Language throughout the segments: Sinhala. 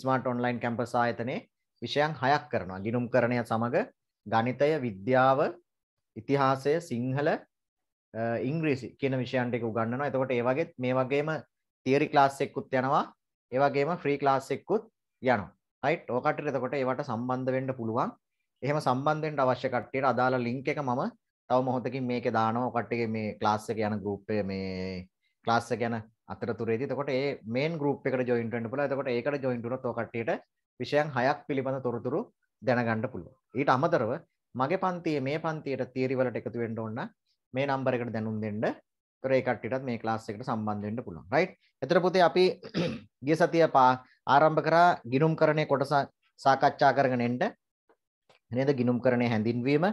ස්මාර්ට් ඔන්ලයින් කැම්පස් ආයතනයේ විෂයන් හයක් කරනවා. ගිණුම්කරණය සමග ගණිතය, විද්‍යාව, ඉතිහාසය, සිංහල, ඉංග්‍රීසි කියන විෂයන් ටික උගන්වනවා. එතකොට ඒ වගේත් මේ වගේම තියරි ක්ලාස් එකකුත් යනවා. ඒ වගේම ෆ්‍රී ක්ලාස් එකකුත් යනවා. රයිට්. ඕකට එතකොට ඒවට සම්බන්ධ වෙන්න පුළුවන්. එහෙම සම්බන්ධ වෙන්න අවශ්‍ය කට්ටියට අදාළ ලින්ක් එක මම තව මොහොතකින් මේකේ දානවා. ඔකට්ටියගේ මේ ක්ලාස් එක යන ගෲප් මේ ලාස්ස ගැන අතරතුරේද තකොට ඒ මේන් ගරුප් එක ජොයින්ටට පුල තකොට ඒකට ජොයින්ටුන තොකටට විෂයන් හයක් පිළිබඳ තොරතුරු දැනගණ්ඩ පුළුව ඊට අමතරව මගේ පන්තිය මේ පන්තියට තීරිවලට එකතු වෙන්ඩ ඔන්න මේ නම්බර එකට දැනුම් දෙන්න ඒකටත් මේ ලාස් එකට සම්බන්ධෙන්ට පුළුවන් රයි් එතර පුතේ අපි ගිය සතිය පා ආරම්භ කරා ගිනුම් කරණය කොටස සාකච්ඡා කරගෙනෙන්ට නේද ගිනුම් කරණය හැඳින්වීම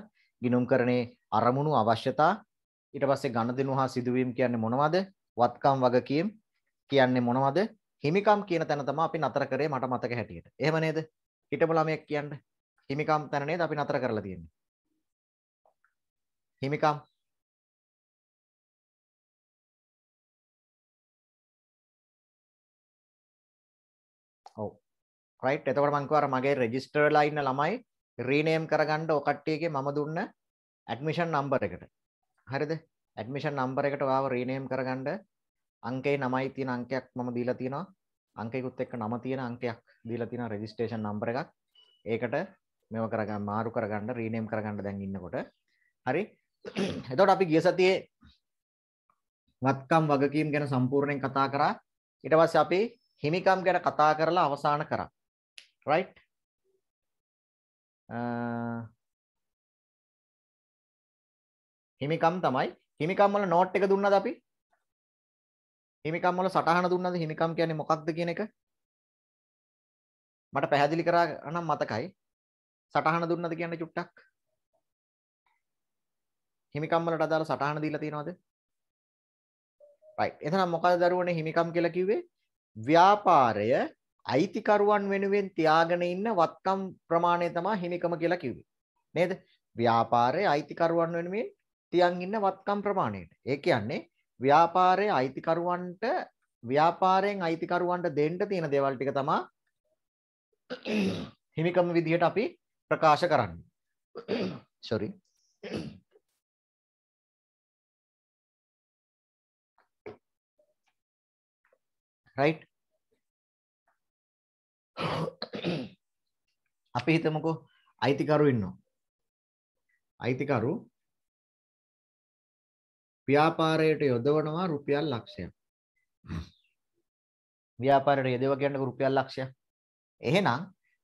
ගිනුම් කරණේ අරමුණු අවශ්‍යතා ඊට පස්සේ ගණදෙනු හා සිදුවීම් කියන්නේ මොනවද වත්කම් වගකීම් කියන්නේ මොනවද? හිමිකම් කියන තැන තමයි අපි නතර කරේ මට මතක හැටියට. එහෙම නේද? හිටපු ළමයෙක් කියන්න හිමිකම් තැන නේද අපි නතර කරලා තියෙන්නේ. හිමිකම් ඔව් රයිට් එතකොට මං කිව්වා මගේ රෙජිස්ටර් වෙලා ඉන්න ළමයි රීනේම් කරගන්න ඔය කට්ටියගේ මම දුන්න ඇඩ්මිෂන් නම්බර් එකට හරිද ඇඩමිෂන් නම්බර එකට ඔයාව රීනේම් කරගන්න අංකේ නමයි තියෙන අංකයක් මම දීලා තියෙනවා අංකයකුත් එක්ක නම තියෙන අංකයක් දීලා තියෙනවා රෙජිස්ට්‍රේෂන් නම්බර එකක් ඒකට මේව කරගන්න මාරු කරගන්න රීනේම් කරගන්න දැන් ඉන්නකොට හරි එතකොට අපි ගිය සතියේ වත්කම් වගකීම් ගැන සම්පූර්ණයෙන් කතා කරා ඊට පස්සේ අපි හිමිකම් ගැන කතා කරලා අවසාන කරා right හිමිකම් තමයි හිමිකම් වල නෝට් එක දුන්නද අපි? හිමිකම් වල සටහන දුන්නද හිමිකම් කියන්නේ මොකක්ද කියන එක? මට පැහැදිලි කරා නම් මතකයි. සටහන දුන්නද කියන්නේ චුට්ටක්. හිමිකම් වලට අදාළ සටහන දීලා තියෙනවද? right. එතන මොකද දරුවනේ හිමිකම් කියලා කිව්වේ? ව්‍යාපාරය අයිතිකරුවන් වෙනුවෙන් තියාගෙන ඉන්න වත්කම් ප්‍රමාණය තමයි හිමිකම කියලා කිව්වේ. නේද? ව්‍යාපාරයේ අයිතිකරුවන් වෙනුවෙන් තියන් ඉන්න වත්කම් ප්‍රමාණයට. ඒ කියන්නේ ව්‍යාපාරයේ අයිතිකරුවන්ට ව්‍යාපාරයෙන් අයිතිකරුවන්ට දෙන්න තියෙන දේවල් ටික තමයි හිමිකම විදිහට අපි ප්‍රකාශ කරන්නේ. sorry. right අපි හිතමුකෝ අයිතිකරු ඉන්නවා අයිතිකරු ව්‍යාපාරයට යොදවනවා රුපියල් ලක්ෂයක්. ව්‍යාපාරයට යොදව කියන්නේ රුපියල් ලක්ෂයක්. එහෙනම්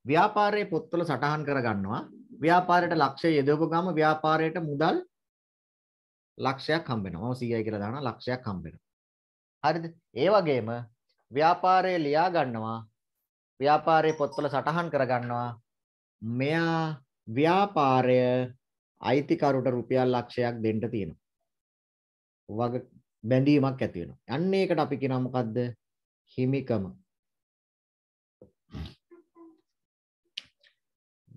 ව්‍යාපාරයේ පොත්වල සටහන් කරගන්නවා ව්‍යාපාරයට ලක්ෂය යොදවපු ගම ව්‍යාපාරයට මුදල් ලක්ෂයක් හම්බ වෙනවා. මම 100යි කියලා දානවා ලක්ෂයක් හම්බ වෙනවා. හරිද? ඒ වගේම ව්‍යාපාරය ලියා ගන්නවා ව්‍යාපාරයේ පොත්වල සටහන් කරගන්නවා මෙයා ව්‍යාපාරය අයිතිකරුට රුපියල් ලක්ෂයක් දෙන්න තියෙනවා. වග බැඳීමක් ඇති වෙනවා. අන්න ඒකට අපි කියනවා මොකද්ද? හිමිකම.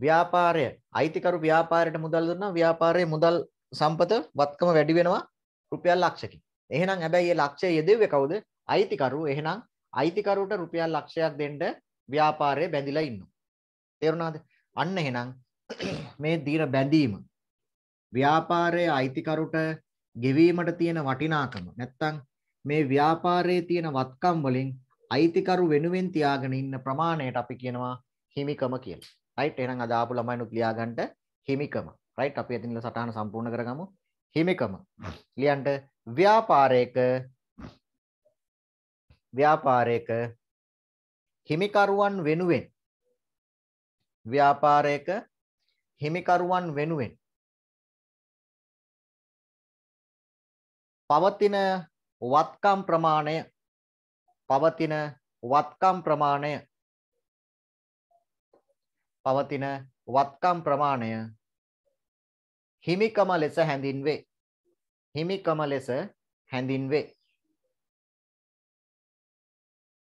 ව්‍යාපාරය අයිතිකරු ව්‍යාපාරයට මුදල් දුන්නා ව්‍යාපාරයේ මුදල් සම්පත වත්කම වැඩි වෙනවා රුපියල් ලක්ෂකින්. එහෙනම් හැබැයි මේ ලක්ෂය යෙදුවේ කවුද? අයිතිකරු. එහෙනම් අයිතිකරුට රුපියල් ලක්ෂයක් දෙන්න ව්‍යාපාරය බැඳිලා ඉන්නවා. තේරුණාද? අන්න එහෙනම් මේ දීන බැඳීම ව්‍යාපාරයේ අයිතිකරුට ගෙවීමට තියෙන වටිනාකම නැත්තම් මේ ව්‍යාපාරයේ තියෙන වත්කම් වලින් අයිතිකරු වෙනුවෙන් තියාගෙන ඉන්න ප්‍රමාණයට අපි කියනවා හිමිකම කියලා. රයිට් එහෙනම් අද ආපු ළමයිනුත් ලියාගන්න හිමිකම. රයිට් අපි එතන සටහන සම්පූර්ණ කරගමු. හිමිකම. ලියන්න ව්‍යාපාරයක ව්‍යාපාරයක හිමිකරුවන් වෙනුවෙන් ව්‍යාපාරයක හිමිකරුවන් වෙනුවෙන් පවතින වත්කම් ප්‍රමාණය පවතින වත්කම් ප්‍රමාණය පවතින වත්කම් ප්‍රමාණය හිමිකම ලෙස හැඳින්වේ හිමිකම ලෙස හැඳින්වේ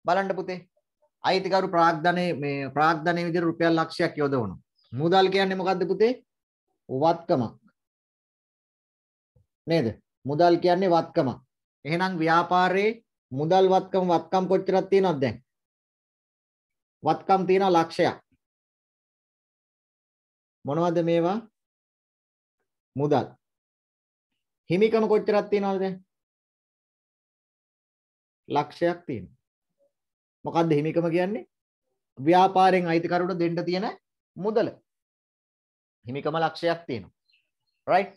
බලන්න පුතේ අයිතිකරු ප්‍රාග්ධනයේ මේ ප්‍රාග්ධනයේ විදිහට රුපියල් ලක්ෂයක් යොදවනවා මුදල් කියන්නේ මොකද්ද පුතේ වත්කමක් නේද මුදල් කියන්නේ වත්කමක්. එහෙනම් ව්‍යාපාරයේ මුදල් වත්කම වත්කම් කොච්චරක් තියෙනවද දැන්? වත්කම් තියෙනවා ලක්ෂයක්. මොනවද මේවා? මුදල්. හිමිකම කොච්චරක් තියෙනවද දැන්? ලක්ෂයක් තියෙනවා. මොකද්ද හිමිකම කියන්නේ? ව්‍යාපාරයෙන් අයිතිකරුට දෙන්න තියෙන මුදල. හිමිකම ලක්ෂයක් තියෙනවා. right?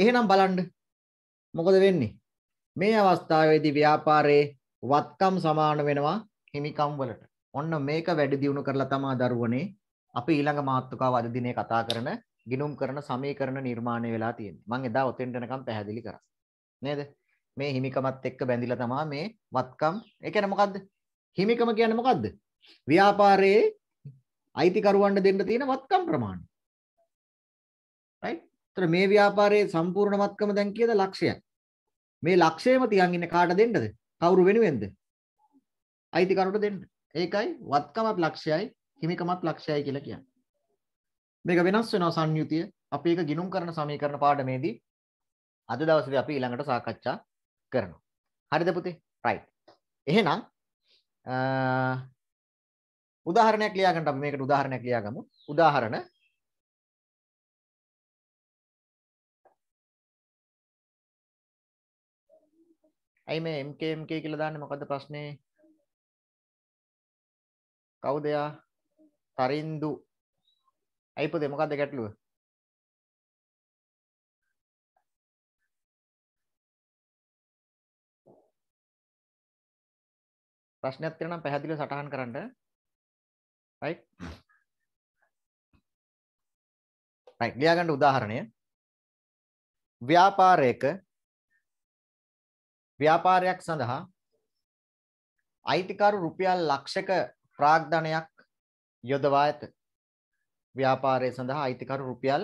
එහෙනම් බලන්න මොකද වෙන්නේ? මේ අවස්ථාවේදී ව්‍යාපාරයේ වත්කම් සමාන වෙනවා හිමිකම් වලට. ඔන්න මේක වැඩි දියුණු කරලා තමා දරුවනේ අපි ඊළඟ මාතෘකාව අද දිනේ කතා කරන ගිනුම් කරන සමීකරණ නිර්මාණය වෙලා තියෙන්නේ. මම එදා ඔතෙන්ට යනකම් පැහැදිලි කරා. නේද? මේ හිමිකමත් එක්ක බැඳිලා තමා මේ වත්කම්. ඒ කියන්නේ මොකද්ද? හිමිකම කියන්නේ මොකද්ද? ව්‍යාපාරයේ අයිතිකරුවන්ට දෙන්න තියෙන වත්කම් ප්‍රමාණය. right? ඒතර මේ ව්‍යාපාරයේ සම්පූර්ණමත්කම දැන් කීයද ලක්ෂයක්. මේ ලක්ෂයම තියන් ඉන්න කාට දෙන්නද? කවුරු වෙනුවෙන්ද? අයිතිකරුට දෙන්න. ඒකයි වත්කමත් ලක්ෂයයි හිමිකමත් ලක්ෂයයි කියලා කියන්නේ. මේක වෙනස් වෙනවා සංයුතිය. අපි ඒක ගිණුම් කරන සමීකරණ පාඩමේදී අද දවසේ අපි ඊළඟට සාකච්ඡා කරනවා. හරිද පුතේ? right. එහෙනම් උදාහරණයක් ලියාගන්න අපි මේකට උදාහරණයක් ලියාගමු. උදාහරණ ඇයි මේ MK MK කියලා දාන්නේ මොකද්ද ප්‍රශ්නේ? කවුද යා? තරින්දු. ඇයි පුතේ මොකද්ද ගැටලුව? ප්‍රශ්නයක් තියෙනවා නම් පැහැදිලිව සටහන් කරන්න. right right ලියා ගන්න උදාහරණය ව්‍යාපාරයක ව්‍යාපාරයක් සඳහා අයිතිකරු රුපියල් ලක්ෂක ප්‍රාග්ධනයක් යොදවා ඇත. ව්‍යාපාරය සඳහා අයිතිකරු රුපියල්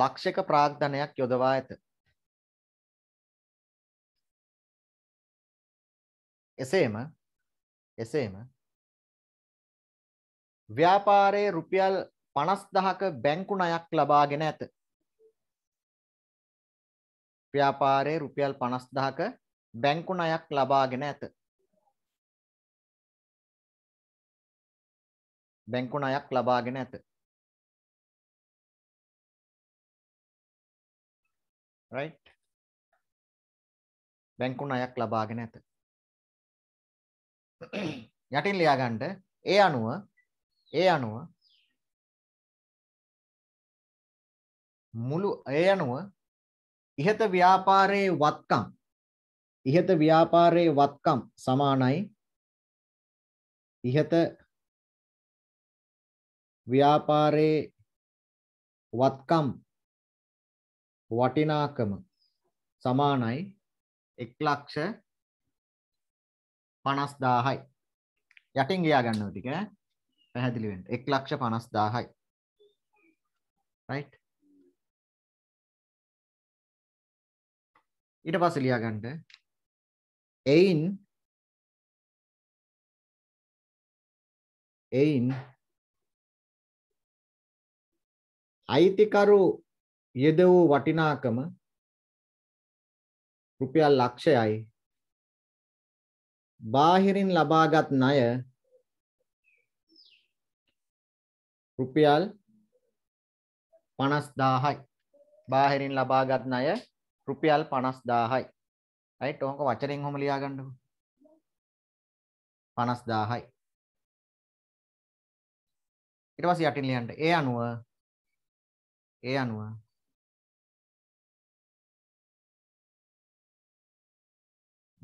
ලක්ෂක ප්‍රාග්ධනයක් යොදවා ඇත. එසේම එසේම ව්‍යාපාරයේ රුපියල් 50000ක බැංකු ණයක් ලබාගෙන ඇත. ව්‍යාපාරයේ රුපියල් 50000ක බැංකු ණයක් ලබාගෙන ඇත. බැංකු ණයක් ලබාගෙන ඇත. right බැංකු ණයක් ලබාගෙන ඇත. යටින් ලියා ගන්නට ඒ අනුව ඒ අනුව මුළු ඒ අනුව ඉහත ව්‍යාපාරයේ වත්කම් ඉහත ව්‍යාපාරයේ වත්කම් සමානයි ඉහත ව්‍යාපාරයේ වත්කම් වටිනාකම සමානයි එක් ලක්ෂ පනස් දාහයි යටින් ගයා ගන්නව ටික පැහැදිලිවෙන්ට එක් ලක්ෂ පනස් දාහයි ඊට පස්ස ලියාගන්ට එයින් එයින් අයිතිකරු යෙද වූ වටිනාකම රුපියල් ලක්ෂයයි බාහිරින් ලබාගත් ණය රුපියල් 50000යි බාහිරින් ලබාගත් ණය රුපියල් 50000යි රයිට් ඕක වචනෙන් ඔහම ලියා ගන්නකො 50000යි ඊට පස්සේ යටින් ලියන්න ඒ අනුව ඒ අනුව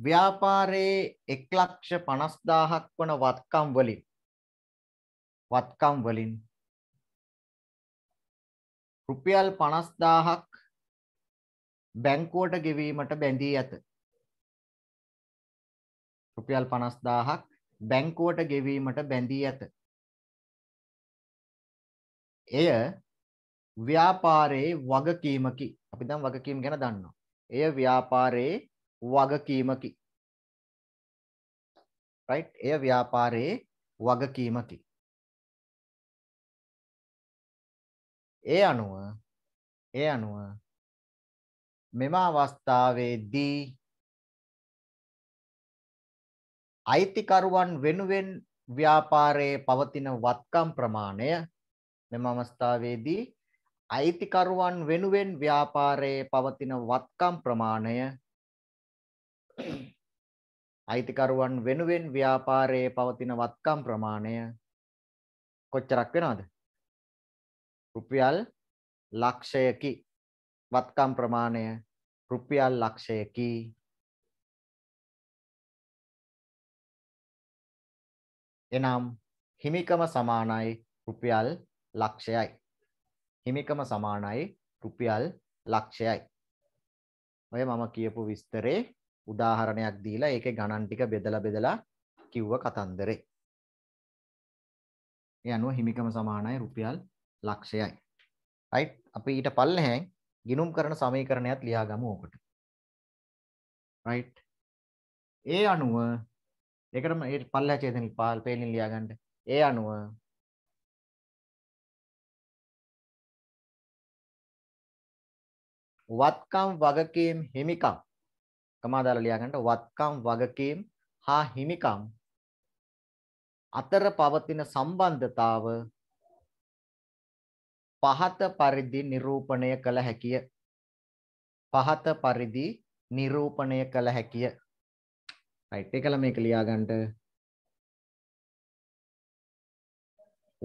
ව්‍යාපාරයේ 150000ක් වන වත්කම් වලින් වත්කම් වලින් රුපියල් 50000ක් බැංකුවට ගෙවීමට බැඳී ඇත රුපියල් පනස්දාහක් බැංකුවට ගෙවීමට බැඳී ඇත. එය ව්‍යාපාරයේ වගකීමකි අපි දම් වගකීම් ගැන දන්නවා. එය ව්‍යාපාරයේ වගකීමකි. එය ව්‍යාපාරයේ වගකීමකි. ඒ අනුව ඒ අනුව මෙම අවස්ථාවේදී අයිතිකරුවන් වෙනුවෙන් ව්‍යාපාරයේ පවතින වත්කම් ප්‍රමාණය මෙම අවස්ථාවේදී අයිතිකරුවන් වෙනුවෙන් ව්‍යාපාරයේ පවතින වත්කම් ප්‍රමාණය අයිතිකරුවන් වෙනුවෙන් ව්‍යාපාරයේ පවතින වත්කම් ප්‍රමාණය කොච්චරක් වෙනවද? රුපියල් ලක්ෂයකි. වත්කම් ප්‍රමාණය රුපියල් ලක්ෂයකි. එනම් හිමිකම සමානයි රුපියල් ලක්ෂයයි. හිමිකම සමානයි රුපියල් ලක්ෂයයි. ඔය මම කියපු විස්තරේ උදාහරණයක් දීලා ඒකේ ගණන් ටික බෙදලා බෙදලා කිව්ව කතන්දරේ. ඒ අනුව හිමිකම සමානයි රුපියල් ලක්ෂයයි. රයිට් අපි ඊට පල්ලෙහැන් ගිනුම් කරන සමීකරණයත් ලියාගමු ඕකට. රයිට් ඒ අනුව ඒකටම ඒ පල්ලෙහා ඡේදෙන් පාල් පේලින් ලියා ගන්න. ඒ අනුව වත්කම් වගකීම් හිමිකම් කමා දාලා ලියා ගන්න වත්කම් වගකීම් හා හිමිකම් අතර පවතින සම්බන්ධතාව පහත පරිදි නිරූපණය කළ හැකිය. පහත පරිදි නිරූපණය කළ හැකිය. රයිට් එකල මේක ලියාගන්න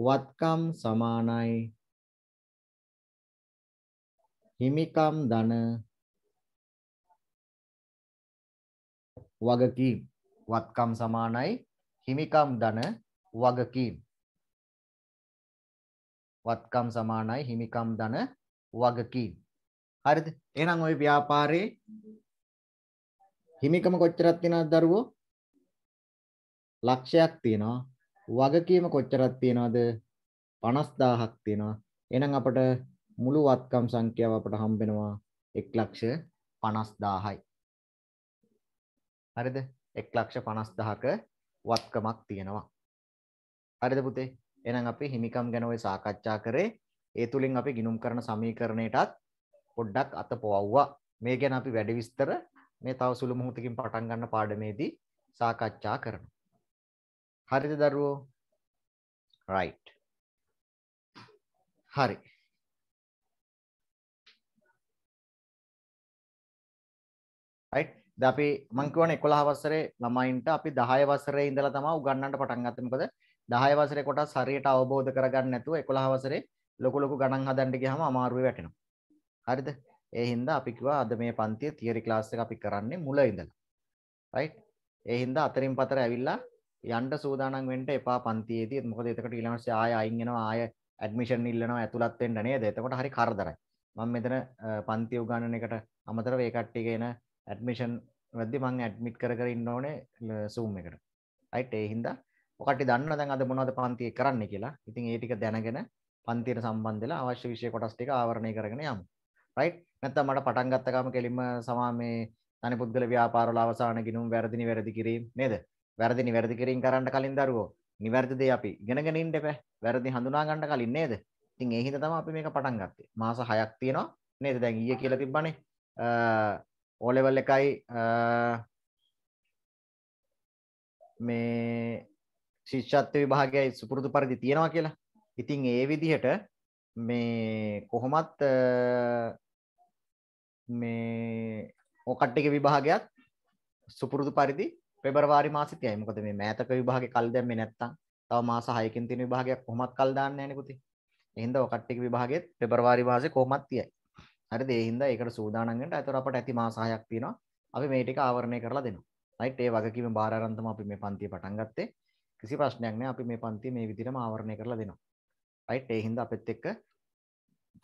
වත්කම් සමානයි හිමිකම් ධන වගකීම් වත්කම් සමානයි හිමිකම් ධන වගකීම් වත්කම් සමානයි හිමිකම් ධන වගකීම් හරිද එහෙනම් ওই ව්‍යාපාරේ හිමිකම කොච්චරක් තියෙනවද දරුවෝ? ලක්ෂයක් තියෙනවා. වගකීම කොච්චරක් තියෙනවද? 50000ක් තියෙනවා. එහෙනම් අපට මුළු වත්කම් සංඛ්‍යාව අපට හම්බෙනවා 150000යි. හරිද? 150000ක වත්කමක් තියෙනවා. හරිද පුතේ? එහෙනම් අපි හිමිකම් ගැන ওই සාකච්ඡා කරේ. ඒ තුලින් අපි ගිණුම් කරන සමීකරණයටත් පොඩ්ඩක් අත පොවවුවා. මේ ගැන අපි වැඩි විස්තර මේ තව සුළු මොහොතකින් පටන් ගන්න පාඩමේදී සාකච්ඡා කරනවා. හරිද දරුවෝ? right. හරි. right. දැන් අපි මම කියවන 11 වසරේ ළමයින්ට අපි 10 වසරේ ඉඳලා තමයි උගන්වන්න පටන් ගත්තේ. මොකද 10 වසරේ කොටස් හරියට අවබෝධ කරගන්න නැතුව 11 වසරේ ලොකු ලොකු ගණන් හදන්න ගියාම අමාරුවේ වැටෙනවා. හරිද? ඒ හින්දා අපි කිව්වා අද මේ පන්තියේ තියරි ක්ලාස් එක අපි කරන්නේ මුල ඉඳලා. රයිට්? ඒ හින්දා අතරින් පතර ඇවිල්ලා යන්න සූදානම් වෙන්න එපා පන්තියේදී. මොකද එතකොට ඊළඟට ආය අයින් වෙනවා ආය ඇඩ්මිෂන් ඉල්ලනවා ඇතුළත් වෙන්න නේද? එතකොට හරි කරදරයි. මම මෙතන පන්ති උගන්නන එකට අමතරව ඒ කට්ටියගේ එන ඇඩ්මිෂන් වලදී මම ඇඩ්මිට් කර කර ඉන්න ඕනේ Zoom එකට. රයිට්? ඒ හින්දා ඔකට දන්න දැන් අද මොනවද පන්තියේ කරන්න කියලා. ඉතින් ඒ ටික දැනගෙන පන්තියට සම්බන්ධ වෙලා අවශ්‍ය විෂය කොටස් ටික ආවරණය කරගෙන යමු. රයිට් නැත්තම් මට පටන් ගත්ත ගම කෙලින්ම සමා මේ තනි පුද්ගල ව්‍යාපාරවල අවසාන ගිණුම් වැරදි නිවැරදි කිරීම නේද? වැරදි නිවැරදි කිරීම කරන්න කලින් දරුවෝ නිවැරදි දේ අපි ඉගෙනගෙන ඉන්න එපා. වැරදි හඳුනා ගන්න කලින් නේද? ඉතින් ඒ හින්දා තමයි අපි මේක පටන් ගත්තේ. මාස 6ක් තියෙනවා නේද? දැන් ඊයේ කියලා තිබ්බනේ. ඕ ලෙවල් එකයි මේ ශිෂ්‍යත්ව විභාගයයි සුපුරුදු පරිදි තියෙනවා කියලා. ඉතින් ඒ විදිහට මේ කොහොමත් මේ ඕකට්ටික විභාගයක් සුපුරුදු පරිදි පෙබරවාරි මාසිතයයි මොකද මේ මෑතක විභාග කල් දැම්ම නැත්තම් තව මාස හයකින් තියෙන විභාගයක් කොහොමත් කල් දාන්න යනකුති එහින්ද ඔකට්ටික විභාගෙත් පෙබරවාරි මාසේ කොහොමත් තියයි හරි දේහින්ද ඒකට සූදානන්ගට ඇතර අපට ඇති මාසාහයක් තියෙනවා අපි මේ ටික ආවරණය කරලා දෙනවා රයිට් ඒ වගකීම භාරාරන්තම අපි මේ පන්තිය පටන් ගත්තේ කිසි ප්‍රශ්නයක් නෑ අපි මේ පන්තිය මේ විදිහටම ආවරණය කරලා දෙනවා රයිට් ඒ හින්දා අපෙත් එක්ක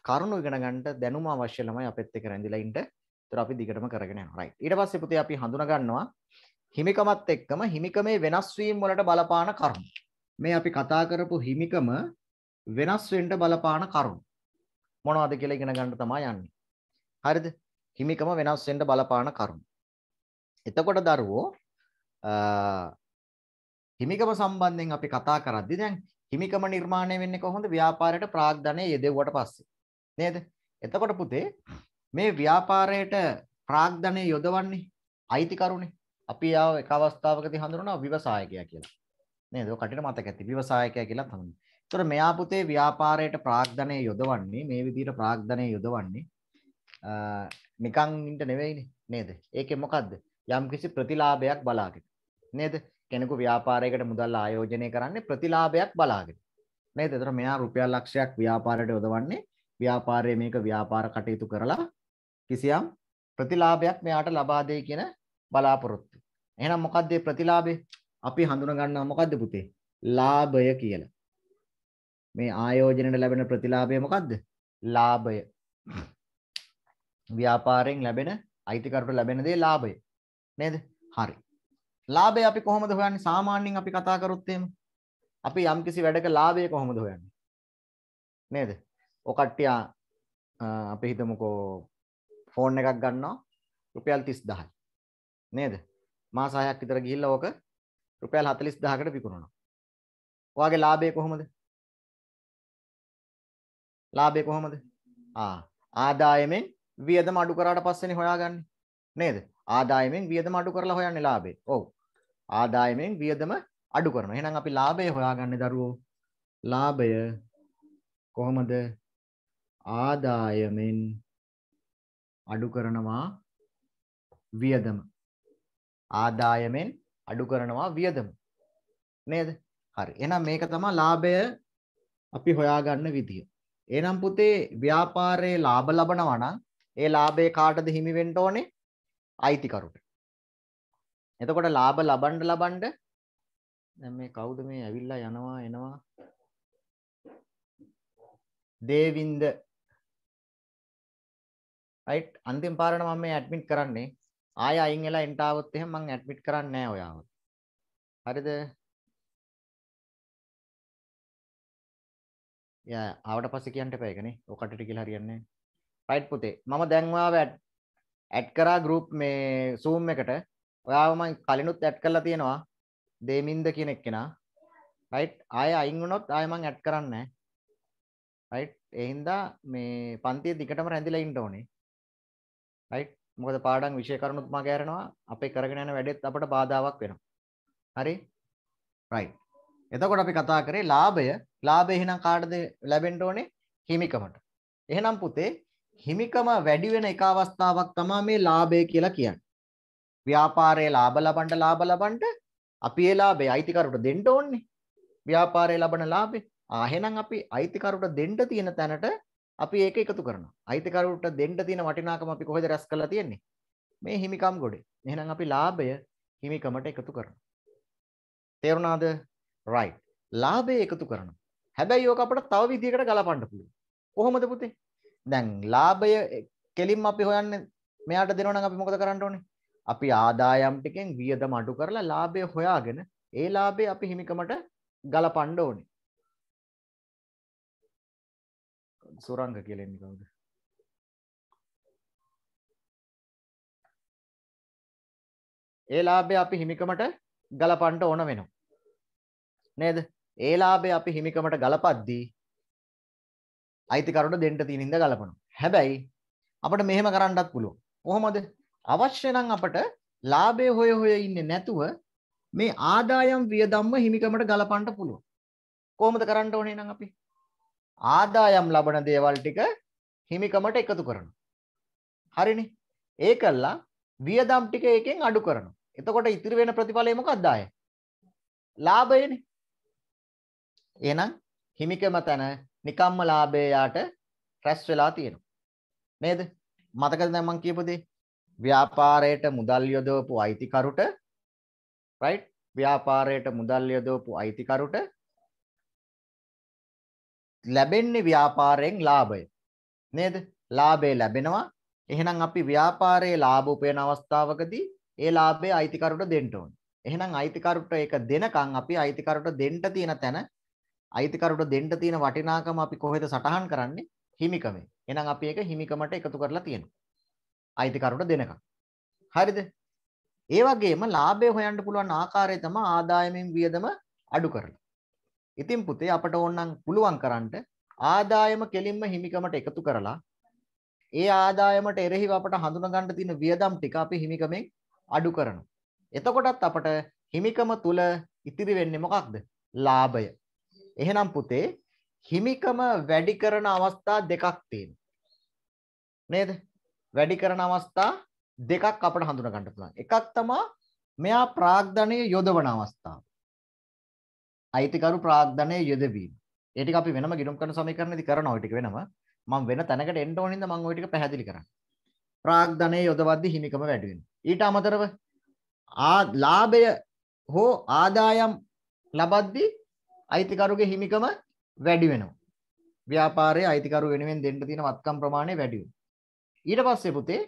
කරුණු ඉගෙන ගන්නට දැනුම අවශ්‍ය ළමයි අපෙත් එක්ක රැඳිලා ඉන්න. ඒතර අපි දිගටම කරගෙන යනවා. රයිට්. ඊට පස්සේ පුතේ අපි හඳුනා ගන්නවා හිමිකමත් එක්කම හිමිකමේ වෙනස් වීම වලට බලපාන කරුණු. මේ අපි කතා කරපු හිමිකම වෙනස් වෙන්න බලපාන කරුණු. මොනවද කියලා ඉගෙන ගන්න තමයි යන්නේ. හරිද? හිමිකම වෙනස් වෙන්න බලපාන කරුණු. එතකොට දරුවෝ හිමිකම සම්බන්ධයෙන් අපි කතා කරද්දි දැන් හිමිකම නිර්මාණය වෙන්නේ කොහොමද? ව්‍යාපාරයට ප්‍රාග්ධනය යෙදෙව්වට පස්සේ. නේද? එතකොට පුතේ මේ ව්‍යාපාරයට ප්‍රාග්ධනය යොදවන්නේ අයිතිකරුනේ. අපි ආව එක අවස්ථාවකදී හඳුනනවා ව්‍යවසායකයා කියලා. නේද? ඔය කටිට මතක ඇති ව්‍යවසායකයා කියලා හඳුනනවා. එතකොට මෙයා පුතේ ව්‍යාපාරයට ප්‍රාග්ධනය යොදවන්නේ මේ විදිහට ප්‍රාග්ධනය යොදවන්නේ නිකන් ඉන්න නෙවෙයිනේ නේද? ඒකේ මොකද්ද? යම්කිසි ප්‍රතිලාභයක් බලාගෙන නේද? කෙනෙකු ව්‍යාපාරයකට මුදල් ආයෝජනය කරන්නේ ප්‍රතිලාභයක් බලාගෙන. නේද? එතකොට මෙයා රුපියල් ලක්ෂයක් ව්‍යාපාරයට යොදවන්නේ ව්‍යාපාරයේ මේක ව්‍යාපාර කටයුතු කරලා කිසියම් ප්‍රතිලාභයක් මෙයාට ලබා දෙයි කියන බලාපොරොත්තු. එහෙනම් මොකද්ද ප්‍රතිලාභේ? අපි හඳුනා ගන්නවා මොකද්ද පුතේ? ලාභය කියලා. මේ ආයෝජනයේ ලැබෙන ප්‍රතිලාභය මොකද්ද? ලාභය. ව්‍යාපාරයෙන් ලැබෙන අයිතිකරුට ලැබෙන දේ ලාභය. නේද? හරි. ලාභය අපි කොහොමද හොයන්නේ? සාමාන්‍යයෙන් අපි කතා කරොත් එහෙම. අපි යම්කිසි වැඩක ලාභය කොහොමද හොයන්නේ? නේද? ඕකට්ටියා අපි හිතමුකෝ ෆෝන් එකක් ගන්නවා රුපියල් තිස් දහයි නේද මාසාහයක් විතර ගිහිල්ල ඕක රුපියල් හතලිස් දහකට විකුණුණා ඔයාගේ ලාභය කොහොමද ලාභය කොහොමද ආදායමෙන් වියදම අඩු කරාට පස්සෙනේ හොයාගන්නේ නේද ආදායමෙන් වියදම අඩු කරලා හොයන්නේ ලාභේ ඔව් ආදායමෙන් වියදම අඩු කරනවා එහෙනම් අපි ලාභය හොයාගන්නේ දරුවෝ ලාභය කොහොමද ආදායමෙන් අඩු කරනවා වියදම. ආදායමෙන් අඩු කරනවා වියදම. නේද? හරි. එහෙනම් මේක තමයි ලාභය අපි හොයාගන්න විදිය. එහෙනම් පුතේ ව්‍යාපාරයේ ලාභ ලබනවා නම් ඒ ලාභේ කාටද හිමි වෙන්න ඕනේ? අයිතිකරුට. එතකොට ලාභ ලබන්න ලබන්න දැන් මේ කවුද මේ ඇවිල්ලා යනවා එනවා දේවින්ද රයිට් අන්තිම පාරට මම මේ ඇඩ්මිට් කරන්නේ ආය අයින් වෙලා එන්ට ආවොත් එහෙම මම ඇඩ්මිට් කරන්නේ නැහැ ඔයාව හරිද යා ආවට පස්සේ කියන්න එපා ඒකනේ ඔකටට කියලා හරියන්නේ රයිට් පුතේ මම දැන් ඔයාව ඇඩ් කරා ගෲප් මේ Zoom එකට ඔයාව මම කලිනුත් ඇඩ් කරලා තියෙනවා දේමින්ද කියන එක්කෙනා රයිට් ආය අයින් වුණොත් ආය මම ඇඩ් කරන්නේ නැහැ රයිට් ඒ හින්දා මේ පන්තිය දිගටම රැඳිලා ඉන්න ඕනේ රයිට් මොකද පාඩම් විෂය කරුණුත් මග ඇරෙනවා අපේ කරගෙන යන වැඩෙත් අපට බාධාවක් වෙනවා හරි රයිට් එතකොට අපි කතා කරේ ලාභය ලාභය එහෙනම් කාටද ලැබෙන්න ඕනේ හිමිකමට එහෙනම් පුතේ හිමිකම වැඩි වෙන එක අවස්ථාවක් තමයි මේ ලාභය කියලා කියන්නේ. ව්‍යාපාරයේ ලාභ ලබන්න ලාභ ලබන්න අපි ඒ ලාභය අයිතිකරුට දෙන්න ඕනේ. ව්‍යාපාරයේ ලබන ලාභය. ආ එහෙනම් අපි අයිතිකරුට දෙන්න තියෙන තැනට අපි ඒක එකතු කරනවා. අයිතිකරුවට දෙන්න තියෙන වටිනාකම අපි කොහෙද රැස් කරලා තියෙන්නේ? මේ හිමිකම් ගොඩේ. එහෙනම් අපි ලාභය හිමිකමට එකතු කරනවා. තේරුණාද? right. ලාභය එකතු කරනවා. හැබැයි ඕක අපිට තව විදිහකට ගලපන්න පුළුවන්. කොහොමද පුතේ? දැන් ලාභය කෙලින්ම අපි හොයන්නේ මෙයාට දෙනවා නම් අපි මොකද කරන්න ඕනේ? අපි ආදායම් ටිකෙන් වියදම අඩු කරලා ලාභය හොයාගෙන ඒ ලාභය අපි හිමිකමට ගලපන්න ඕනේ. සුරංග කියලෙන්නේ කවුද ඒ ලාභය අපි හිමිකමට ගලපන්ට ඕන වෙනවා නේද ඒ ලාභය අපි හිමිකමට ගලපද්දී අයිතිකරුට දෙන්න තියෙන ඉඳ ගලපනවා හැබැයි අපිට මෙහෙම කරන්නත් පුළුවන් කොහොමද අවශ්‍ය නම් අපට ලාභය හොය හොය ඉන්නේ නැතුව මේ ආදායම් වියදම්ම හිමිකමට ගලපන්න පුළුවන් කොහොමද කරන්න ඕනේ නම් අපි ආදායම් ලබන දේවල් ටික හිමිකමට එකතු කරනවා. හරිනේ. ඒ කළා වියදම් ටික එකෙන් අඩු කරනවා. එතකොට ඉතිරි වෙන ප්‍රතිඵලය මොකක්ද ආයේ? ලාභයනේ. එහෙනම් හිමිකම තන නිකම්ම ලාභය යාට රැස් වෙලා තියෙනවා. නේද? මතකද දැන් මම කියපු දේ? ව්‍යාපාරයට මුදල් යොදවපු අයිතිකරුට right? ව්‍යාපාරයට මුදල් යොදවපු අයිතිකරුට ලැබෙන්නේ ව්‍යාපාරයෙන් ලාභය. නේද? ලාභය ලැබෙනවා. එහෙනම් අපි ව්‍යාපාරයේ ලාභ උපයන අවස්ථාවකදී ඒ ලාභය අයිතිකරුට දෙන්න ඕනේ. එහෙනම් අයිතිකරුට ඒක දෙනකන් අපි අයිතිකරුට දෙන්න තියෙන තැන අයිතිකරුට දෙන්න තියෙන වටිනාකම අපි කොහෙද සටහන් කරන්නේ? හිමිකමේ. එහෙනම් අපි ඒක හිමිකමට එකතු කරලා තියෙනවා. අයිතිකරුට දෙනකන්. හරිද? ඒ වගේම ලාභය හොයන්න පුළුවන් ආකාරය තමයි ආදායමින් වියදම අඩු කරලා. ඉතින් පුතේ අපට ඕනනම් පුළුවන් කරන්න ආදායම කෙලින්ම හිමිකමට එකතු කරලා ඒ ආදායමට එරෙහිව අපට හඳුනගන්න තියෙන වියදම් ටික අපි හිමිකමෙන් අඩු කරනවා. එතකොටත් අපට හිමිකම තුල ඉතිරි වෙන්නේ මොකක්ද? ලාභය. එහෙනම් පුතේ හිමිකම වැඩි කරන අවස්ථා දෙකක් තියෙනවා. නේද? වැඩි කරන අවස්ථා දෙකක් අපට හඳුනගන්න පුළුවන්. එකක් තමයි මෙයා ප්‍රාග්ධනය යොදවන අවස්ථාව. අයිතිකරු ප්‍රාධනය යෙදවීම ඒටික අපි වෙනම ගිඩුම් කරන සමීකරණදි කරන ඔටික වෙනම මං වෙන තැනකට එන්ට ඕනින්ද මං ඔටික පැහැදිලි කරන්න ප්‍රාග්ධනය යොදවද්දි හිමිකම වැඩුවෙන් ඊට අමතරව ලාභය හෝ ආදායම් ලබද්දි අයිතිකරුගේ හිමිකම වැඩි වෙනවා ව්‍යාපාරය අයිතිකරු වෙනුවෙන් දෙන්න තියෙන වත්කම් ප්‍රමාණය වැඩි වෙනවා ඊට පස්සේ පුතේ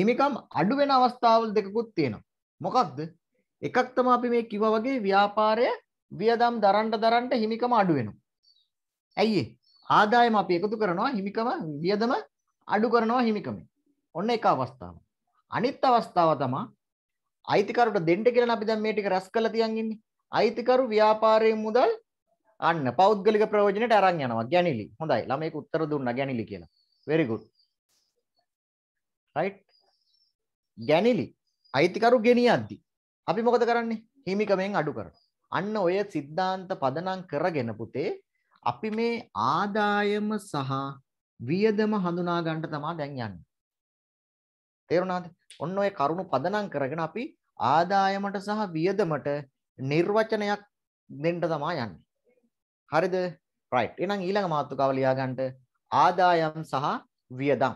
හිමිකම් අඩු වෙන අවස්ථාවල් දෙකකුත් තියෙනවා මොකක්ද එකක් තමයි අපි මේ කිව්වා වගේ ව්‍යාපාරය වියදම් දරන්න දරන්න හිමිකම අඩු වෙනවා. ඇයි ඒ? ආදායම අපි එකතු කරනවා හිමිකම වියදම අඩු කරනවා හිමිකමෙන්. ඔන්න එක අවස්ථාව. අනිත් අවස්ථාව තමයි අයිතිකරුට දෙන්න කියලා අපි දැන් මේ ටික රැස් කරලා තියන් ඉන්නේ. අයිතිකරු ව්‍යාපාරයේ මුදල් අන්න පෞද්ගලික ප්‍රයෝජනෙට අරන් යනවා. ගැනිලි. හොඳයි. ළමයික උත්තර දුන්නා ගැනිලි කියලා. very good. right? ගැනිලි අයිතිකරු ගෙනියද්දි අපි මොකද කරන්නේ? හිමිකමෙන් අඩු කරනවා. අන්න ඔය සිද්ධාන්ත පදනම් කරගෙන පුතේ අපි මේ ආදායම සහ වියදම හඳුනා ගන්න තමයි දැන් යන්නේ. තේරුණාද? ඔන්න ඔය කරුණු පදනම් කරගෙන අපි ආදායමට සහ වියදමට නිර්වචනයක් දෙන්න තමයි යන්නේ. හරිද? right. එහෙනම් ඊළඟ මාතෘකාව ලියා ගන්නට ආදායම් සහ වියදම්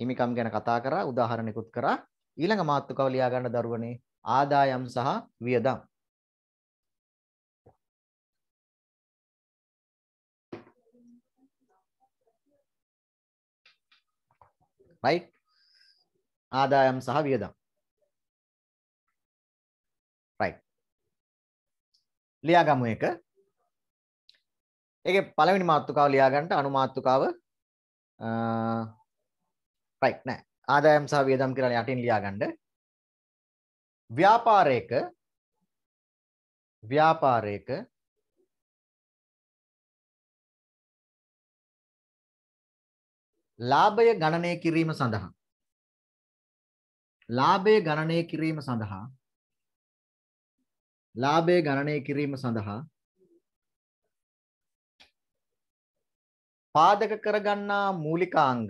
හිමිකම් ගැන කතා කරා උදාහරණිකුත් කරා ඊළඟ මාතෘකාව ලියා ගන්න දරුවනේ ආදායම් සහ වියදම් right ආදායම් සහ වියදම් right ලියාගමු එක ඒකේ පළවෙනි මාතෘකාව ලියාගන්න අනුමාතෘකාව right නෑ ආදායම් සහ වියදම් කියලා යටින් ලියාගන්න ව්‍යාපාරයක ව්‍යාපාරයක ලාභය ගණනය කිරීම සඳහා ලාභය ගණනය කිරීම සඳහා ලාභය ගණනය කිරීම සඳහා පාදක කරගන්නා මූලිකාංග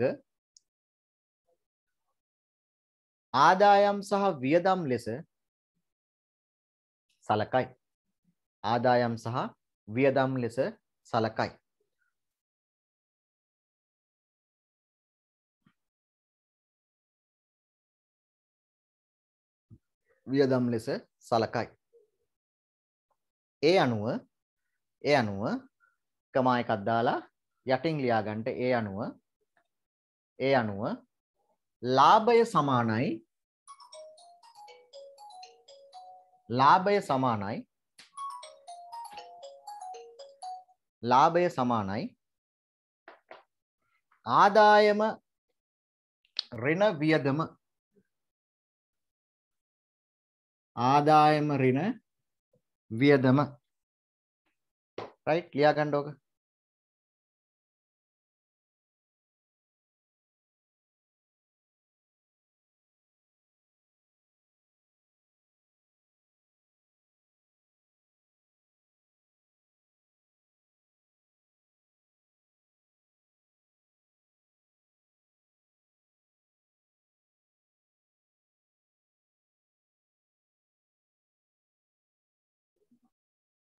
ආදායම් සහ වියදම් ලෙස සලකයි ආදායම් සහ වියදම් ලෙස සලකයි වියදම් ලෙස සලකයි. ඒ අනුව ඒ අනුව කමා එකක් දාලා යටින් ලියා ගන්නට ඒ අනුව ඒ අනුව ලාභය සමානයි ලාභය සමානයි ලාභය සමානයි ආදායම ඍණ වියදම ආදායම ඍණ වියදම. රයිට් ලියා ගන්න ඕක.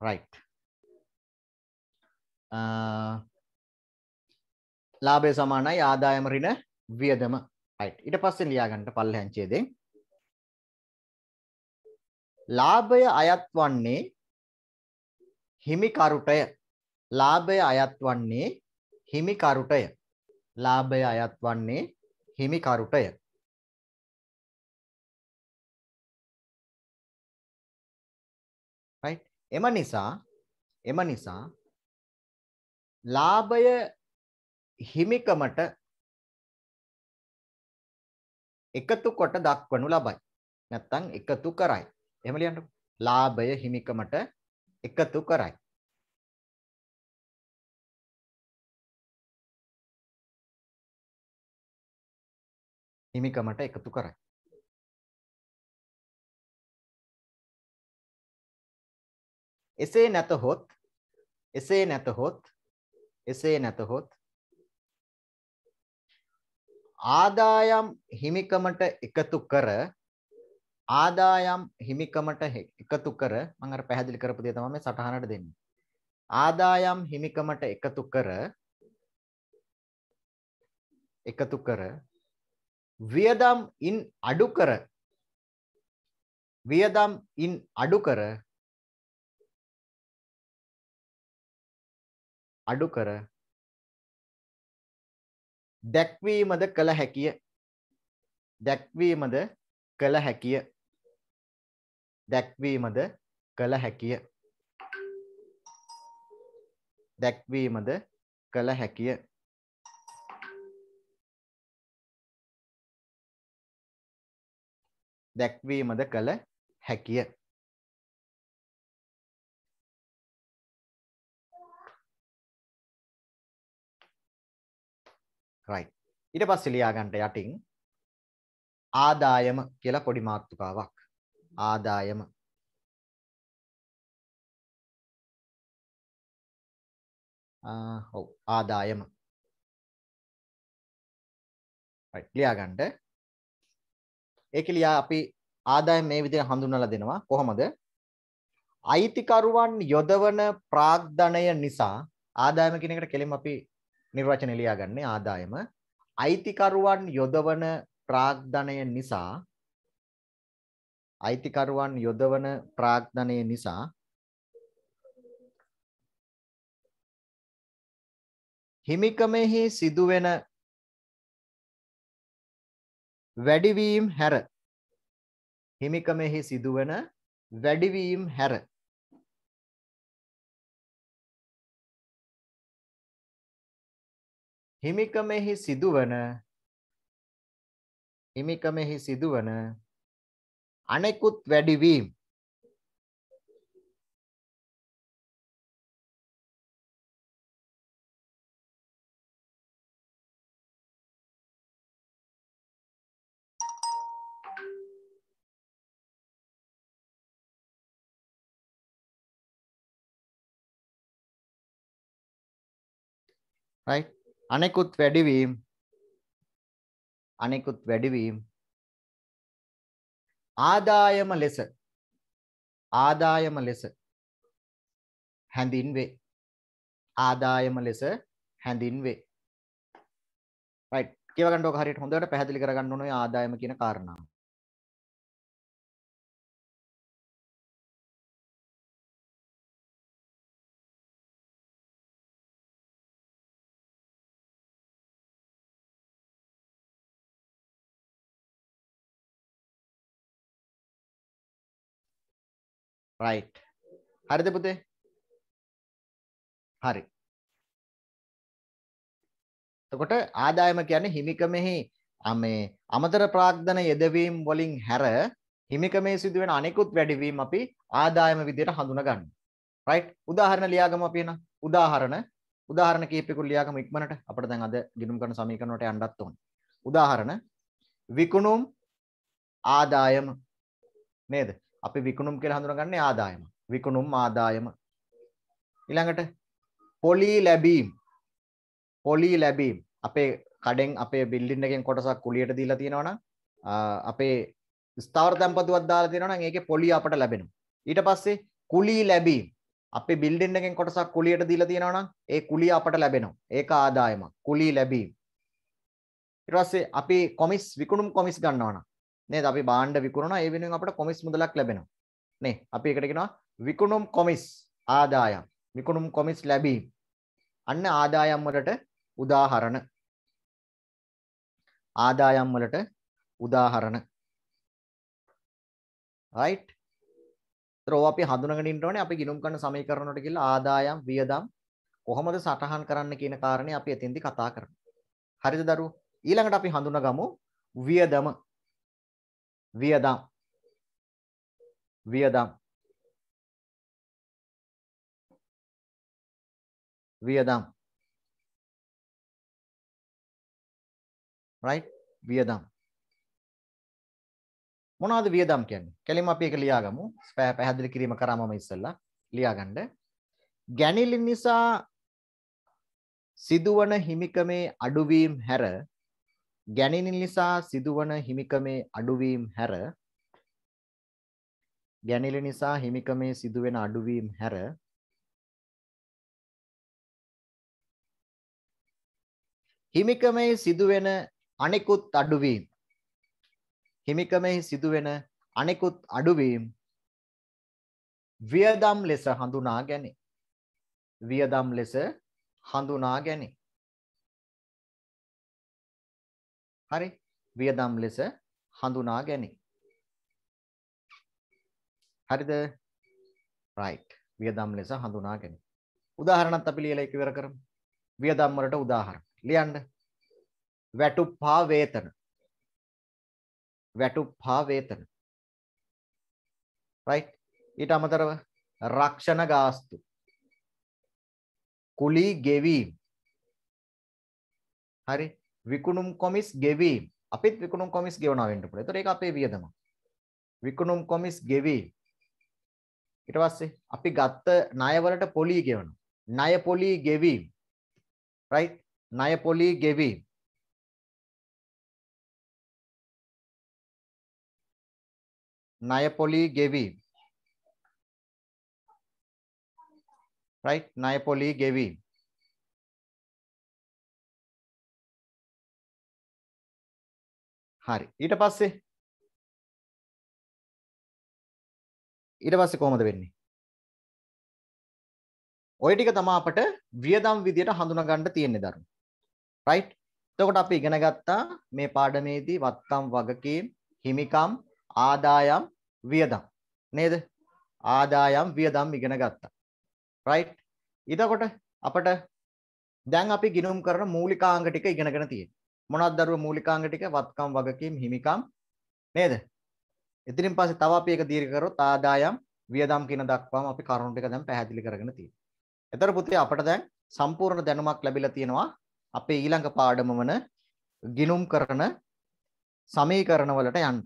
right uh, ලාභය සමානයි ආදායම ඍණ වියදම right ඊට පස්සේ ලියා ගන්න පල්ලෙහාන් ඡේදයෙන් ලාභය අයත් වන්නේ හිමිකරුටය ලාභය අයත් වන්නේ හිමිකරුටය ලාභය අයත් වන්නේ හිමිකරුටය එම නිසා එම නිසා ලාභය හිමිකමට එකතු කොට දක්වනු ලබයි. නැත්තම් එකතු කරයි. එහෙම ලියන්නකො. ලාභය හිමිකමට එකතු කරයි. හිමිකමට එකතු කරයි. එසේ නැතහොත් එසේ නැතහොත් එසේ නැතහොත් ආදායම් හිමිකමට එකතු කර ආදායම් හිමිකමට එකතු කර මම අර පැහැදිලි කරපු දේ තමයි මේ සටහනට දෙන්නේ ආදායම් හිමිකමට එකතු කර එකතු කර වියදම් ඉන් අඩු කර වියදම් ඉන් අඩු කර අඩු කර දැක්වීමද කළ හැකිය දැක්වීමද කළ හැකිය දැක්වීමද කළ හැකිය දැක්වීමද කළ හැකිය දැක්වීමද කළ හැකිය right ඊට පස්සේ ලියා ගන්න යටින් ආදායම කියලා පොඩි මාතෘකාවක් ආදායම ආ ඔව් ආදායම right ලියා ගන්න ඒක ලියා අපි ආදායම මේ විදිහට හඳුන්වලා දෙනවා කොහොමද අයිතිකරුවන් යොදවන ප්‍රාග්ධනය නිසා ආදායම කියන එකට කෙලින්ම අපි නිර්වචන ලියාගන්නේ ආදායම අයිතිකරුවන් යොදවන ප්‍රාග්ධනය නිසා අයිතිකරුවන් යොදවන ප්‍රාග්ධනය නිසා හිමිකමෙහි සිදුවෙන වැඩිවීම් හැර හිමිකමෙහි සිදුවන වැඩිවීම් හැර හිමිකමෙහි සිදුවන හිමිකමෙහි සිදුවන අනෙකුත් වැඩිවීම් right අනෙකුත් වැඩිවීම් අනෙකුත් වැඩිවීම් ආදායම ලෙස ආදායම ලෙස හැඳින්වේ ආදායම ලෙස හැඳින්වේ රයිට් කියවගන්න ඕක හරියට හොඳට පැහැදිලි කරගන්න ඕනේ ආදායම කියන කාරණාව රයිට් හරිද පුතේ හරි එතකොට ආදායම කියන්නේ හිමිකමෙහි මේ අමතර ප්‍රාග්ධන යෙදවීම් වලින් හැර හිමිකමේ සිදුවෙන අනෙකුත් වැඩිවීම් අපි ආදායම විදිහට හඳුනගන්නවා රයිට් උදාහරණ ලියාගමු අපි එහෙනම් උදාහරණ උදාහරණ කීපෙකුත් ලියාගමු ඉක්මනට අපිට දැන් අද ගිණුම් කරන සමීකරණ වලට යන්නත් ඕනේ උදාහරණ විකුණුම් ආදායම නේද අපි විකුණුම් කියලා හඳුනගන්නේ ආදායම. විකුණුම් ආදායම. ඊළඟට පොලි ලැබීම්. පොලි ලැබීම්. අපේ කඩෙන් අපේ බිල්ඩින් එකෙන් කොටසක් කුලියට දීලා තියෙනවා නම් අපේ ස්ථාවර තැන්පතුවක් දාලා තියෙනවා නම් ඒකේ පොලි අපට ලැබෙනවා. ඊට පස්සේ කුලි ලැබීම්. අපේ බිල්ඩින් එකෙන් කොටසක් කුලියට දීලා තියෙනවා නම් ඒ කුලිය අපට ලැබෙනවා. ඒක ආදායමක්. කුලි ලැබීම්. ඊට පස්සේ අපි කොමිස් විකුණුම් කොමිස් ගන්නවා නම් නේද? අපි බාණ්ඩ විකුණනවා ඒ වෙනුවෙන් අපට කොමිස් මුදලක් ලැබෙනවා. නේ? අපි ඒකට කියනවා විකුණුම් කොමිස් ආදායම්. විකුණුම් කොමිස් ලැබීම. අන්න ආදායම් වලට උදාහරණ. ආදායම් වලට උදාහරණ. right? ඒතරෝ අපි හඳුනගෙන ඉන්න ඕනේ අපි ගිණුම් කරන සමීකරණ වලට කියලා ආදායම් වියදම් කොහොමද සටහන් කරන්න කියන කාරණේ අපි එතෙන්දි කතා කරනවා. හරිද දරුවෝ? ඊළඟට අපි හඳුනගමු වියදම වියදම් වියදම් වියදම් right වියදම් මොනවද වියදම් කියන්නේ? කැලින්ම අපි ඒක ලියාගමු. පැහැදිලි කිරීම කරාමම ඉස්සෙල්ලා ලියාගන්න. ගැනිලි නිසා සිදුවන හිමිකමේ අඩුවීම් හැර ගැනෙන නිසා සිදුවන හිමිකමේ අඩුවීම් හැර ගැනිල නිසා හිමිකමේ සිදුවෙන අඩුවීම් හැර හිමිකමේ සිදුවෙන අනෙකුත් අඩුවීම් හිමිකමෙහි සිදුවෙන අනෙකුත් අඩුවීම් වියදම් ලෙස හඳුනා ගැනේ. වියදම් ලෙස හඳුනා ගැනේ. හරි වියදම් ලෙස හඳුනා ගැනීම හරිද right වියදම් ලෙස හඳුනා ගැනීම උදාහරණත් අපි ලියලා ඉවර කරමු වියදම් වලට උදාහරණ ලියන්න වැටුප්පා වේතන වැටුප්පා වේතන right ඊට අමතරව රක්ෂණ ගාස්තු කුලී ගෙවීම හරි විකුණුම් කොමිස් ගෙවීම අපිත් විකුණුම් කොමිස් ගෙවනවා වෙන්න පුළුවන්. ඒතර ඒක අපේ වියදම. විකුණුම් කොමිස් ගෙවීම. ඊට පස්සේ අපි ගත්ත ණය වලට පොලී ගෙවනවා. ණය පොලී ගෙවීම. right? ණය පොලී ගෙවීම. ණය පොලී ගෙවීම. right? ණය පොලී ගෙවීම. හරි. ඊට පස්සේ ඊට පස්සේ කොහොමද වෙන්නේ? ওই ටික තමයි අපට වියදම් විදියට හඳුනා ගන්න තියෙන්නේ දරුණු. right? එතකොට අපි ඉගෙන ගත්තා මේ පාඩමේදී වත්කම් වගකීම් හිමිකම් ආදායම් වියදම් නේද? ආදායම් වියදම් ඉගෙන ගත්තා. right? එතකොට අපට දැන් අපි ගිනුම් කරන මූලිකාංග ටික ඉගෙනගෙන තියෙනවා. මොනවද දරුව මූලිකාංග ටික වත්කම් වගකීම් හිමිකම් නේද? ඉතින් පස්සේ තව අපි ඒක දීර්ඝ කරොත් ආදායම් වියදම් කියන දක්වාම අපි කරුණු ටික දැන් පැහැදිලි කරගෙන තියෙනවා. එතකොට පුතේ අපිට දැන් සම්පූර්ණ දැනුමක් ලැබිලා තියෙනවා අපේ ඊළඟ පාඩම වන ගිනුම් කරන සමීකරණ වලට යන්න.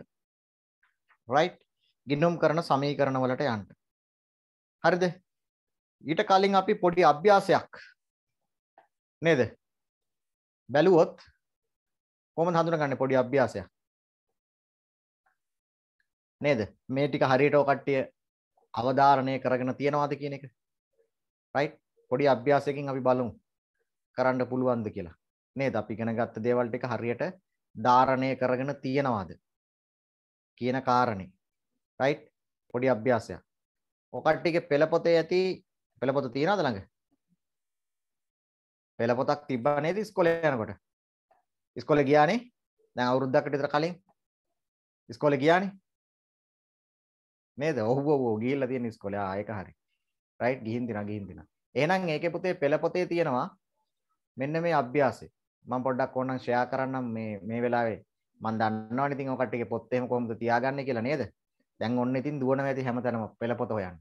right? ගිනුම් කරන සමීකරණ වලට යන්න. හරිද? ඊට කලින් අපි පොඩි අභ්‍යාසයක් නේද? බැලුවොත් කොහොමද හඳුනගන්නේ පොඩි අභ්‍යාසයක් නේද මේ ටික හරියට ඔය කට්ටිය අවධාරණය කරගෙන තියනවාද කියන එක රයිට් පොඩි අභ්‍යාසයකින් අපි බලමු කරන්න පුළුවන්ද කියලා නේද අපි ඉගෙන ගත්ත දේවල් ටික හරියට ධාරණය කරගෙන තියනවාද කියන කාරණේ රයිට් පොඩි අභ්‍යාසයක් ඔය කට්ටියගේ පෙළපොතේ ඇති පෙළපොත තියනවද ළඟ පෙළපොතක් තිබ්බා නේද ඉස්කෝලේ යනකොට ඉස්කෝලේ ගියානේ දැන් අවුරුද්දකට විතර කලින් ඉස්කෝලේ ගියානේ නේද ඔව් ඔව් ඔව් ගිහිල්ලා තියෙන ඉස්කෝලේ ආ ඒක හරි රයිට් ගිහින් දිනා ගිහින් දිනා එහෙනම් ඒකේ පුතේ පෙළ පොතේ තියෙනවා මෙන්න මේ අභ්‍යාසය මම පොඩ්ඩක් ඕනනම් ෂෙයා කරන්නම් මේ මේ වෙලාවේ මම දන්නවනේ ඉතින් ඔය කට්ටියගේ පොත් එහෙම කොහොමද තියාගන්නේ කියලා නේද දැන් ඔන්න ඉතින් දුවනවා ඇති හැමතැනම පෙළ පොත හොයන්න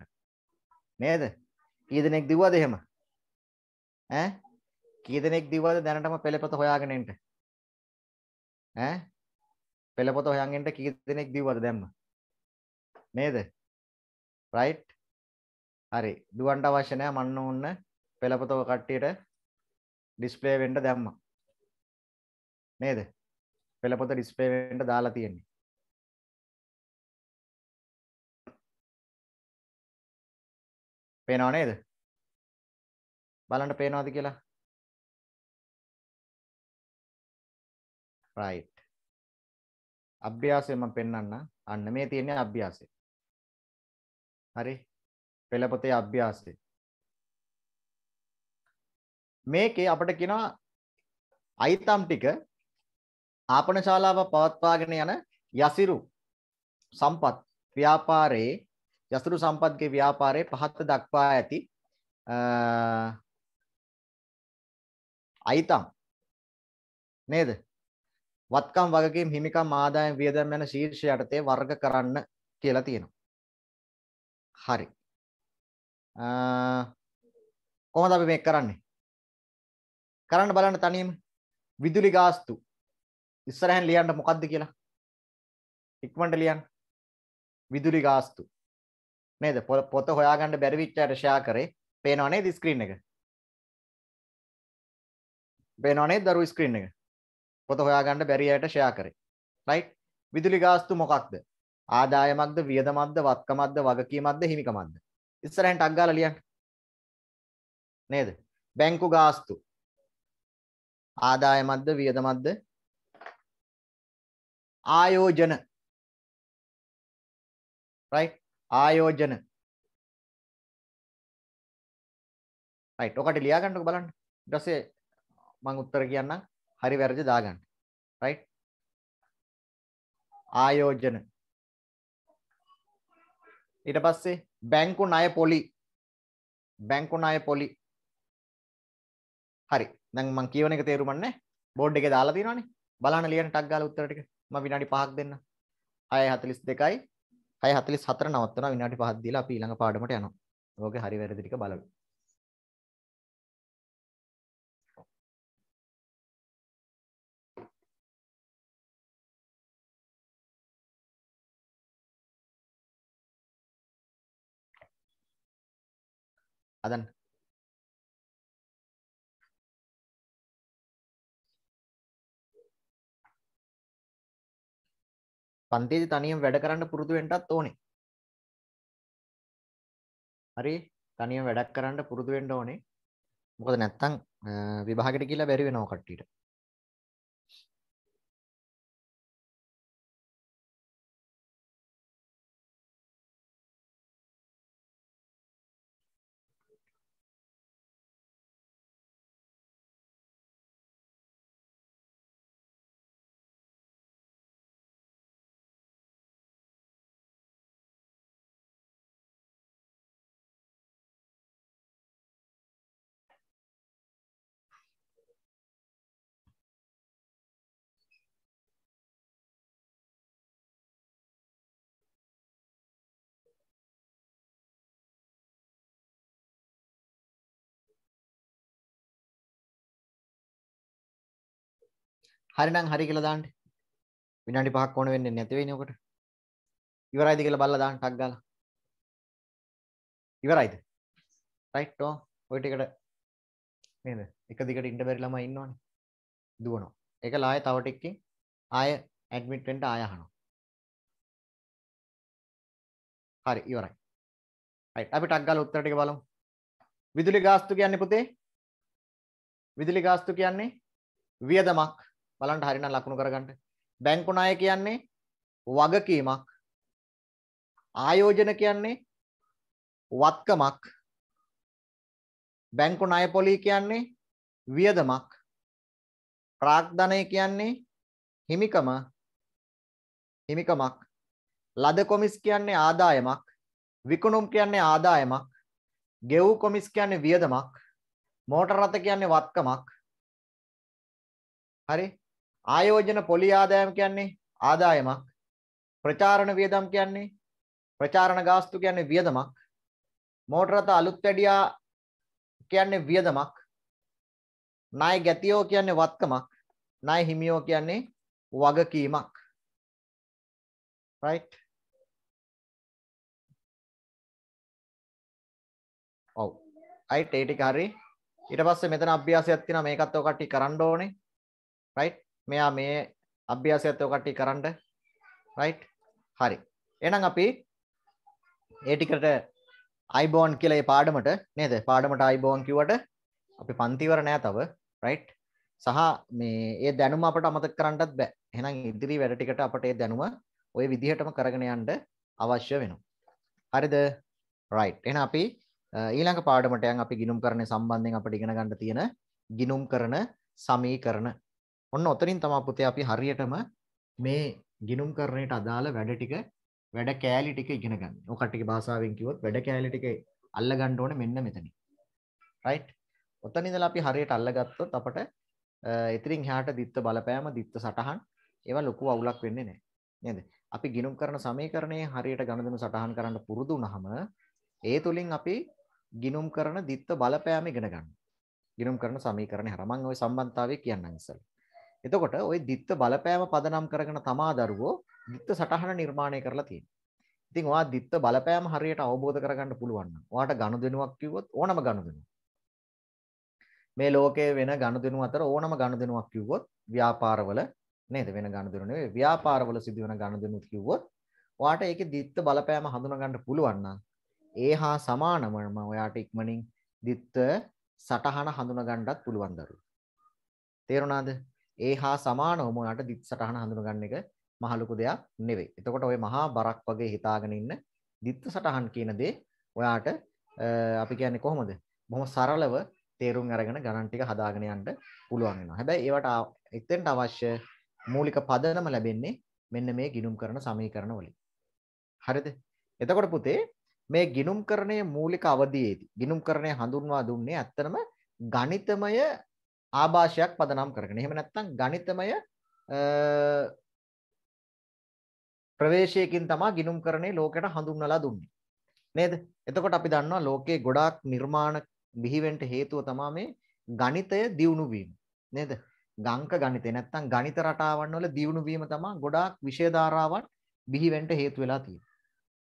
නේද කී දෙනෙක් දිව්වද එහෙම ඈ කී දෙනෙක් දිව්වද දැනටම පෙළ පොත හොයාගෙන ඉන්නේ ඈ පෙළපොත හොයන් එන්න කී දෙනෙක් දීවද දැම්ම නේද රයිට් හරි දුවන්ට අවශ්‍ය නැහැ මන්න ඕන්න පෙළපොත කට්ටියට ඩිස්ප්ලේ වෙන්න දැම්ම නේද පෙළපොත ඩිස්ප්ලේ වෙන්න දාලා තියෙන්නේ පේනව නේද බලන්න පේනවද කියලා right අභ්‍යාසය මම පෙන්වන්න. අන්න මේ තියෙන්නේ අභ්‍යාසය. හරි. පෙළපොතේ අභ්‍යාසය. මේකේ අපිට කියනවා අයිතම් ටික ආපනශාලාව පවත්වාගෙන යන යසිරු සම්පත් ව්‍යාපාරයේ යසිරු සම්පත්ගේ ව්‍යාපාරයේ පහත දක්වා ඇති අයිතම් නේද වත්කම් වගකීම් හිමිකම් ආදායම් වියදම් යන ශීර්ෂය යටතේ වර්ග කරන්න කියලා තියෙනවා. හරි. කොහොමද අපි මේක කරන්නේ? කරන්න බලන්න තනියම විදුලි ගාස්තු ඉස්සරහෙන් ලියන්න මොකද්ද කියලා ඉක්මනට ලියන්න විදුලි ගාස්තු නේද පොත හොයාගන්න බැරි විච්චයට ෂෙයා කරේ පේනව නේද ස්ක්‍රීන් එක පේනව නේද දරුවෝ ස්ක්‍රීන් එක පොත හොයාගන්න බැරි අයට ෂෙයා කරේ. රයිට්? විදුලි ගාස්තු මොකක්ද? ආදායමක්ද, වියදමක්ද, වත්කමක්ද, වගකීමක්ද, හිමිකමක්ද? ඉස්සරහින් ටක් ගාලා ලියන්න. නේද? බැංකු ගාස්තු. ආදායමක්ද, වියදමක්ද? ආයෝජන. රයිට්? ආයෝජන. රයිට්. ඔකට ලියා ගන්නකො බලන්න. ඊට පස්සේ මම උත්තර කියන්නම්. හරි වැරදි දාගන්න. right? ආයෝජන. ඊට පස්සේ බැංකු ණය පොලි. බැංකු ණය පොලි. හරි. දැන් මම කියවන එක තේරුම් ගන්නෑ. බෝඩ් එකේ දාලා තියෙනවනේ. බලන්න ලියන්න ටක් ගාලා උත්තර ටික. මම විනාඩි 5ක් දෙන්න. 6:42යි 6:44 නවත්තනවා විනාඩි 5ක් දීලා අපි ඊළඟ පාඩමට යනවා. ඕකේ හරි වැරදි ටික බලමු. හදන්න පන්තියේදී තනියම වැඩ කරන්න පුරුදු වෙන්නත් ඕනේ හරි තනියම වැඩක් කරන්න පුරුදු වෙන්න ඕනේ මොකද නැත්තම් විභාගෙට කියලා බැරි වෙනවා කට්ටියට හරිනම් හරි කියලා දාන්න. විනාඩි 5ක් ඕන වෙන්නේ නැති වෙන්නේ ඔකට. ඉවරයිද කියලා බලලා දාන්න ටක් ගාලා. ඉවරයිද? රයිට් ඕ ඔය ටිකට නේද? එක දිගට ඉන්න බැරි ළමයි ඉන්නවනේ. දුවනවා. ඒක ලාය තව ටිකකින් ආය ඇඩ්මිට් වෙන්න ආය අහනවා. හරි ඉවරයි. රයිට් අපි ටක් ගාලා උත්තර ටික බලමු. විදුලි ගාස්තු කියන්නේ පුතේ? විදුලි ගාස්තු කියන්නේ වියදමක් බලන්න හරිනම් ලකුණු කරගන්න. බැංකු ණය කියන්නේ වගකීමක්. ආයෝජන කියන්නේ වත්කමක්. බැංකු ණය පොලී කියන්නේ වියදමක්. ප්‍රාග්ධනය කියන්නේ හිමිකම හිමිකමක්. ලද කොමිස් කියන්නේ ආදායමක්. විකුණුම් කියන්නේ ආදායමක්. ගෙව් කොමිස් කියන්නේ වියදමක්. මෝටර් රථ කියන්නේ වත්කමක්. හරි ආයෝජන පොලි ආදායම් කියන්නේ ආදායමක්. ප්‍රචාරණ වියදම් කියන්නේ ප්‍රචාරණ ගාස්තු කියන්නේ වියදමක්. මෝටර රථ අලුත් වැඩියා කියන්නේ වියදමක්. ණය ගැතියෝ කියන්නේ වත්කමක්. ණය හිමියෝ කියන්නේ වගකීමක්. right ඔව් අයිට් ඒ ටික හරි ඊට පස්සේ මෙතන අභ්‍යාසයක් තියෙනවා මේකත් ඔය කට්ටිය කරන්න ඕනේ right මෙයා මේ අභ්‍යාසයත් ඔය කට්ටිය කරන්න රයිට් හරි එහෙනම් අපි ඒ ටිකට අයිබෝන් කියලා ඒ පාඩමට නේද පාඩමට අයිබෝන් කිව්වට අපි පන්තිවර නෑ තව රයිට් සහ මේ ඒ දැනුම අපට අමතක කරන්නත් බෑ එහෙනම් ඉදිරි වැඩ ටිකට අපට ඒ දැනුම ওই විදිහටම කරගෙන යන්න අවශ්‍ය වෙනවා හරිද රයිට් එහෙනම් අපි ඊළඟ පාඩමට යන් අපි ගිණුම් කරන්නේ සම්බන්ධයෙන් අපිට ඉගෙන ගන්න තියෙන ගිණුම් කරන සමීකරණ ඔන්න ඔතනින් තමා පුතේ අපි හරියටම මේ ගිනුම් කරණයට අදාළ වැඩ ටික වැඩ කෑලි ටික ඉගෙන ගන්න. ඔය කට්ටියගේ භාෂාවෙන් කිව්වොත් වැඩ කෑලි ටික අල්ල ගන්න ඕනේ මෙන්න මෙතන. රයිට්? ඔතන ඉඳලා අපි හරියට අල්ලගත්තොත් අපට ඉතින් එහාට දිත්ත බලපෑම දිත්ත සටහන් ඒවා ලොකු අවුලක් වෙන්නේ නැහැ. නේද? අපි ගිණුම් කරන සමීකරණයේ හරියට ගණදෙනු සටහන් කරන්න පුරුදු වුණාම ඒ තුලින් අපි ගිණුම් කරන දිත්ත බලපෑම ඉගෙන ගන්නවා. ගිණුම් කරන සමීකරණේ හරමං ওই සම්බන්ධතාවය කියන්නම් ඉස්සෙල්ලා. එතකොට ওই ditth බලපෑම පදනම් කරගෙන තමා දරුවෝ ditth සටහන නිර්මාණය කරලා තියෙනවා. ඉතින් ඔයා ditth බලපෑම හරියට අවබෝධ කරගන්න පුළුවන් නම් ඔයාට ගනුදෙනුවක් කිව්වොත් ඕනම ගනුදෙනුවක්. මේ ලෝකයේ වෙන ගනුදෙනු අතර ඕනම ගනුදෙනුවක් කිව්වොත් ව්‍යාපාරවල නේද වෙන ගනුදෙනු නෙවෙයි ව්‍යාපාරවල සිදුවන ගනුදෙනුත් කිව්වොත් ඔයාට ඒකේ ditth බලපෑම හඳුනා ගන්න පුළුවන් නම් ඒ හා සමානවම ඔයාට ඉක්මනින් ditth සටහන හඳුනා ගන්නත් පුළුවන් දරුවෝ. තේරුණාද? ඒ හා සමානවම ඔයාලට දිත් සටහන හඳුනගන්න එක මහ ලොකු දෙයක් නෙවෙයි. එතකොට ඔය මහා බරක් වගේ හිතාගෙන ඉන්න දිත් සටහන් කියන දේ ඔයාට අපි කියන්නේ කොහොමද? බොහොම සරලව තේරුම් අරගෙන ගණන් ටික හදාගෙන යන්න පුළුවන් වෙනවා. හැබැයි ඒවට එතෙන්ට අවශ්‍ය මූලික පදනම ලැබෙන්නේ මෙන්න මේ ගිණුම් කරන සමීකරණ වලින්. හරිද? එතකොට පුතේ මේ ගිණුම්කරණයේ මූලික අවධියේදී ගිණුම්කරණය හඳුන්වා දුන්නේ ඇත්තනම ගණිතමය ආభాෂයක් පදනම් කරගෙන. එහෙම නැත්නම් ගණිතමය ප්‍රවේශයකින් තමයි ගිනුම්කරණේ ලෝකයට හඳුන්වලා දුන්නේ. නේද? එතකොට අපි දන්නවා ලෝකේ ගොඩාක් නිර්මාණ බිහිවෙන්න හේතුව තමයි මේ ගණිතය දියුණු වීම. නේද? ගංක ගණිතේ නැත්නම් ගණිත රටාවන් වල දියුණු වීම තමයි ගොඩාක් විෂය ධාරාවන් බිහිවෙන්න හේතු වෙලා තියෙන්නේ.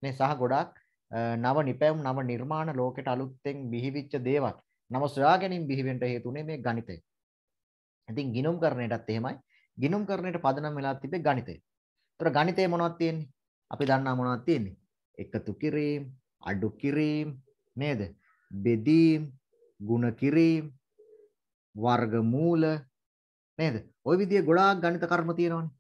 නේ සහ ගොඩාක් නව නිපැයුම් නව නිර්මාණ ලෝකයට අලුත්ෙන් බිහිවිච්ච දේවල් නව සොයා ගැනීම බිහිවෙන්න හේතුනේ මේ ගණිතය. ඉතින් ගිණුම් කරණයටත් එහෙමයි. ගිණුම් කරණයට පදනම් වෙලා තිබේ ගණිතය. ඒතර ගණිතේ මොනවද තියෙන්නේ? අපි දන්නා මොනවද තියෙන්නේ? එකතු කිරීම, අඩු කිරීම නේද? බෙදීම, ಗುಣ කිරීම, වර්ගමූල නේද? ওই විදිහේ ගොඩාක් ගණිත කර්ම තියෙනවානේ.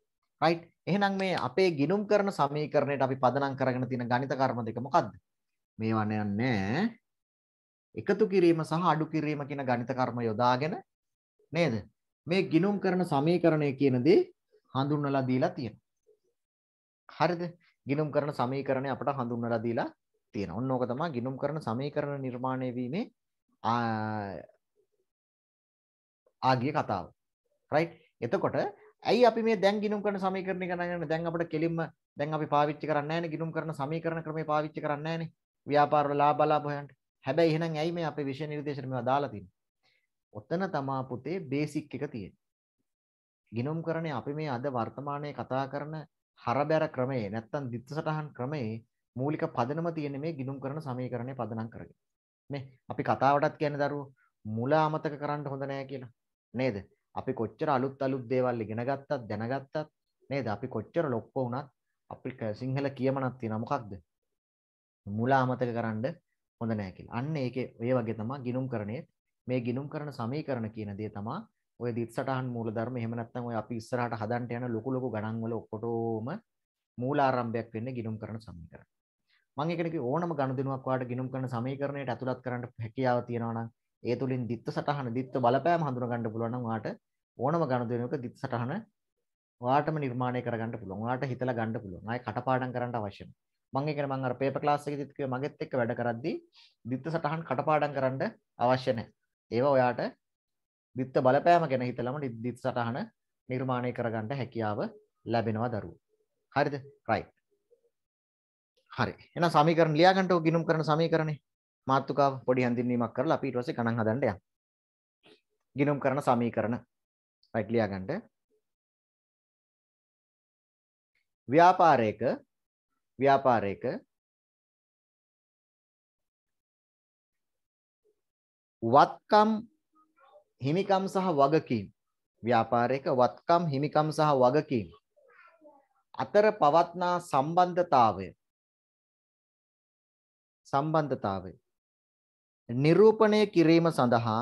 right? එහෙනම් මේ අපේ ගිණුම් කරන සමීකරණයට අපි පදනම් කරගෙන තියෙන ගණිත කර්ම දෙක මොකද්ද? මේවා නෑ. එකතු කිරීම සහ අඩු කිරීම කියන ගණිත කර්ම යොදාගෙන නේද? මේ ගිනුම් කරන සමීකරණය කියන දේ හඳුන්වලා දීලා තියෙනවා. හරිද? ගිනුම් කරන සමීකරණය අපට හඳුන්වලා දීලා තියෙනවා. ඔන්න ඕක තමයි ගිනුම් කරන සමීකරණ නිර්මාණය වීමේ ආගිය කතාව. රයිට්? එතකොට ඇයි අපි මේ දැන් ගිනුම් කරන සමීකරණය ගණන් ගන්න දැන් අපිට කෙලින්ම දැන් අපි පාවිච්චි කරන්නේ නැහැ නේ ගිනුම් කරන සමීකරණ ක්‍රමය පාවිච්චි කරන්නේ නැහැ නේ ව්‍යාපාර වල ලාභ ලාභ හොයන්න. හැබැයි එහෙනම් ඇයි මේ අපේ විෂය නිර්දේශන මේවා දාලා තින්නේ? ඔතන තමා පුතේ බේසික් එක තියෙන්නේ. ගිනුම් කරන්නේ අපි මේ අද වර්තමානයේ කතා කරන හරබැර ක්‍රමයේ නැත්තම් ditth සටහන් ක්‍රමයේ මූලික පදනම තියෙන්නේ මේ ගිනුම් කරන සමීකරණය පදනම් කරගෙන. මේ අපි කතාවටත් කියන්නේ දරුවෝ මුල අමතක කරන්න හොඳ නෑ කියලා. නේද? අපි කොච්චර අලුත් අලුත් දේවල් ඉගෙන ගත්තත් දැනගත්තත් නේද? අපි කොච්චර ලොක්කෝ වුණත් අපි සිංහල කියමනක් තියෙනවා මොකක්ද? මුල අමතක කරන්න හොඳ නෑ කියලා. අන්න ඒකේ ඔය වගේ තමයි ගිනුම් කරන්නේ මේ ගිනුම් කරන සමීකරණ කියන දේ තමා ඔය දිත්සටහන් මූලධර්ම එහෙම නැත්නම් ඔය අපි ඉස්සරහට හදන්න යන ලොකු ලොකු ගණන් වල ඔක්කොටම මූලාරම්භයක් වෙන්නේ ගිනුම් කරන සමීකරණ. මම ඒකට කිය ඕනම ගණුදෙනුවක් වාට ගිනුම් කරන සමීකරණයට ඇතුළත් කරන්න හැකියාව තියෙනවා නම් ඒ තුලින් දිත්ත සටහන දිත්ත බලපෑම හඳුනා ගන්න පුළුවන් නම් වාට ඕනම ගණුදෙනුවක දිත් සටහන වාටම නිර්මාණය කරගන්න පුළුවන්. වාට හිතලා ගන්න පුළුවන්. ආයේ කටපාඩම් කරන්න අවශ්‍ය නැහැ. මම ඒකනේ මම අර පේපර් ක්ලාස් එකේදීත් කිව්වා මගෙත් එක්ක වැඩ කරද්දී දිත්ත සටහන් කටපාඩම් කරන්න අවශ්‍ය නැහැ. ඒවා ඔයාට දිත්ත බලපෑම ගැන හිතලම දිත් සටහන නිර්මාණය කරගන්න හැකියාව ලැබෙනවා දරුවෝ. හරිද? right. හරි. එහෙනම් සමීකරණ ලියාගන්න ඔය ගිණුම් කරන සමීකරණේ මාතෘකාව පොඩි හැඳින්වීමක් කරලා අපි ඊට පස්සේ ගණන් හදන්න යමු. ගිණුම් කරන සමීකරණ right ලියාගන්න. ව්‍යාපාරයක ව්‍යාපාරයක වත්කම් හිමිකම් සහ වගකීම් ව්‍යාපාරයක වත්කම් හිමිකම් සහ වගකීම් අතර පවත්නා සම්බන්ධතාවය සම්බන්ධතාවය නිරූපණය කිරීම සඳහා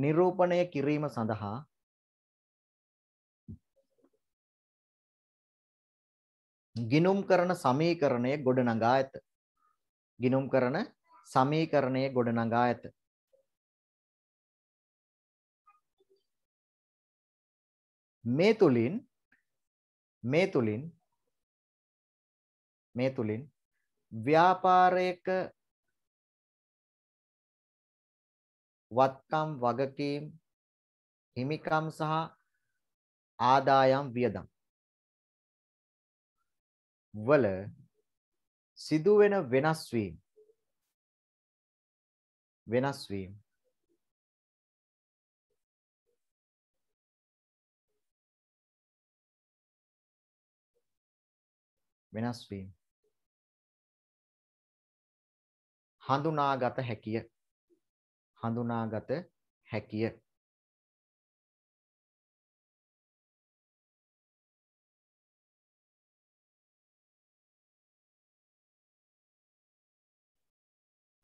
නිරූපණය කිරීම සඳහා ගිනුම් කරන සමීකරණය ගොඩනගා ඇත. ගිනුම් කරන සමීකරණය ගොඩනගා ඇත. මේ තුලින් මේ තුලින් මේ තුලින් ව්‍යාපාරයක වත්කම් වගකීම් හිමිකම් සහ ආදායම් වියදම් වල සිදුවෙන වෙනස් වීම වෙනස් වීම වෙනස් වීම හඳුනාගත හැකිය හඳුනාගත හැකිය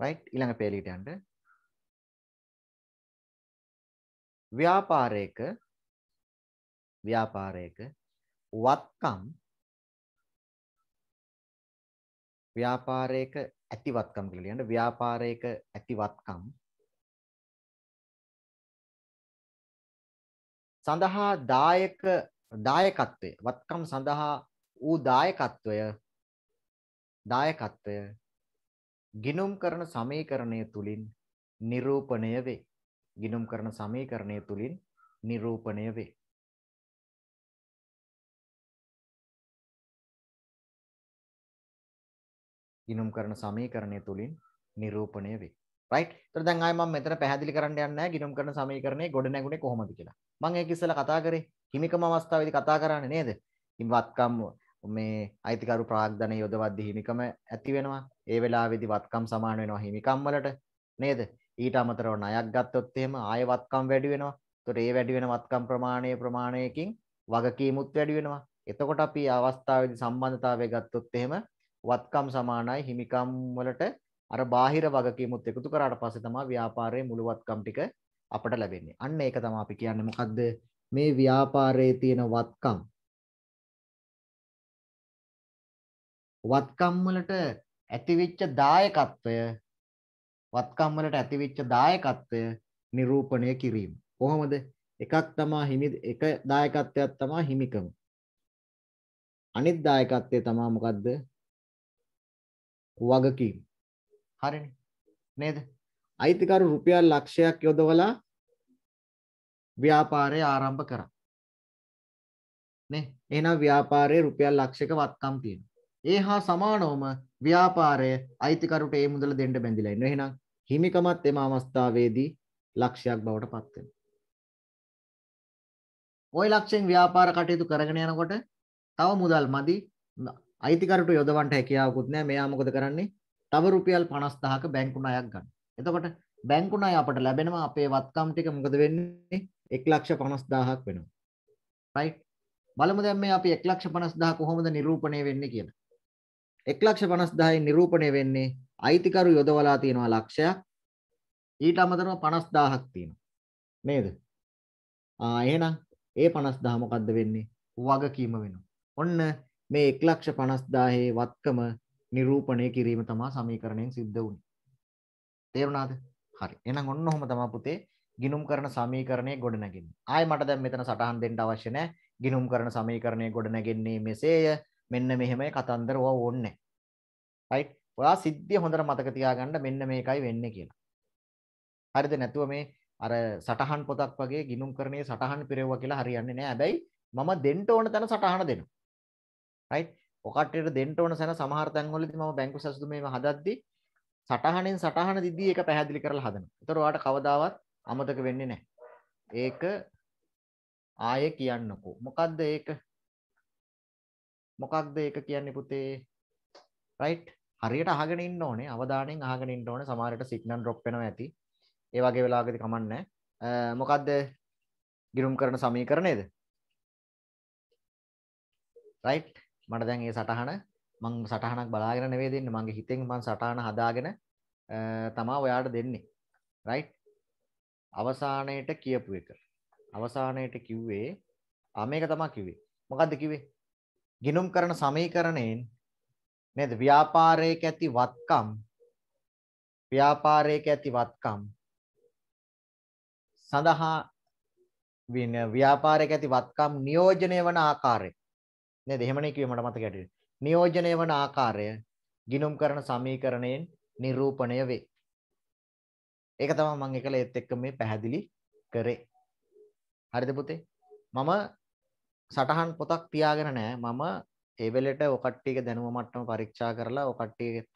right ඊළඟ පේලීට යන්න ව්‍යාපාරයක ව්‍යාපාරයක වත්කම් ව්‍යාපාරයක ඇතිවත්කම් කියලා ලියන්න ව්‍යාපාරයක ඇතිවත්කම් සඳහා දායක දායකත්වය වත්කම් සඳහා ඌ දායකත්වය දායකත්වය ගිනුම් කරන සමීකරණය තුලින් නිරූපණය වේ. ගිනුම් කරන සමීකරණය තුලින් නිරූපණය වේ. ගිනුම් කරන සමීකරණය තුලින් නිරූපණය වේ. right? ඒතර දැන් ආයෙ මම මෙතන පැහැදිලි කරන්න යන්නේ නැහැ ගිනුම් කරන සමීකරණේ ගොඩ නැගුණේ කොහොමද කියලා. මම ඒක ඉස්සෙල්ලා කතා කරේ හිමිකම අවස්ථාවේදී කතා කරන්නේ නේද? ඉතින් වත්කම් මේ අයිතිකරු ප්‍රාග්ධන යොදවද්දී හිමිකම ඇති වෙනවා. ඒ වෙලාවේදී වත්කම් සමාන වෙනවා හිමිකම් වලට නේද? ඊට අමතරව ණයක් ගත්තොත් එහෙම ආයෙ වත්කම් වැඩි වෙනවා. ඒතකොට ඒ වැඩි වෙන වත්කම් ප්‍රමාණය ප්‍රමාණයකින් වගකීමුත් වැඩි වෙනවා. එතකොට අපි අවස්ථාවේදී සම්බන්ධතාවය ගත්තොත් එහෙම වත්කම් සමානයි හිමිකම් වලට අර බාහිර වගකීමුත් එකතු කරාට පස්සේ තමයි ව්‍යාපාරයේ මුළු වත්කම් ටික අපට ලැබෙන්නේ. අන්න ඒක තමයි අපි කියන්නේ මොකද්ද මේ ව්‍යාපාරයේ තියෙන වත්කම්. වත්කම් වලට ඇතිවෙච්ච දායකත්වය වත්කම් වලට ඇතිවෙච්ච දායකත්වය නිරූපණය කිරීම. කොහොමද? එකක් තමයි හිමි එක දායකත්වයක් තමයි හිමිකම. අනිත් දායකත්වය තමයි මොකද්ද? වගකීම්. හරිනේ. නේද? අයිතිකරු රුපියල් ලක්ෂයක් යොදවලා ව්‍යාපාරය ආරම්භ කරා. නේ? එහෙනම් ව්‍යාපාරයේ රුපියල් ලක්ෂයක වත්කම් තියෙනවා. ඒ හා සමානවම ව්‍යාපාරය අයිතිකරුට ඒ මුදල දෙන්න බැඳිලා ඉන්නවා. එහෙනම් හිමිකමත් එම අවස්ථාවේදී ලක්ෂයක් බවට පත් වෙනවා. ওই ලක්ෂයෙන් ව්‍යාපාර කටයුතු කරගෙන යනකොට තව මුදල් මදි අයිතිකරට යොදවන්ට හැකියාවකුත් නෑ මෙයා මොකද කරන්නේ තව රුපියල් 50000ක බැංකු ණයක් ගන්න. එතකොට බැංකු ණය අපට ලැබෙනවා අපේ වත්කම් ටික මොකද වෙන්නේ 150000ක් වෙනවා. right බලමු දැන් මේ අපි 150000 කොහොමද නිරූපණය වෙන්නේ කියලා. 150000යි නිරූපණය වෙන්නේ අයිතිකරු යොදවලා තියෙනවා ලක්ෂයක් ඊට අමතරව 50000ක් තියෙනවා. නේද? ආ එහෙනම් ඒ 50000 මොකද්ද වෙන්නේ? වගකීම වෙනවා. ඔන්න මේ 150000 වත්කම නිරූපණය කිරීම තමයි සමීකරණයෙන් සිද්ධ වුනේ. තේරුණාද? හරි. එහෙනම් ඔන්න ඔහොම තමයි පුතේ ගිණුම් කරන සමීකරණය ගොඩ නැගෙන්නේ. ආයෙ මට දැන් මෙතන සටහන් දෙන්න අවශ්‍ය නැහැ. ගිණුම් කරන සමීකරණය ගොඩ නැගෙන්නේ මෙසේය. මෙන්න මෙහෙමයි කතන්දර ඔවා ඕන්නේ. රයිට්. ඔයා සිද්ධිය හොඳට මතක තියාගන්න මෙන්න මේකයි වෙන්නේ කියලා. හරිද? නැතුව මේ අර සටහන් පොතක් වගේ ගිණුම් කරණයේ සටහන් පිරෙව්වා කියලා හරියන්නේ නැහැ. හැබැයි මම දෙන්න ඕන තැන සටහන දෙනවා. right ඔකටට දෙන්න ඕන සැන සමහර තැන්වලදී මම බැංකු සැසඳුමේම හදද්දී සටහනෙන් සටහන දිද්දී ඒක පැහැදිලි කරලා හදනවා. ඒතර ඔයාලට කවදාවත් අමතක වෙන්නේ නැහැ. ඒක ආයෙ කියන්නකෝ. මොකද්ද ඒක? මොකක්ද ඒක කියන්නේ පුතේ? right? හරියට අහගෙන ඉන්න ඕනේ. අවධානයෙන් අහගෙන ඉන්න ඕනේ. සමහරට සිග්නල් drop වෙනවා ඇති. ඒ වගේ වෙලාවකදී කමන්නේ නැහැ. මොකද්ද? ගිරුම් කරන සමීකරණයද? right? මට දැන් ඒ සටහන මං සටහනක් බලාගෙන නෙවේ දෙන්න මගේ හිතෙන් මං සටහන හදාගෙන තමා ඔයාට දෙන්නේ රයි් අවසානයට කියපු එක අවසානයට කිව්වේ අමේක තමා කිවේ මොකක්ද කිවේ ගිනුම් කරන සමීකරණයෙන් නේද ව්‍යාපාරයක ඇති වත්කම් ව්‍යාපාරයක ඇති වත්කම් සඳහා වින ව්‍යාපාරයක ඇති වත්කම් නියෝජනය වන ආකාරය නේද? එහෙමනේ කිව්වේ මට මතක හිටියේ. නියෝජනය වන ආකාරය ගිනුම් කරන සමීකරණයෙන් නිරූපණය වේ. ඒක තමයි මම එකලෙත් එක්ක මේ පැහැදිලි කරේ. හරිද පුතේ? මම සටහන් පොතක් තියාගෙන නැහැ. මම ඒ වෙලෙට ඔකට්ටියක දැනුම මට්ටම පරීක්ෂා කරලා ඔකට්ටියක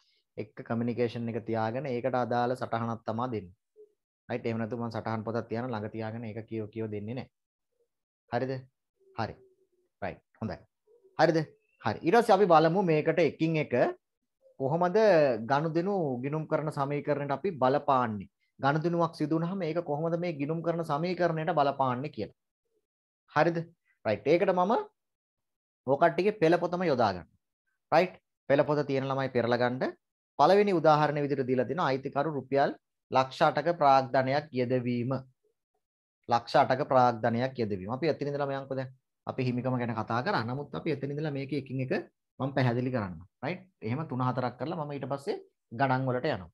එක්ක කමියුනිකේෂන් එක තියාගෙන ඒකට අදාළ සටහනක් තමයි දෙන්නේ. රයිට් එහෙම නැතුව මම සටහන් පොතක් තියාන ළඟ තියාගෙන ඒක කියෝ කියෝ දෙන්නේ නැහැ. හරිද? හරි. රයිට් හොඳයි. හරිද? හරි. ඊට පස්සේ අපි බලමු මේකට එකින් එක කොහොමද ගනුදෙනු ගිණුම් කරන සමීකරණයට අපි බලපාන්නේ. ගණුදෙනුවක් සිදු වුනහම ඒක කොහොමද මේ ගිණුම් කරන සමීකරණයට බලපාන්නේ කියලා. හරිද? රයිට්. ඒකට මම ඕකට්ටිගේ පෙළපොතම යොදා ගන්නවා. රයිට්. පෙළපොත තියෙන ළමයි පෙරලා ගන්න. පළවෙනි උදාහරණය විදිහට දීලා දෙනවා අයිතිකරු රුපියල් ලක්ෂ 8ක ප්‍රාග්ධනයක් යෙදවීම. ලක්ෂ 8ක ප්‍රාග්ධනයක් යෙදවීම. අපි අතින් ඉඳලා මේ අංක දැන් අපි හිමිකම ගැන කතා කරා. නමුත් අපි එතන ඉඳලා මේක එකින් එක මම පැහැදිලි කරන්න. රයිට්? එහෙම 3 4ක් කරලා මම ඊට පස්සේ ගණන් වලට යනවා.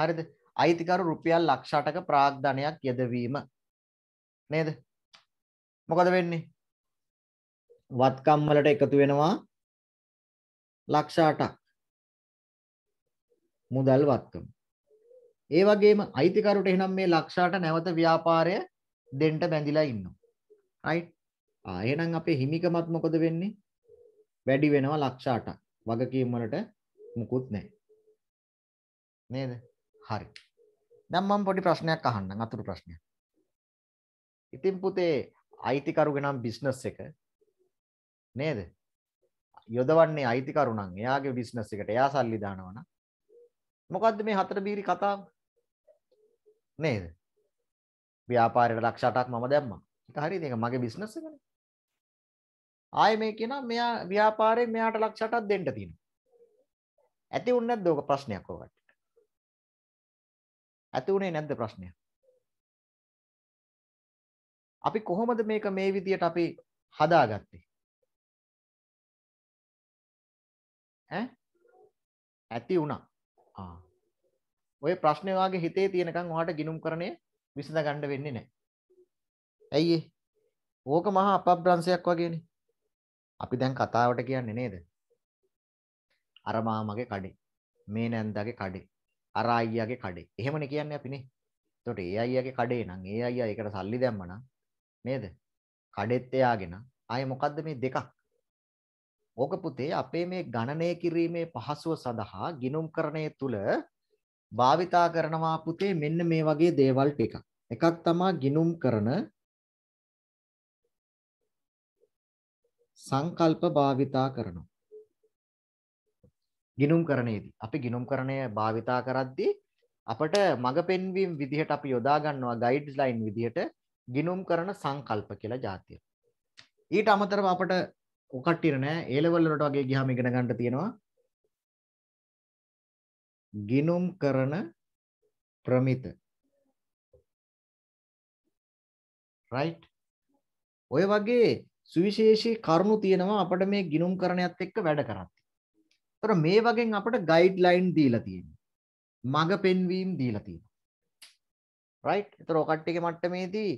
හරිද? අයිතිකරු රුපියල් ලක්ෂ 8ක ප්‍රාග්ධනයක් යදවීම. නේද? මොකද වෙන්නේ? වත්කම් වලට එකතු වෙනවා ලක්ෂ 8ක්. මුදල් වත්කම. ඒ වගේම අයිතිකරුට එහෙනම් මේ ලක්ෂ 8 නැවත ව්‍යාපාරය දෙන්න බැඳිලා ඉන්නවා. රයිට්? ආ එහෙනම් අපේ හිමිකමත් මොකද වෙන්නේ? වැඩි වෙනවා ලක්ෂ 8ක්. වගකීම් වලට මුකුත් නැහැ. නේද? හරි. දැන් මම පොඩි ප්‍රශ්නයක් අහන්නම් අතුරු ප්‍රශ්නයක්. ඉතින් පුතේ අයිතිකරුගේ නම් බිස්නස් එක නේද? යොදවන්නේ අයිතිකරු නම් එයාගේ බිස්නස් එකට එයා සල්ලි දානවා නම් මොකද්ද මේ හතර බීරි කතාව? නේද? ව්‍යාපාරයට ලක්ෂ 8ක් මම දැම්මා. ඒක හරියද? ඒක මගේ බිස්නස් එකනේ. ආයෙ මේ කියනවා මෙයා ව්‍යාපාරයෙන් මෙයාට ලක්ෂ 8ක් දෙන්න තියෙනවා. ඇති උන්නේ නැද්ද ඔක ප්‍රශ්නයක් ඔකට? ඇති උනේ නැද්ද ප්‍රශ්නය? අපි කොහොමද මේක මේ විදියට අපි හදාගත්තේ? ඈ? ඇති උනා. ආ. ඔය ප්‍රශ්නේ වාගේ හිතේ තියෙනකන් ඔයාට ගිනුම් කරන්නේ විසඳ ගන්න වෙන්නේ නැහැ. ඇයි ඕක මහා අපබ්‍රංශයක් වගේනේ. අපි දැන් කතාවට කියන්නේ නේද? අර මාමගේ කඩේ. මේ නැන්දාගේ කඩේ. අර අයියාගේ කඩේ. එහෙමනේ කියන්නේ අපිනේ. එතකොට ඒ අයියාගේ කඩේ නම් ඒ අයියා ඒකට සල්ලි දැම්ම නම් නේද? කඩෙත් එයාගෙන ආයේ මොකද්ද මේ දෙකක්? ඕක පුතේ අපේ මේ ගණනය කිරීමේ පහසුව සඳහා ගිනුම්කරණය තුල භාවිතා කරනවා පුතේ මෙන්න මේ වගේ දේවල් ටික. එකක් තමයි ගිනුම් කරන සංකල්ප භාවිතා කරනවා. ගිනුම් කරණයේදී අපි ගිනුම් කරණය භාවිතා කරද්දී අපට මඟ පෙන්වීම් විදිහට අපි යොදා ගන්නවා ගයිඩ්ස් ලයින් විදිහට ගිනුම් කරන සංකල්ප කියලා જાතිය. ඊට අමතරව අපට ඔකට්ටිර නෑ ඒ ලෙවල් වලට වගේ ගියාම ඉගෙන ගන්න තියෙනවා ගිනුම් කරන ප්‍රමිත. right ඔය වගේ සුවිශේෂී කරුණු තියෙනවා අපිට මේ ගිනුම් කරණයත් එක්ක වැඩ කරත්. ඒතර මේ වගේ අපිට ගයිඩ්ලයින් දීලා තියෙනවා. මඟ පෙන්වීම් දීලා තියෙනවා. රයිට්? ඒතර ඔකට්ටියගේ මට්ටමේදී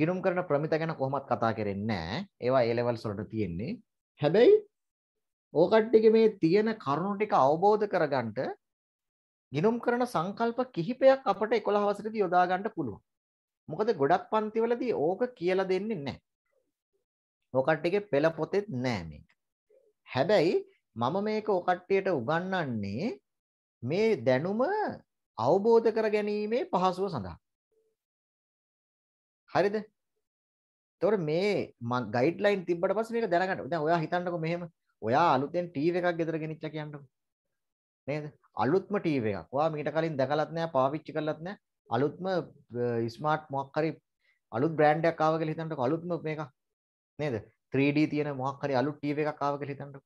ගිනුම් කරන ප්‍රමිත ගැන කොහොමත් කතා කරෙන්නේ නැහැ. ඒවා A levels වලට තියෙන්නේ. හැබැයි ඕකට්ටියගේ මේ තියෙන කරුණු ටික අවබෝධ කරගන්නට ගිනුම් කරන සංකල්ප කිහිපයක් අපට 11 වසරේදී යොදා ගන්න පුළුවන්. මොකද ගොඩක් පන්තිවලදී ඕක කියලා දෙන්නේ නැහැ. ඔකට්ටියගේ පෙළ පොතෙත් නෑ මේක. හැබැයි මම මේක ඔකට්ටියට උගන්වන්නේ මේ දැනුම අවබෝධ කර ගැනීමේ පහසුව සඳහා. හරිද? එතකොට මේ මම ගයිඩ්ලයින් තිබ්බට පස්සේ මේක දැනගන්න. දැන් ඔයා හිතන්නකෝ මෙහෙම. ඔයා අලුතෙන් ටීවී එකක් ගෙදර ගෙනිච්චා කියන්නකෝ. නේද? අලුත්ම ටීවී එකක්. ඔයා මීට කලින් දැකලත් නෑ, පාවිච්චි කරලත් නෑ. අලුත්ම ස්මාර්ට් මොකක් හරි අලුත් බ්‍රෑන්ඩ් එකක් ආව කියලා හිතන්නකෝ. අලුත්ම මේකක්. නේද 3D තියෙන මොකක් හරි අලුත් TV එකක් ආව කියලා හිතන්නකො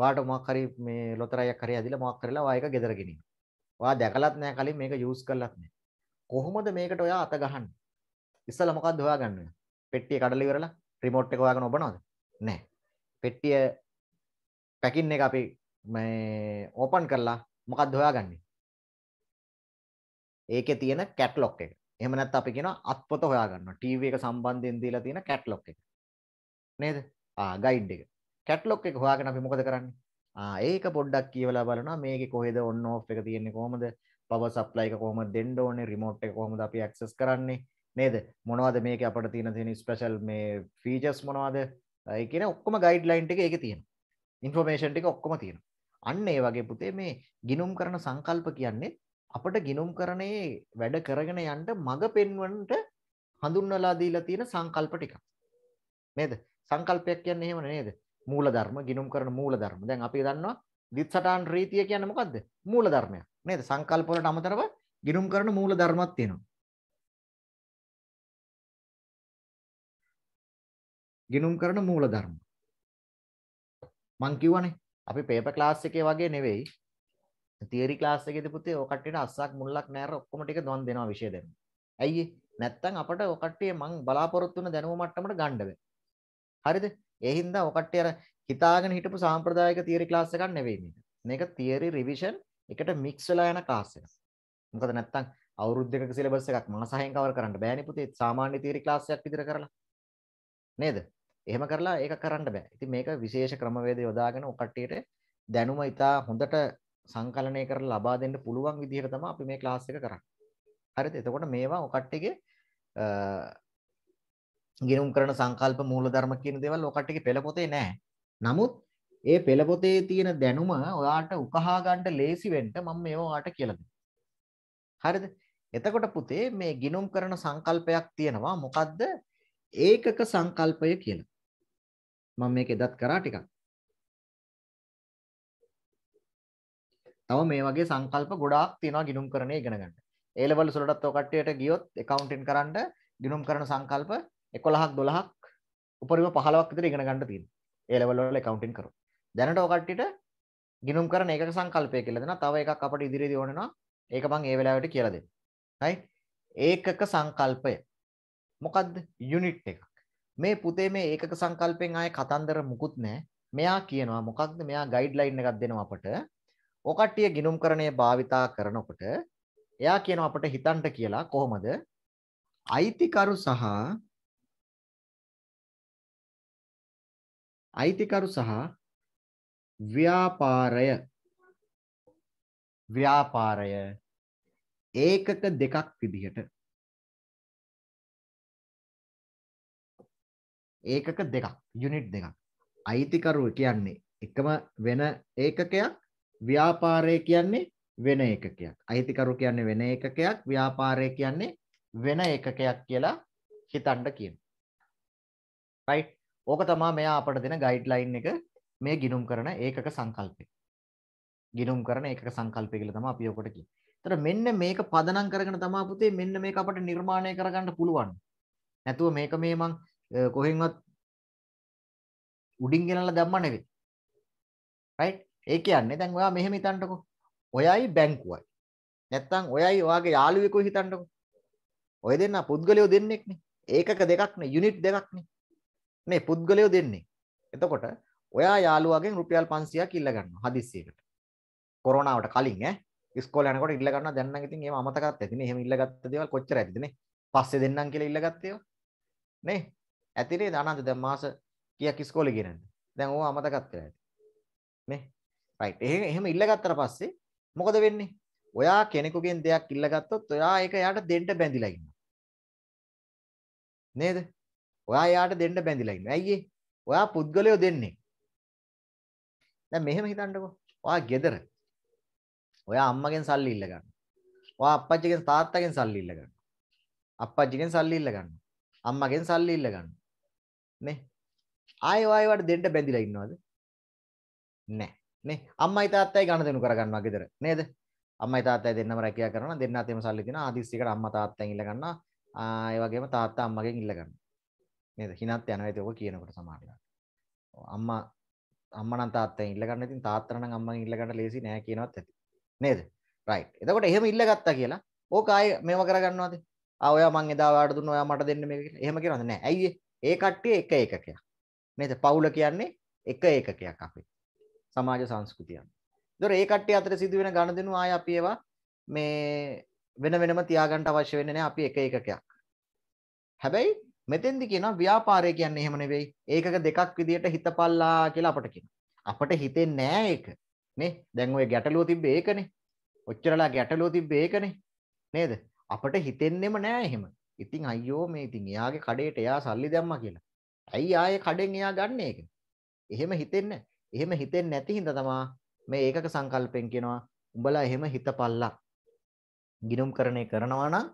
වාට මොකක් හරි මේ ලොතරැයියක් හරි ඇදිලා මොකක් කරලා වා එක ගෙදර ගෙනින්න වා දැකලත් නැහැ කලින් මේක යූස් කරලත් නැහැ කොහොමද මේකට ඔයා අත ගහන්නේ ඉස්සලා මොකද්ද හොයාගන්න ඔයා පෙට්ටිය කඩලා ඉවරලා රිමෝට් එක හොයාගෙන ඔබනවද නැහැ පෙට්ටිය පැකින් එක අපි මේ ඕපන් කරලා මොකක්ද හොයාගන්නේ ඒකේ තියෙන කැට්ලොග් එක. එහෙම නැත්නම් අපි කියනවා අත්පොත හොයාගන්නවා. ටීවී එක සම්බන්ධයෙන් දීලා තියෙන කැට්ලොග් එක. නේද? ආ ගයිඩ් එක. කැටලොග් එක හොයාගෙන අපි මොකද කරන්නේ? ආ ඒක පොඩ්ඩක් කියවලා බලනවා මේකේ කොහෙද on off එක තියෙන්නේ කොහමද? power supply එක කොහමද දෙන්න ඕනේ? remote එක කොහමද අපි access කරන්නේ? නේද? මොනවද මේකේ අපිට තියෙන තියෙන special මේ features මොනවද? ඒ කියන ඔක්කොම guideline ටික ඒකේ තියෙනවා. information ටික ඔක්කොම තියෙනවා. අන්න ඒ වගේ පුතේ මේ ගිනුම් කරන සංකල්ප කියන්නේ අපිට ගිනුම් කරනේ වැඩ කරගෙන යන්න මඟ පෙන්වන්නට හඳුන්වලා දීලා තියෙන සංකල්ප ටිකක්. නේද? සංකල්පයක් කියන්නේ එහෙම නේද? මූල ධර්ම, ගිනුම් කරන මූල ධර්ම. දැන් අපි දන්නවා දිත්සටාන් රීතිය කියන්නේ මොකද්ද? මූල ධර්මයක්. නේද? සංකල්ප වලට අමතරව ගිනුම් කරන මූල ධර්මයක් තියෙනවා. ගිනුම් කරන මූල ධර්ම. මං කිව්වනේ අපි පේපර් ක්ලාස් එකේ වගේ නෙවෙයි. තියරි ක්ලාස් එකේදී පුතේ ඔය කට්ටියට අස්සක් මුල්ලක් නැර ඔක්කොම ටික දොන් දෙනවා විෂය දෙන්න. ඇයි නැත්තම් අපට ඔය කට්ටිය මං බලාපොරොත්තු වෙන දැනුම මට්ටමට ගන්න බෑ. හරිද? ඒ හින්දා ඔකට්ටි අර හිතාගෙන හිටපු සාම්ප්‍රදායික තියරි ක්ලාස් එකක් නෙවෙයි මේක. මේක තියරි රිවිෂන් එකට මික්ස් වෙලා යන ක්ලාස් එකක්. මොකද නැත්තම් අවුරුදු දෙකක සිලබස් එකක් මාස 6න් කවර කරන්න බෑනේ පුතේ. සාමාන්‍ය තියරි ක්ලාස් එකක් විතර කරලා. නේද? එහෙම කරලා ඒක කරන්න බෑ. ඉතින් මේක විශේෂ ක්‍රමවේද යොදාගෙන ඔකට්ටියට දැනුම ඉතා හොඳට සංකලනය කරලා ලබා දෙන්න පුළුවන් විදිහට තමයි අපි මේ ක්ලාස් එක කරන්නේ. හරිද? එතකොට මේවා ඔකට්ටියගේ ගිනුම් කරන සංකල්ප මූලධර්ම කියන දේවල් ඔකටගේ පෙළ පොතේ නැහැ. නමුත් ඒ පෙළ පොතේ තියෙන දැනුම ඔයාට උකහා ගන්න ලේසි වෙන්න මම මේවා ඔයාට කියලා දෙනවා. හරිද? එතකොට පුතේ මේ ගිනුම් කරන සංකල්පයක් තියෙනවා මොකද්ද? ඒකක සංකල්පය කියලා. මම මේක එදත් කරා ටිකක්. තව මේ වගේ සංකල්ප ගොඩාක් තියෙනවා ගිනුම් කරන ඉගෙන ගන්න. ඒ ලෙවල් වලටත් ඔය කට්ටියට ගියොත් account කරන්න ගිනුම් කරන සංකල්ප 11ක් 12ක් උපරිම 15ක් විතර ඉගෙන ගන්න තියෙනවා. ඒ ලෙවල් වල accounting කරොත්. දැනට ඔය කට්ටියට ගිනුම් කරන ඒකක සංකල්පය කියලා දෙනවා. තව එකක් අපිට ඉදිරියේදී ඕන වෙනවා. ඒක මම ඒ වෙලාවට කියලා දෙන්නම්. හරි? ඒකක සංකල්පය. මොකද්ද? යුනිට් එකක්. මේ පුතේ මේ ඒකක සංකල්පෙන් ආයේ කතන්දර මුකුත් නැහැ. මෙයා කියනවා මොකක්ද? මෙයා ගයිඩ්ලයින් එකක් දෙනවා අපට. ඔකට්ටිය ගිනුම් කරණය භාවිතා කරනකොට එයා කියනවා අපට හිතන්ට කියලා කොහොමද? අයිතිකරු සහ අයිතිකරු සහ ව්‍යාපාරය ව්‍යාපාරය ඒකක දෙකක් විදිහට ඒකක දෙකක් යුනිට් දෙකක් අයිතිකරුව කියන්නේ එකම වෙන ඒකකයක් ව්‍යාපාරය කියන්නේ වෙන ඒකකයක් අයිතිකරු කියන්නේ වෙන ඒකකයක් ව්‍යාපාරය කියන්නේ වෙන ඒකකයක් කියලා හිතන්න කියන. right ඕක තමා මෙයා අපට දෙන ගයිඩ්ලයින් එක මේ ගිනුම් කරන ඒකක සංකල්පය. ගිනුම් කරන ඒකක සංකල්පය කියලා තමයි අපි ඔකට කියන්නේ. ඒතර මෙන්න මේක පදනම් කරගෙන තමයි පුතේ මෙන්න මේක අපට නිර්මාණය කරගන්න පුළුවන්. නැතුව මේක මේ මං කොහෙන්වත් උඩින් ගෙනලා දැම්ම නෙවෙයි. රයිට්? ඒ කියන්නේ දැන් ඔයා මෙහෙම හිතන්නකෝ. ඔයයි බැංකුවයි. නැත්තම් ඔයයි ඔයාගේ යාළුවෙකුයි හිතන්නකෝ. ඔය දෙන්නා පුද්ගලයෝ දෙන්නෙක්නේ. ඒකක දෙකක්නේ යුනිට් දෙකක්නේ. මේ පුද්ගලයෝ දෙන්නේ. එතකොට ඔයා යාළුවාගෙන් රුපියල් 500ක් ඉල්ල ගන්නවා හදිස්සියකට. කොරෝනාවට කලින් ඈ ඉස්කෝලේ යනකොට ඉල්ල ගන්නවා දැන් නම් ඉතින් ඒව අමතකත් ඇතිනේ. එහෙම ඉල්ලගත්ත දේවල් කොච්චර ඇතිද නේ? පස්සේ දෙන්නම් කියලා ඉල්ලගත්ත ඒවා. නේ? ඇතිනේ අනන්ත දැන් මාස කීයක් ඉස්කෝලේ ගියනද? දැන් ඕවා අමතකත් වෙලා ඇති. නේ? රයිට්. එහෙම එහෙම ඉල්ලගත්තට පස්සේ මොකද වෙන්නේ? ඔයා කෙනෙකුගෙන් දෙයක් ඉල්ලගත්තොත් ඔයා ඒක එයාට දෙන්න බැඳිලා ඉන්නවා. නේද? ඔයා එයාට දෙන්න බැඳිලා ඉන්නේ. ඇයි ඔයා පුද්ගලයෝ දෙන්නේ. දැන් මෙහෙම හිතන්නකෝ. ඔයා ගෙදර. ඔයා අම්මගෙන් සල්ලි ඉල්ල ගන්න. ඔයා අප්පච්චිගෙන් තාත්තගෙන් සල්ලි ඉල්ල ගන්න. අප්පච්චිගෙන් සල්ලි ඉල්ල ගන්න. අම්මගෙන් සල්ලි ඉල්ල ගන්න. නේ? ආයෙ ඔයා ඒවට දෙන්න බැඳිලා ඉන්නවද? නැහැ. නේ? අම්මයි තාත්තයි ගණ දෙනු කරගන්නවා ගෙදර. නේද? අම්මයි තාත්තයි දෙන්නම රැකියා කරනවා දෙන්නා තේම සල්ලි දෙනවා ආදිස්සියකට අම්මා තාත්තෙන් ඉල්ල ගන්නවා ඒ වගේම තාත්තා අම්මගෙන් ඉල්ල ගන්නවා නේද හිනත් යනවා ඉතින් ඔක කියනකොට සමහරවිට අම්මා අම්මා නම් තාත්තෙන් ඉල්ල ගන්න ඉතින් තාත්තා නම් අම්මගෙන් ඉල්ල ගන්න ලේසි නෑ කියනවත් ඇති නේද රයිට් එතකොට එහෙම ඉල්ල ගත්තා කියලා ඕක ආයේ මේව කරගන්නවද ආ ඔයා මං එදා ඔයාට දුන්න ඔයා මට දෙන්න මේක කියලා එහෙම කියනවද නෑ ඇයි ඒ කට්ටිය එක ඒකකයක් නේද පවුල කියන්නේ එක ඒකකයක් අපේ සමාජ සංස්කෘතියක් දොර ඒ කට්ටිය අතර සිදුවෙන ගණදෙනු ආය අපි ඒවා මේ වෙන වෙනම තියාගන්න අවශ්‍ය වෙන්නේ නැහැ අපි එක එකකයක් හැබැයි මෙතෙන්දි කියනවා ව්‍යාපාරය කියන්නේ එහෙම නෙවෙයි. ඒකක දෙකක් විදියට හිතපල්ලා කියලා අපට කියනවා. අපට හිතෙන්නේ නෑ ඒක. නේ? දැන් ওই ගැටලුව තිබ්බේ ඒකනේ. ඔච්චරලා ගැටලුව තිබ්බේ ඒකනේ. නේද? අපට හිතෙන්නෙම නෑ එහෙම. ඉතින් අයියෝ මේ ඉතින් එයාගේ කඩේට එයා සල්ලි දැම්මා කියලා. ඇයි ආයේ කඩෙන් එයා ගන්න ඒක? එහෙම හිතෙන්නේ එහෙම හිතෙන්නේ නැති හින්දා තමා මේ ඒකක සංකල්පෙන් කියනවා උඹලා එහෙම හිතපල්ලා. ගිනුම් කරණේ කරනවා නම්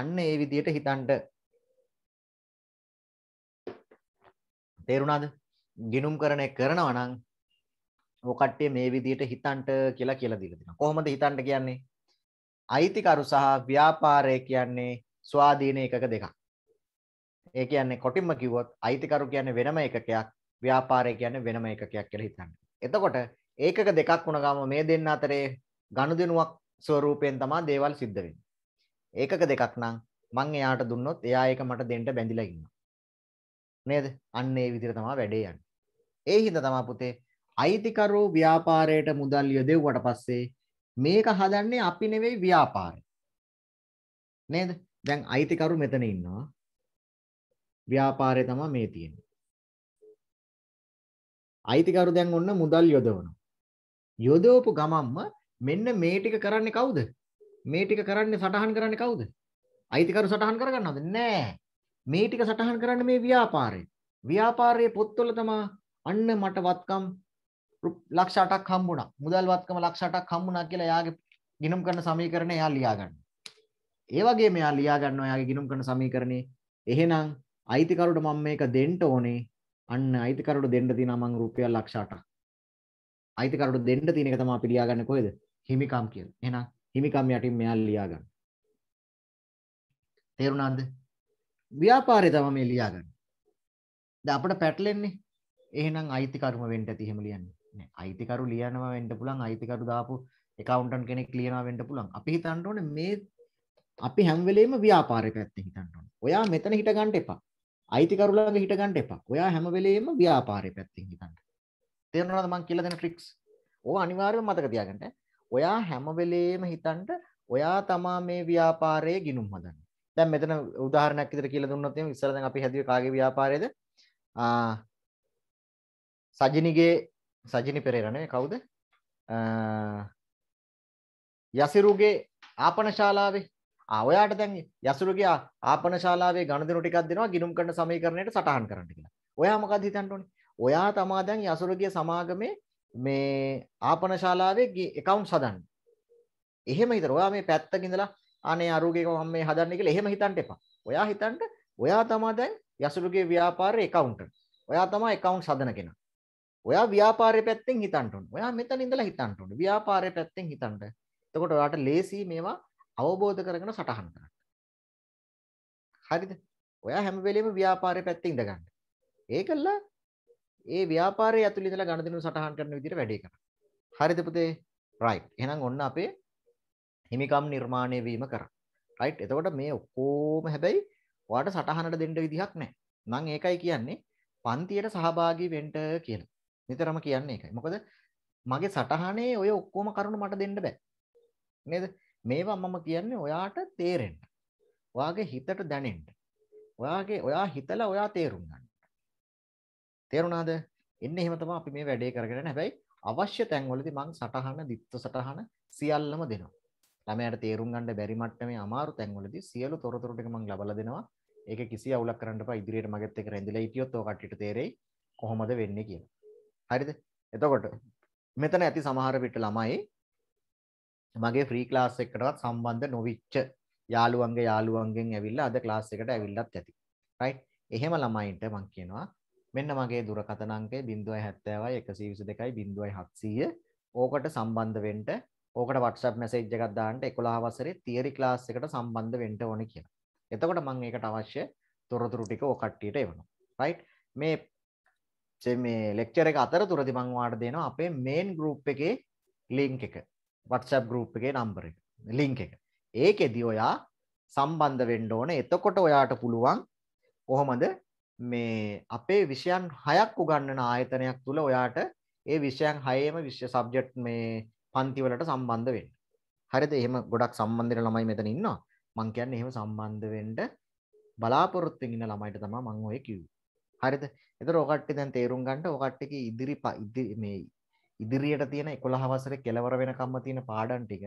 අන්න ඒ විදියට හිතන්ට තේරුණාද ගිනුම් කරණය කරනවා නම් ඕකට්ටේ මේ විදියට හිතන්ට කියලා කියලා දීලා දෙනවා. කොහොමද හිතන්ට කියන්නේ? අයිතිකරු සහ ව්‍යාපාරය කියන්නේ ස්වාධීන එකක දෙකක්. ඒ කියන්නේ කොටින්ම කිව්වොත් අයිතිකරු කියන්නේ වෙනම එකකයක්, ව්‍යාපාරය කියන්නේ වෙනම එකකයක් කියලා හිතන්න. එතකොට ඒකක දෙකක් වුණ ගම මේ දෙන්න අතරේ ගනුදෙනුවක් ස්වරූපයෙන් තමයි දේවල් සිද්ධ වෙන්නේ. ඒකක දෙකක් නම් මං එයාට දුන්නොත් එයා ඒක මට දෙන්න බැඳිලා ඉන්නවා. නේද? අන්න ඒ විදිහට තමයි වැඩේ යන්නේ. ඒ හින්දා තමයි පුතේ අයිතිකරෝ ව්‍යාපාරයට මුදල් යොදෙව්වට පස්සේ මේක හදන්නේ අපි නෙවෙයි ව්‍යාපාරය. නේද? දැන් අයිතිකරු මෙතන ඉන්නවා. ව්‍යාපාරය තමයි මේ තියෙන්නේ. අයිතිකරු දැන් ඔන්න මුදල් යොදවනවා. යොදවපු ගමන්ම මෙන්න මේ ටික කරන්නේ කවුද? මේ ටික කරන්නේ සටහන් කරන්නේ කවුද? අයිතිකරු සටහන් කරගන්නවද? නෑ. මේ ටික සටහන් කරන්න මේ ව්‍යාපාරය. ව්‍යාපාරයේ පොත්වල තමා අන්න මට වත්කම් ලක්ෂ 8ක් හම්බුණා. මුදල් වත්කම ලක්ෂ 8ක් හම්බුණා කියලා එයාගේ ගිණුම් කරන සමීකරණය එයා ලියා ගන්නවා. ඒ වගේම එයා ලියා ගන්නවා එයාගේ ගිණුම් කරන සමීකරණේ. එහෙනම් අයිතිකරුට මම මේක දෙන්න ඕනේ. අන්න අයිතිකරුට දෙන්න තියෙනවා මං රුපියල් ලක්ෂ 8ක්. අයිතිකරුට දෙන්න තියෙන එක තමයි අපි ලියාගන්නේ කොහෙද? හිමිකම් කියලා. එහෙනම් හිමිකම් යටින් මෙයා ලියාගන්න. තේරුණාද? ව්‍යාපාරය තමයි මේ ලියාගන්නේ. දැන් අපිට පැටලෙන්නේ. එහෙනම් අයිතිකරුම වෙන්න ඇති එහෙම ලියන්නේ. නෑ අයිතිකරු ලියනවා වෙන්න පුළුවන් අයිතිකරු දාපු accountant කෙනෙක් ලියනවා වෙන්න පුළුවන්. අපි හිතන්න ඕනේ මේ අපි හැම වෙලෙම ව්‍යාපාරේ පැත්තේ හිතන්න ඕනේ. ඔයා මෙතන හිට ගන්න එපා. අයිතිකරු ළඟ හිට ගන්න එපා. ඔයා හැම වෙලෙම ව්‍යාපාරේ පැත්තෙන් හිතන්න. තේරෙනවද මම කියලා දෙන ට්‍රික්ස්? ඕව අනිවාර්යයෙන්ම මතක තියාගන්න. ඔයා හැම වෙලෙම හිතන්න ඔයා තමා මේ ව්‍යාපාරයේ ගිනුම් හදන්නේ. දැන් මෙතන උදාහරණයක් විදිහට කියලා දුන්නොත් එහෙනම් ඉස්සර දැන් අපි හැදුවේ කාගේ ව්‍යාපාරයේද? ආ සජිනිගේ සජිනි පෙරේරා නේ කවුද? යසිරුගේ ආපන ශාලාවේ ආ ඔයාට දැන් යසිරුගේ ආපන ශාලාවේ ගණදෙනු ටිකක් දෙනවා ගිණුම් කරන සමීකරණයට සටහන් කරන්න කියලා. ඔයා මොකද හිතන්න ඕනේ? ඔයා තමා දැන් යසිරුගේ සමාගමේ මේ ආපන ශාලාවේ account හදන්නේ. එහෙම හිතර ඔයා මේ පැත්තක ඉඳලා අනේ අරුගේ මම මේ හදන්නේ කියලා එහෙම හිතන්න එපා. ඔයා හිතන්න ඔයා තමයි දැන් යසුරුගේ ව්‍යාපාරයේ account. ඔයා තමයි account හදන කෙනා. ඔයා ව්‍යාපාරයේ පැත්තෙන් හිතන්න ඕනේ. ඔයා මෙතන ඉඳලා හිතන්න ඕනේ. ව්‍යාපාරයේ පැත්තෙන් හිතන්න. එතකොට ඔයාට ලේසි මේවා අවබෝධ කරගෙන සටහන් කරන්න. හරිද? ඔයා හැම වෙලෙම ව්‍යාපාරයේ පැත්තේ ඉඳ ගන්න. ඒකල ඒ ව්‍යාපාරයේ ඇතුළේ ඉඳලා ගණදිනු සටහන් කරන විදිහට වැඩේ කරනවා. හරිද පුතේ? right. එහෙනම් ඔන්න අපේ හිමිකම් නිර්මාණය වීම කර රයිට් එතකොට මේ ඔක්කෝම හැබැයි වාට සටහනට දෙන්න විදිහක් නෑ නං ඒකයි කියන්නේ පන්තියට සහභාගී වෙන්ට කියන නිතරම කියන්නේ එකයි මොකද මගේ සටහනේ ඔය ඔක්කෝම කරුණු මට දෙන්න බෑ නේද මේවා මම කියන්නේ ඔයාට තේරෙන්ට ඔයාගේ හිතට දැනෙන්ට ඔයාගේ ඔයා හිතලා ඔයා තේරුම් ගන්න තේරුණාද එන්න එහෙම තමයි අපි මේ වැඩේ කරගෙන හැබැයි අවශ්‍ය තැන්වලදී මං සටහන දිත්ත සටහන සියල්ලම දෙනවා ළමයට තේරුම් ගන්න බැරි මට්ටමේ අමාරු තැන්වලදී සියලු තොරතුරු ටික මම ලබලා දෙනවා. ඒක කිසි අවුලක් කරන්න එපා. ඉදිරියට මගෙත් එක්ක රැඳිලා හිටියොත් ඔය කට්ටියට තේරෙයි කොහොමද වෙන්නේ කියලා. හරිද? එතකොට මෙතන ඇති සමහර පිට ළමයි මගේ ෆ්‍රී ක්ලාස් එකකටවත් සම්බන්ධ නොවිච්ච යාළුවන්ගේ යාළුවන්ගෙන් ඇවිල්ලා අද ක්ලාස් එකට ඇවිල්ලත් ඇති. රයිට්. එහෙම ළමයින්ට මම කියනවා මෙන්න මගේ දුරකථන අංකය 070 122 0 700 ඕකට සම්බන්ධ වෙන්න ඕකට WhatsApp message එකක් දාන්න 11 වසරේ theory class එකට සම්බන්ධ වෙන්න ඕනේ කියලා. එතකොට මම ඒකට අවශ්‍ය තොරතුරු ටික ඔය කට්ටියට එවනවා. right මේ මේ ලෙක්චර් එක අතරතුරදී මම ඔයාලට දෙනවා අපේ main group එකේ link එක. WhatsApp group එකේ number එක. link එක. ඒකෙදී ඔයා සම්බන්ධ වෙන්න ඕනේ. එතකොට ඔයාට පුළුවන් කොහොමද මේ අපේ විෂයන් හයක් උගන්නන ආයතනයක් තුල ඔයාට ඒ විෂයන් හයේම විෂය සබ්ජෙක්ට් මේ පන්ති වලට සම්බන්ධ වෙන්න. හරිද? එහෙම ගොඩක් සම්බන්ධ වෙන ළමයි මෙතන ඉන්නවා. මං කියන්නේ එහෙම සම්බන්ධ වෙන්න බලාපොරොත්තු වෙන ළමයිට තමයි මං ඔය කිව්වේ. හරිද? එතකොට ඔය කට්ටිය දැන් තේරුම් ගන්න ඔය කට්ටියගේ ඉදිරි මේ ඉදිරියට තියෙන 11 වසරේ කෙලවර වෙනකම්ම තියෙන පාඩම් ටික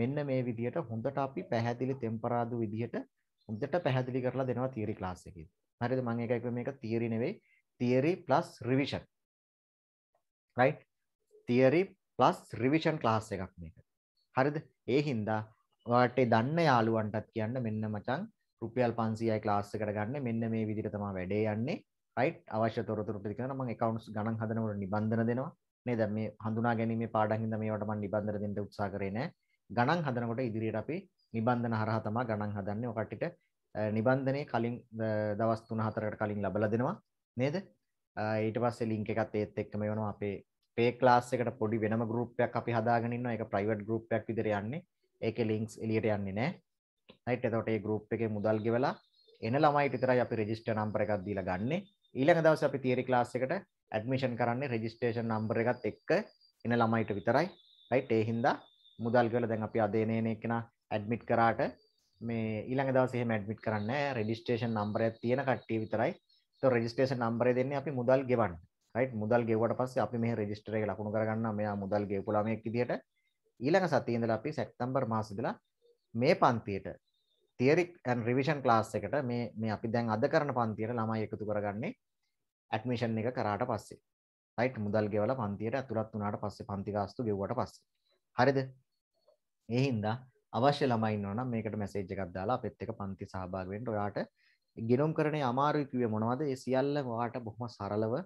මෙන්න මේ විදිහට හොඳට අපි පැහැදිලි ටෙම්පරාදු විදිහට හොඳට පැහැදිලි කරලා දෙනවා තියරි ක්ලාස් එකේ. හරිද? මම ඒකයි කිව්වේ මේක තියරි නෙවෙයි theory plus revision. Right? Theory plus revision class එකක් මේක. හරිද? ඒ හින්දා ඔයාලට දන්න යාළුවන්ටත් කියන්න මෙන්න මචං රුපියල් 500යි ක්ලාස් එකට ගන්න මෙන්න මේ විදිහට තමයි වැඩේ යන්නේ. රයිට් අවශ්‍ය තොරතුරු ටික කරන මම accounts ගණන් හදනකොට නිබන්ධන දෙනවා. නේද? මේ හඳුනා ගැනීමේ පාඩම් හින්දා මේවට මම නිබන්ධන දෙන්න උත්සාහ කරේ නෑ. ගණන් හදනකොට ඉදිරියට අපි නිබන්ධන හරහා තමයි ගණන් හදන්නේ. ඔය කට්ටියට නිබන්ධනය කලින් දවස් තුන හතරකට කලින් ලබල දෙනවා නේද ඊට පස්සේ ලිංක එකත් ඒත් එක්කම වෙනවා අපේ පේ ක්ලාස් එකට පොඩි වෙනම ගෲප් එකක් අපි හදාගෙන ඉන්නවා. ඒක ප්‍රයිවට් ගෲප් එකක් විදිහට යන්නේ. ඒකේ ලින්ක්ස් එළියට යන්නේ නැහැ. රයිට්. එතකොට ඒ ගෲප් එකේ මුදල් ගෙවලා එන ළමයිට විතරයි අපි රෙජිස්ටර් නම්බර් එකක් දීලා ගන්නෙ. ඊළඟ දවසේ අපි තියරි ක්ලාස් එකට ඇඩ්මිෂන් කරන්නේ රෙජිස්ට්‍රේෂන් නම්බර් එකත් එක්ක එන ළමයිට විතරයි. රයිට්. ඒ හින්දා මුදල් ගෙවලා දැන් අපි අද එනේන එකනා ඇඩ්මිට් කරාට මේ ඊළඟ දවසේ එහෙම ඇඩ්මිට් කරන්නේ නැහැ. රෙජිස්ට්‍රේෂන් නම්බරයක් තියෙන කට්ටිය විතරයි. ඒතකොට රෙජිස්ට්‍රේෂන් නම්බරය දෙන්නේ අපි මුදල් ගෙවන්න. රයිට් මුදල් ගෙවට පස්සේ අපි මේ රෙජිස්ටර් එක ලකුණු කරගන්න මෙයා මුදල් ගෙවපු ළමයෙක් විදියට ඊළඟ සතියේ ඉඳලා අපි සැප්තැම්බර් මාසෙ ඉඳලා මේ පන්තියට theory and revision class එකට මේ මේ අපි දැන් අද කරන පන්තියට ළමයි එකතු කරගන්නේ ඇඩ්මිෂන් එක කරාට පස්සේ රයිට් මුදල් ගෙවලා පන්තියට ඇතුළත් වුණාට පස්සේ පන්ති ගාස්තු ගෙවුවට පස්සේ හරිද ඒ හින්දා අවශ්‍ය ළමයි ඉන්නවා නම් මේකට මැසේජ් එකක් දාලා අපෙත් එක පන්ති සහභාගී වෙන්න ඔයාට ගිනුම් කරන්නේ අමාරුයි කිව්වේ මොනවද ඒ සියල්ල ඔයාට බොහොම සරලව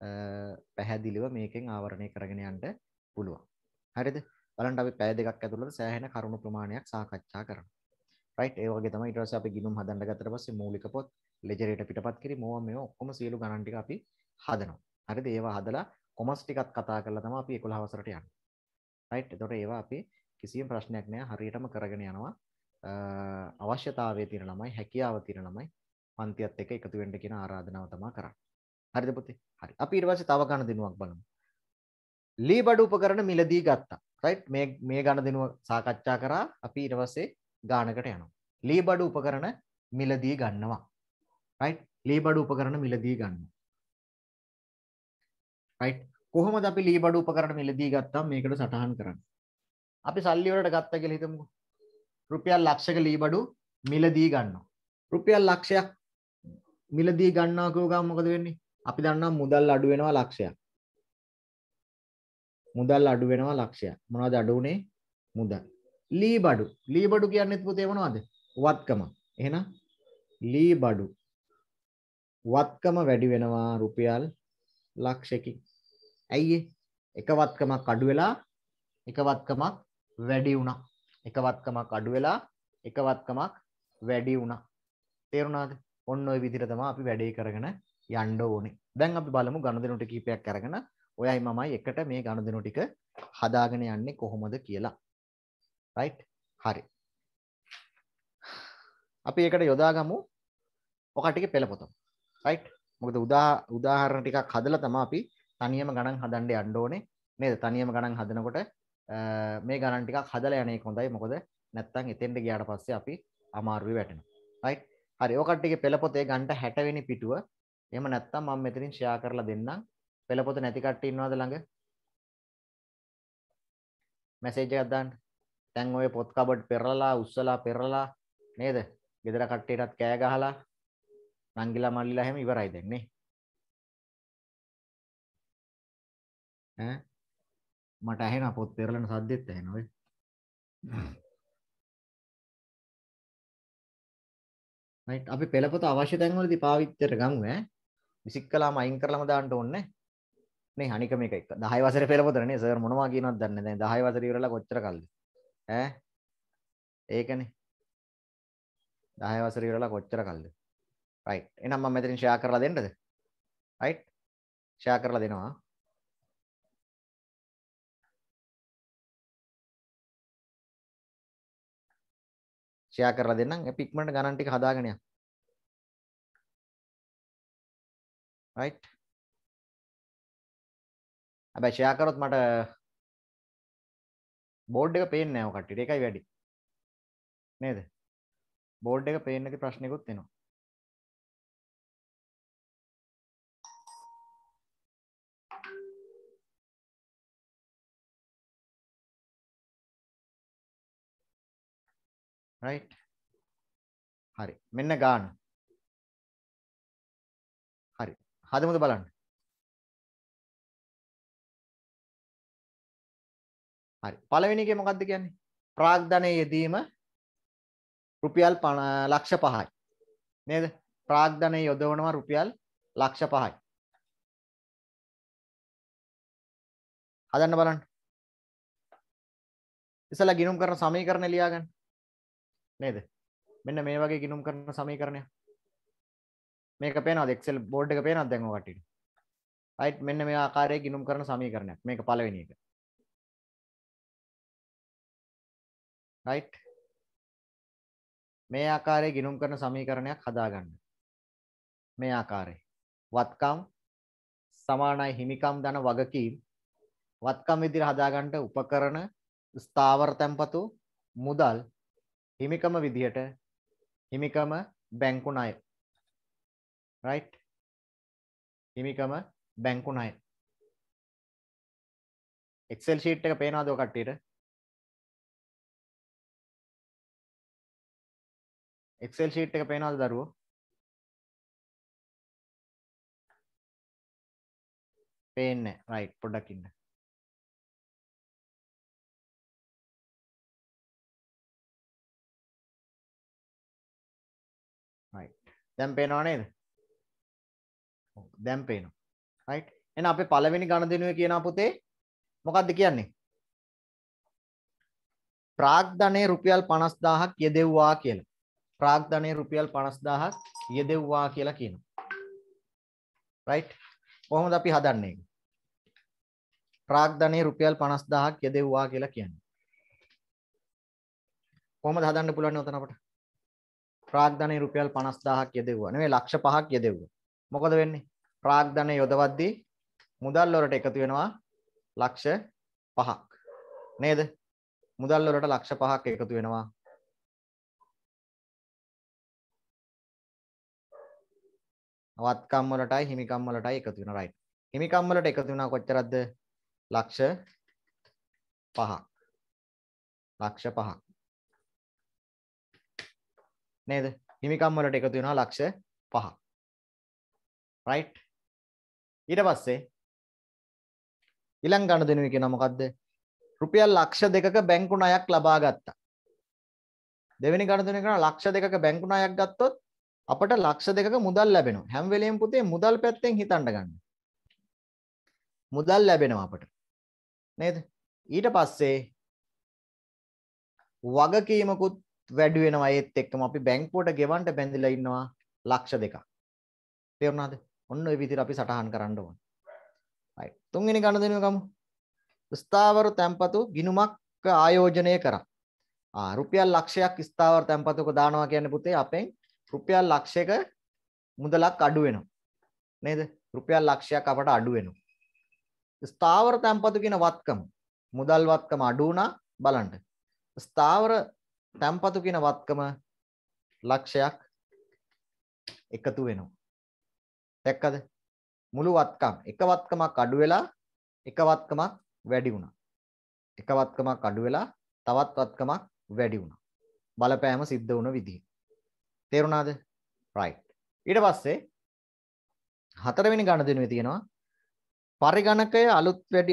පැහැදිලිව මේකෙන් ආවරණය කරගෙන යන්න පුළුවන්. හරිද? බලන්න අපි පැය දෙකක් ඇතුළත සෑහෙන කරුණු ප්‍රමාණයක් සාකච්ඡා කරනවා. රයිට් ඒ වගේ තමයි ඊට පස්සේ අපි ගිණුම් හදන්න ගත්තට පස්සේ මූලික පොත්, ලෙජරේට පිටපත් කිරි මොවා මේ ඔක්කොම සියලු ගණන් ටික අපි හදනවා. හරිද? ඒවා හදලා කොමර්ස් ටිකත් කතා කරලා තමයි අපි 11 වසරට යන්නේ. රයිට්? එතකොට ඒවා අපි කිසියම් ප්‍රශ්නයක් නෑ හරියටම කරගෙන යනවා. අවශ්‍යතාවය තියෙන ළමයි, හැකියාව තියෙන ළමයි පන්තියත් එක්ක එකතු වෙන්න කියන ආරාධනාව තමයි කරන්නේ. හරිද පුතේ? හරි. අපි ඊට පස්සේ තව ඝන දිනුවක් බලමු. ලී බඩු උපකරණ මිලදී ගත්තා. රයිට් මේ මේ ඝන දිනුව සාකච්ඡා කරා අපි ඊට පස්සේ ගානකට යනවා. ලී බඩු උපකරණ මිලදී ගන්නවා. රයිට්? ලී බඩු උපකරණ මිලදී ගන්නවා. රයිට්? කොහොමද අපි ලී බඩු උපකරණ මිලදී ගත්තා මේකට සටහන් කරන්නේ? අපි සල්ලි වලට ගත්තා කියලා හිතමුකෝ. රුපියල් ලක්ෂක ලී බඩු මිලදී ගන්නවා. රුපියල් ලක්ෂයක් මිලදී ගන්නවා කියව ගමන් මොකද වෙන්නේ? අපි දන්නවා මුදල් අඩු වෙනවා ලක්ෂයක්. මුදල් අඩු වෙනවා ලක්ෂයක්. මොනවද අඩු උනේ? මුදල්. ලී බඩු. ලී බඩු කියන්නේත් පුතේ මොනවද? වත්කම. එහෙනම් ලී බඩු. වත්කම වැඩි වෙනවා රුපියල් ලක්ෂයකින්. ඇයි එක වත්කමක් අඩු වෙලා එක වත්කමක් වැඩි වුණා. එක වත්කමක් අඩු වෙලා එක වත්කමක් වැඩි වුණා. තේරුණාද? ඔන්න ඔය විදිහට තමයි අපි වැඩේ කරගෙන යන්න ඕනේ. දැන් අපි බලමු ගනුදෙනු ටික කීපයක් අරගෙන ඔයයි මමයි එකට මේ ගනුදෙනු ටික හදාගෙන යන්නේ කොහොමද කියලා. රයිට්? හරි. අපි ඒකට යොදාගමු ඔක ටික පෙළපොතම. රයිට්? මොකද උදා උදාහරණ ටිකක් හදලා තමයි අපි තනියම ගණන් හදන්න යන්න ඕනේ. නේද? තනියම ගණන් හදනකොට මේ ගණන් ටිකක් හදලා යන්නේ හොඳයි. මොකද නැත්තම් එතෙන්ට ගියාට පස්සේ අපි අමාරුවේ වැටෙනවා. රයිට්? හරි. ඔය කට්ටියගේ පෙළපොතේ ගණ්ඩ 60 වෙනි පිටුව එහෙම නැත්නම් මම මෙතනින් ෂෙයා කරලා දෙන්නම්. පෙළපොත නැති කට්ටිය ඉන්නවද ළඟ? මැසේජ් එකක් දාන්න. දැන් ඔය පොත් කබඩ් පෙරලා උස්සලා පෙරලා නේද? ගෙදර කට්ටියටත් කෑ ගහලා නංගිලා මල්ලිලා හැම ඉවරයි දැන් නේ. ඈ මට ඇහෙනවා පොත් පෙරලන සද්දෙත් ඇහෙනවා ඔය. රයිට් අපි පෙළපොත අවශ්‍ය තැන්වලදී පාවිච්චි කරගමු ඈ. විසික් කලාම අයින් කරලම දාන්න ඕනේ නේ අනික මේක එක 10 වසරේ පෙළ පොතර නේ සර් මොනවා කියනවද දන්නේ නැහැ දැන් 10 වසරේ ඉවරලා කොච්චර කල්ද ඈ ඒකනේ 10 වසරේ ඉවරලා කොච්චර කල්ද රයිට් එහෙනම් මම මෙතනින් ෂෙයා කරලා දෙන්නද රයිට් ෂෙයා කරලා දෙනවා ෂෙයා කරලා දෙන්නම් අපි ඉක්මනට ගණන් ටික හදාගෙන යමු රයිට් හැබැයි ෂෙයා කරොත් මට බෝඩ් එක පේන්නේ නැහැ ඔය කට්ටියට ඒකයි වැඩි නේද බෝඩ් එක පේන්නේ නැති ප්‍රශ්නිකුත් එනවා right හරි මෙන්න ගාන හදමුද බලන්න. හරි. පළවෙනි එකේ මොකද්ද කියන්නේ? ප්‍රාග්ධනයේ යෙදීම රුපියල් ලක්ෂ 5යි. නේද? ප්‍රාග්ධනයේ යොදවනවා රුපියල් ලක්ෂ 5යි. හදන්න බලන්න. ඉස්සලා ගිණුම් කරන සමීකරණය ලියාගන්න. නේද? මෙන්න මේ වගේ ගිණුම් කරන සමීකරණයක්. මේක පේනවා එක්සෙල් බෝඩ් එක පේනක් දැන් ඔකට රයිට් මෙන්න මේ ආකාරයේ ගිණුම් කරන සමීකරණයක් මේක පළවෙනි එක රයිට් මේ ආකාරයේ ගිණුම් කරන සමීකරණයක් හදාගන්න මේ ආකාරයේ වත්කම් සමානයි හිමිකම් දන වගකීම් වත්කම් විදිහට හදාගන්න උපකරණ ස්ථාවර තැන්පතු මුදල් හිමිකම විදිහට හිමිකම බැංකු ණය right හිමිකම බැංකු ණය Excel sheet එක පේනවද ඔය කට්ටියට Excel sheet එක පේනවද දරුවෝ පේන්නේ right පොඩ්ඩක් ඉන්න right දැන් පේනව නේද දැන් පේනවා රයිට් එහෙනම් අපේ පළවෙනි ඝන දිනුවේ කියන පුතේ මොකද්ද කියන්නේ ප්‍රාග්ධනයේ රුපියල් 50000ක් යෙදෙව්වා කියලා ප්‍රාග්ධනයේ රුපියල් 50000ක් යෙදෙව්වා කියලා කියනවා රයිට් කොහොමද අපි හදන්නේ ප්‍රාග්ධනයේ රුපියල් 50000ක් යෙදෙව්වා කියලා කියන්නේ කොහොමද හදන්න පුළුවන් උතන අපට ප්‍රාග්ධනයේ රුපියල් 50000ක් යෙදෙව්වා නෙවෙයි ලක්ෂ 5ක් යෙදෙව්වා මොකද වෙන්නේ ප්‍රාග්ධනය යොදවද්දී මුදල් වලට එකතු වෙනවා ලක්ෂ 5ක් නේද? මුදල් වලට ලක්ෂ 5ක් එකතු වෙනවා. අවත්කම් වලටයි හිමිකම් වලටයි එකතු වෙනවා right. හිමිකම් වලට එකතු වෙනවා කොච්චරද? ලක්ෂ 5ක්. ලක්ෂ 5ක්. නේද? හිමිකම් වලට එකතු වෙනවා ලක්ෂ 5ක්. right? ඊට පස්සේ ඊළඟ ගනුදෙනුවේ කියනවා මොකද්ද? රුපියල් ලක්ෂ දෙකක බැංකු ණයක් ලබා ගත්තා. දෙවෙනි ගනුදෙනුවේ කරන ලක්ෂ දෙකක බැංකු ණයක් ගත්තොත් අපට ලක්ෂ දෙකක මුදල් ලැබෙනවා. හැම වෙලෙම පුතේ මුදල් පැත්තෙන් හිතන්න ගන්න. මුදල් ලැබෙනවා අපට. නේද? ඊට පස්සේ වගකීමකුත් වැඩි වෙනවා ඒත් එක්කම අපි බැංකුවට ගෙවන්න බැඳිලා ඉන්නවා ලක්ෂ දෙකක්. තේරුණාද? ඔන්න ඔය විදිහට අපි සටහන් කරන්න ඕන. right. තුන්වෙනි ගණ දෙනුව ගමු. ස්ථාවර තැන්පතු ගිනුමක් ආයෝජනය කරා. ආ රුපියල් ලක්ෂයක් ස්ථාවර තැන්පතුක දානවා කියන්නේ පුතේ අපෙන් රුපියල් ලක්ෂයක මුදලක් අඩු වෙනවා. නේද? රුපියල් ලක්ෂයක් අපට අඩු වෙනවා. ස්ථාවර තැන්පතු කියන වත්කම මුදල් වත්කම අඩු වුණා බලන්න. ස්ථාවර තැන්පතු කියන වත්කම ලක්ෂයක් එකතු වෙනවා. දැක්කද? මුළු වත්කම් එක වත්කමක් අඩු වෙලා එක වත්කමක් වැඩි වුණා. එක වත්කමක් අඩු වෙලා තවත් වත්කමක් වැඩි වුණා. බලපෑම සිද්ධ වුණ විදිහ. තේරුණාද? right. ඊට පස්සේ හතරවෙනි ගණදෙනුවේ තියෙනවා පරිගණකය අලුත් වැඩි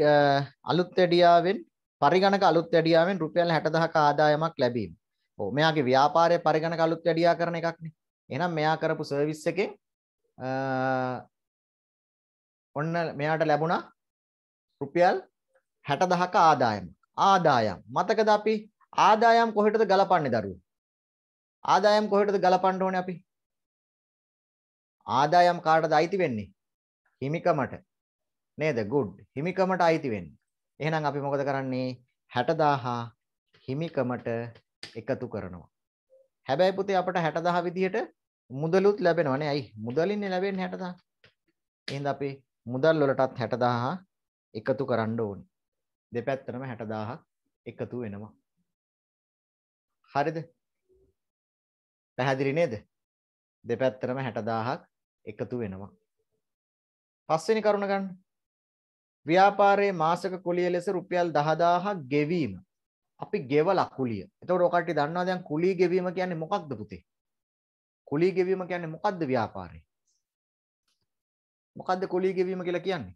අලුත් වැඩියාවෙන් පරිගණක අලුත් වැඩියාවෙන් රුපියල් 60000ක ආදායමක් ලැබීම. ඔව් මෙයාගේ ව්‍යාපාරය පරිගණක අලුත් වැඩියා කරන එකක්නේ. එහෙනම් මෙයා කරපු සර්විස් එකෙන් ඔන්න මෙයාට ලැබුණා රුපියල් 60000ක ආදායම. ආදායම්. මතකද අපි ආදායම් කොහෙටද ගලපන්නේ දරුවෝ? ආදායම් කොහෙටද ගලපන්න ඕනේ අපි? ආදායම් කාටද අයිති වෙන්නේ? හිමිකමට. නේද? good. හිමිකමට අයිති වෙන්නේ. එහෙනම් අපි මොකද කරන්නේ? 60000 හිමිකමට එකතු කරනවා. හැබැයි පුතේ අපට 60000 විදිහට මුදලුත් ලැබෙනවනේ ඇයි මුදලින්නේ ලැබෙන්නේ 60000. එහෙනම් අපි මුදල් වලටත් 60000 එකතු කරන්න ඕනේ. දෙපැත්තටම 60000ක් එකතු වෙනවා. හරිද? පැහැදිලි නේද? දෙපැත්තටම 60000ක් එකතු වෙනවා. පස්වෙනි කරුණ ගන්න. ව්‍යාපාරයේ මාසික කුලිය ලෙස රුපියල් 10000ක් ගෙවීම. අපි ගෙවලා කුලිය. එතකොට ඔය කට්ටිය දන්නවා දැන් කුලිය ගෙවීම කියන්නේ මොකක්ද පුතේ? කුලී ගෙවීම කියන්නේ මොකද්ද ව්‍යාපාරේ? මොකද්ද කුලී ගෙවීම කියලා කියන්නේ?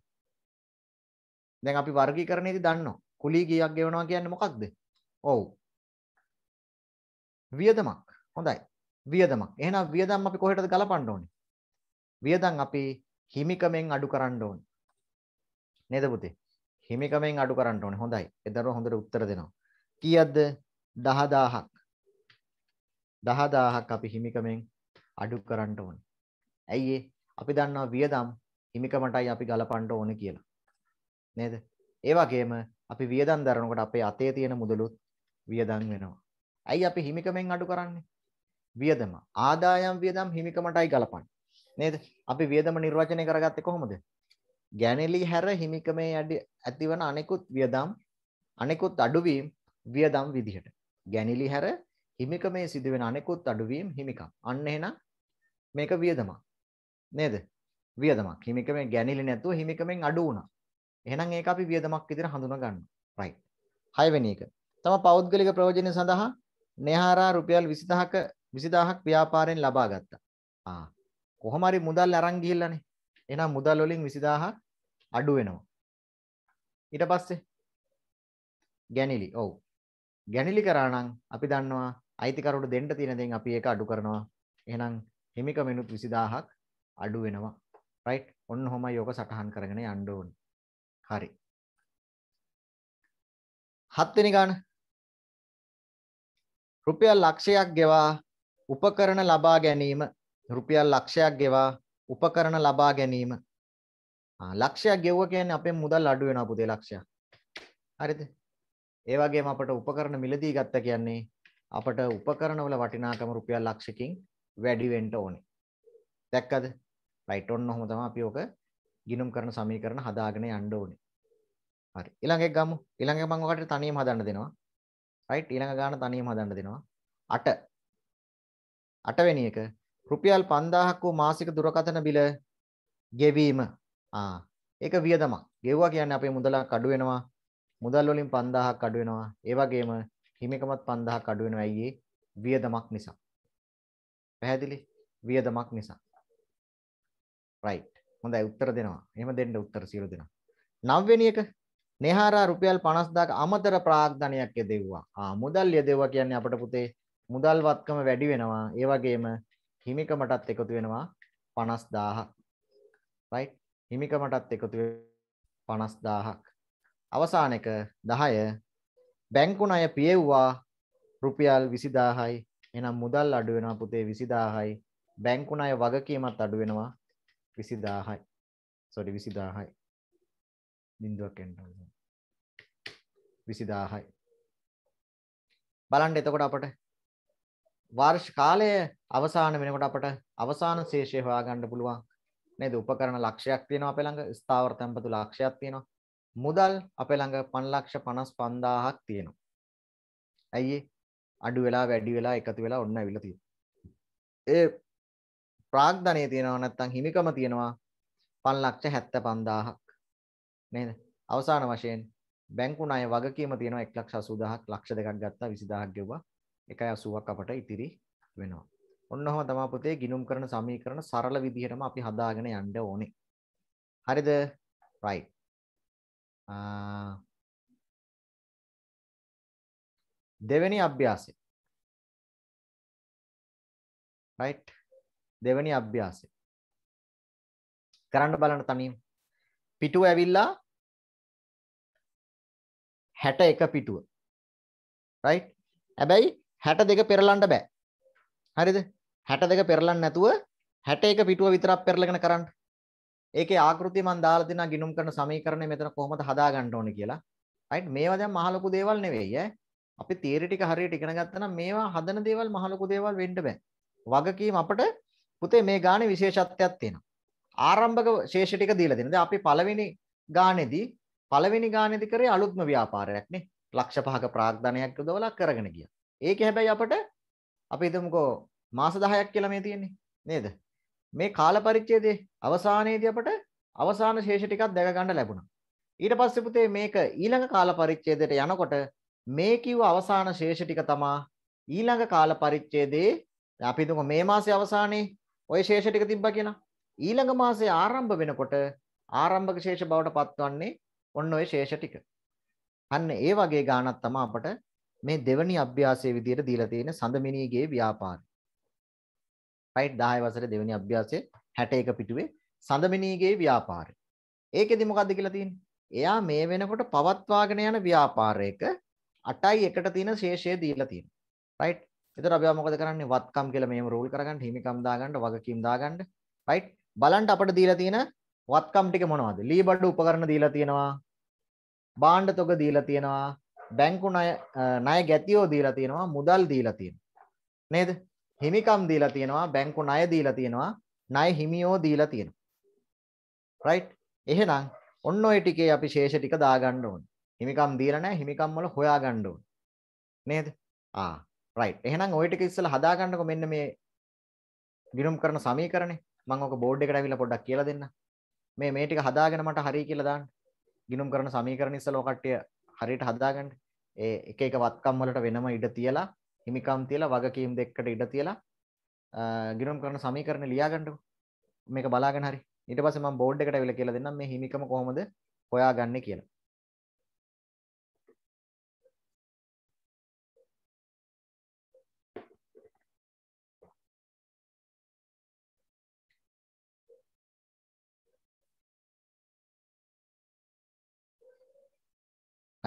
දැන් අපි වර්ගීකරණයේදී දන්නවා. කුලී ගියක් ගෙවනවා කියන්නේ මොකක්ද? ඔව්. වියදමක්. හොඳයි. වියදමක්. එහෙනම් වියදම් අපි කොහෙටද ගලපන්න ඕනේ? වියදම් අපි හිමිකමෙන් අඩු කරන්න ඕනේ. නේද පුතේ? හිමිකමෙන් අඩු කරන්න ඕනේ. හොඳයි. එතන හොඳට උත්තර දෙනවා. කීයක්ද? 10000ක්. 10000ක් අපි හිමිකමෙන් අඩු කරන්න ඕන. ඇයි ඒ? අපි දන්නවා වියදම් හිමිකමටයි අපි ගලපන්න ඕන කියලා. නේද? ඒ වගේම අපි වියදම් දරනකොට අපේ අතේ තියෙන මුදලුත් වියදම් වෙනවා. ඇයි අපි හිමිකමෙන් අඩු කරන්නේ? වියදම. ආදායම් වියදම් හිමිකමටයි ගලපන්නේ. නේද? අපි වියදම නිර්වචනය කරගත්තේ කොහොමද? ගැණිලි හැර හිමිකමේ ඇතිවන අනෙකුත් වියදම් අනෙකුත් අඩුවීම් වියදම් විදිහට. ගැණිලි හැර හිමිකමේ සිදුවෙන අනෙකුත් අඩුවීම් හිමිකම්. අන්න එහෙනම් මේක වියදමක්. නේද? වියදමක්. හිමිකමෙන් ගැනිලි නැතුව හිමිකමෙන් අඩු වුණා. එහෙනම් ඒක අපි වියදමක් විදිහට හඳුනා ගන්නවා. right. හයවෙනි එක. තම පෞද්ගලික ප්‍රයෝජන සඳහා නෙහාරා රුපියල් 20000ක 20000ක් ව්‍යාපාරයෙන් ලබා ගත්තා. ආ කොහොම හරි මුදල් අරන් ගිහිල්ලානේ. එහෙනම් මුදල් වලින් 20000ක් අඩු වෙනවා. ඊට පස්සේ ගැනිලි. ඔව්. ගැනිලි කරා නම් අපි දන්නවා අයිතිකරුවට දෙන්න තියෙන දේන් අපි ඒක අඩු කරනවා. එහෙනම් හිමිකමෙනුත් 20000ක් අඩු වෙනවා. රයිට්? ඔන්න ඔහොමයි ඔක සටහන් කරගෙන යන්න ඕනේ. හරි. හත්වෙනි ගාන. රුපියල් ලක්ෂයක් ගෙවා උපකරණ ලබා ගැනීම. රුපියල් ලක්ෂයක් ගෙවා උපකරණ ලබා ගැනීම. ලක්ෂයක් ගෙව්ව කියන්නේ අපේ මුදල් අඩු වෙනවා පුතේ ලක්ෂයක්. හරිද? ඒ වගේම අපට උපකරණ මිලදී ගත්ත කියන්නේ අපට උපකරණවල වටිනාකම රුපියල් ලක්ෂකින් වැඩි වෙන්න ඕනේ. දැක්කද? right ඔන්න ඔහම තමයි අපි ඔක ගිනුම් කරන සමීකරණ හදාගෙන යන්න ඕනේ. හරි. ඊළඟ එක ගමු. ඊළඟ එක මම ඔකට තනියම හදන්න දෙනවා. right ඊළඟ ගාන තනියම හදන්න දෙනවා. 8 8 වෙනි එක රුපියල් 5000ක් වූ මාසික දුරකථන බිල ගෙවීම. ආ ඒක වියදමක්. ගෙවුවා කියන්නේ අපේ මුදලක් අඩු වෙනවා. මුදල් වලින් 5000ක් අඩු වෙනවා. ඒ වගේම හිමිකමත් 5000ක් අඩු වෙනවා අයියේ වියදමක් නිසා. පැහැදිලි? වියදමක් නිසා. right. හොඳයි උත්තර දෙනවා. එහෙම දෙන්න උත්තර සියලු දෙනා. නවවෙනි එක නෙහාරා රුපියල් 50000ක අමතර ප්‍රාග්ධනයක් යෙදෙව්වා. ආ මුදල් යෙදෙව්වා කියන්නේ අපට පුතේ මුදල් වත්කම වැඩි වෙනවා. ඒ වගේම හිමිකමටත් එකතු වෙනවා 50000ක්. right. හිමිකමටත් එකතු 50000ක්. අවසාන එක 10 බැංකු ණය පියෙව්වා රුපියල් 20000යි එහෙනම් මුදල් අඩු වෙනවා පුතේ 20000යි. බැංකු ණය වගකීමත් අඩු වෙනවා 20000යි. sorry 20000යි. බිඳුවක් එන්න ඕනේ. 20000යි. බලන්න එතකොට අපට වර්ෂ කාලය අවසාන වෙනකොට අපට අවසාන ශේෂය හොයාගන්න පුළුවන්. නේද? උපකරණ ලක්ෂයක් තියෙනවා අපේ ළඟ. ස්ථාවර තැන්පතු ලක්ෂයක් තියෙනවා. මුදල් අපේ ළඟ 555000ක් තියෙනවා. ඇයි ඒ? අඩු වෙලා වැඩි වෙලා එකතු වෙලා ඔන්න ඇවිල්ලා තියෙනවා. ඒ ප්‍රාග්ධනය තියෙනවා නැත්නම් හිමිකම තියෙනවා 575000ක්. නේද? අවසාන වශයෙන් බැංකු ණය වගකීම තියෙනවා 180000ක් ලක්ෂ දෙකක් ගත්තා 20000ක් ගෙවුවා 1.80ක් අපට ඉතිරි වෙනවා. ඔන්න ඔහම තමයි පුතේ ගිණුම් කරන සමීකරණ සරල විදිහටම අපි හදාගෙන යන්න ඕනේ. හරිද? right. ආ දෙවෙනි අභ්‍යාසය. right දෙවෙනි අභ්‍යාසය. කරන්න බලන්න තනියම. පිටුව ඇවිල්ලා 61 පිටුව. right? හැබැයි 62 පෙරලන්න බෑ. හරිද? 62 පෙරලන්න නැතුව 61 පිටුව විතරක් පෙරලගෙන කරන්න. ඒකේ ආකෘතිය මම දාලා දෙනා ගිණුම් කරන සමීකරණය මෙතන කොහොමද හදාගන්න ඕනේ කියලා. right? මේවා දැන් මහ ලොකු දේවල් නෙවෙයි ඈ. අපි තියරි ටික හරියට ඉගෙන ගත්තා නම් මේවා හදන දේවල් මහ ලොකු දේවල් වෙන්න බෑ. වගකීම අපිට පුතේ මේ ගානේ විශේෂත්වයක් තියෙනවා. ආරම්භක ශේෂ ටික දීලා දෙනවා. දැන් අපි පළවෙනි ගානේදී පළවෙනි ගානේදී කරේ අලුත්ම ව්‍යාපාරයක් නේ. ලක්ෂ පහක ප්‍රාග්ධනයක් යොදවලා කරගෙන ගියා. ඒක හැබැයි අපට අපි හිතමුකෝ මාස 10ක් කියලා මේ තියෙන්නේ නේද? මේ කාල පරිච්ඡේදයේ අවසානයේදී අපට අවසාන ශේෂ ටිකක් දැක ගන්න ලැබුණා. ඊට පස්සේ පුතේ මේක ඊළඟ කාල පරිච්ඡේදයට යනකොට මේ කිව්ව අවසාන ශේෂ ටික තමා ඊළඟ කාල පරිච්ඡේදයේ අපි හිතමු මේ මාසේ අවසානයේ ওই ශේෂ ටික තිබ්බා කියලා. ඊළඟ මාසේ ආරම්භ වෙනකොට ආරම්භක ශේෂ බවට පත්වන්නේ ඔන්න ওই ශේෂ ටික. අන්න ඒ වගේ ගාණක් තමයි අපට මේ දෙවනි අභ්‍යාසයේ විදියට දීලා තියෙන සඳමිනීගේ ව්‍යාපාරය. right 10 වසරේ දෙවනි අභ්‍යාසයේ 61 පිටුවේ සඳමිනීගේ ව්‍යාපාරය. ඒකෙදි මොකද්ද කියලා තියෙන්නේ? එයා මේ වෙනකොට පවත්වාගෙන යන ව්‍යාපාරයක 8යි 1ට තියෙන ශේෂය දීලා තියෙනවා රයිට් එතකොට අපි මොකද කරන්නේ වත්කම් කියලා මේව රූල් කරගන්න හිමිකම් දාගන්න වගකීම් දාගන්න රයිට් බලන්න අපිට දීලා තියෙන වත්කම් ටික මොනවද ලී බඩ උපකරණ දීලා තියෙනවා බාණ්ඩ තොග දීලා තියෙනවා බැංකු ණය ණය ගැතියෝ දීලා තියෙනවා මුදල් දීලා තියෙනවා නේද හිමිකම් දීලා තියෙනවා බැංකු ණය දීලා තියෙනවා ණය හිමියෝ දීලා තියෙනවා රයිට් එහෙනම් ඔන්න ඔය ටිකේ අපි ශේෂ ටික දාගන්න ඕනේ හිමිකම් දීලා නැහැ හිමිකම් වල හොයා ගන්න ඕන. නේද? ආ රයිට්. එහෙනම් ওই ටික ඉස්සෙල්ලා හදා ගන්නකො මෙන්න මේ ගිනුම් කරන සමීකරණේ. මම ඔක බෝඩ් එකට ඇවිල්ලා පොඩ්ඩක් කියලා දෙන්න. මේ මේ ටික හදාගෙන මට හරිය කියලා දාන්න. ගිනුම් කරන සමීකරණ ඉස්සෙල්ලා ඔය කට්ටිය හරියට හදාගන්න. ඒ එක එක වත්කම් වලට වෙනම ඉඩ තියලා හිමිකම් තියලා වගකීම් දෙකකට ඉඩ තියලා ගිනුම් කරන සමීකරණ ලියා ගන්නකො. මේක බලාගෙන හරි. ඊට පස්සේ මම බෝඩ් එකට ඇවිල්ලා කියලා දෙන්නම් මේ හිමිකම කොහොමද හොයාගන්නේ කියලා.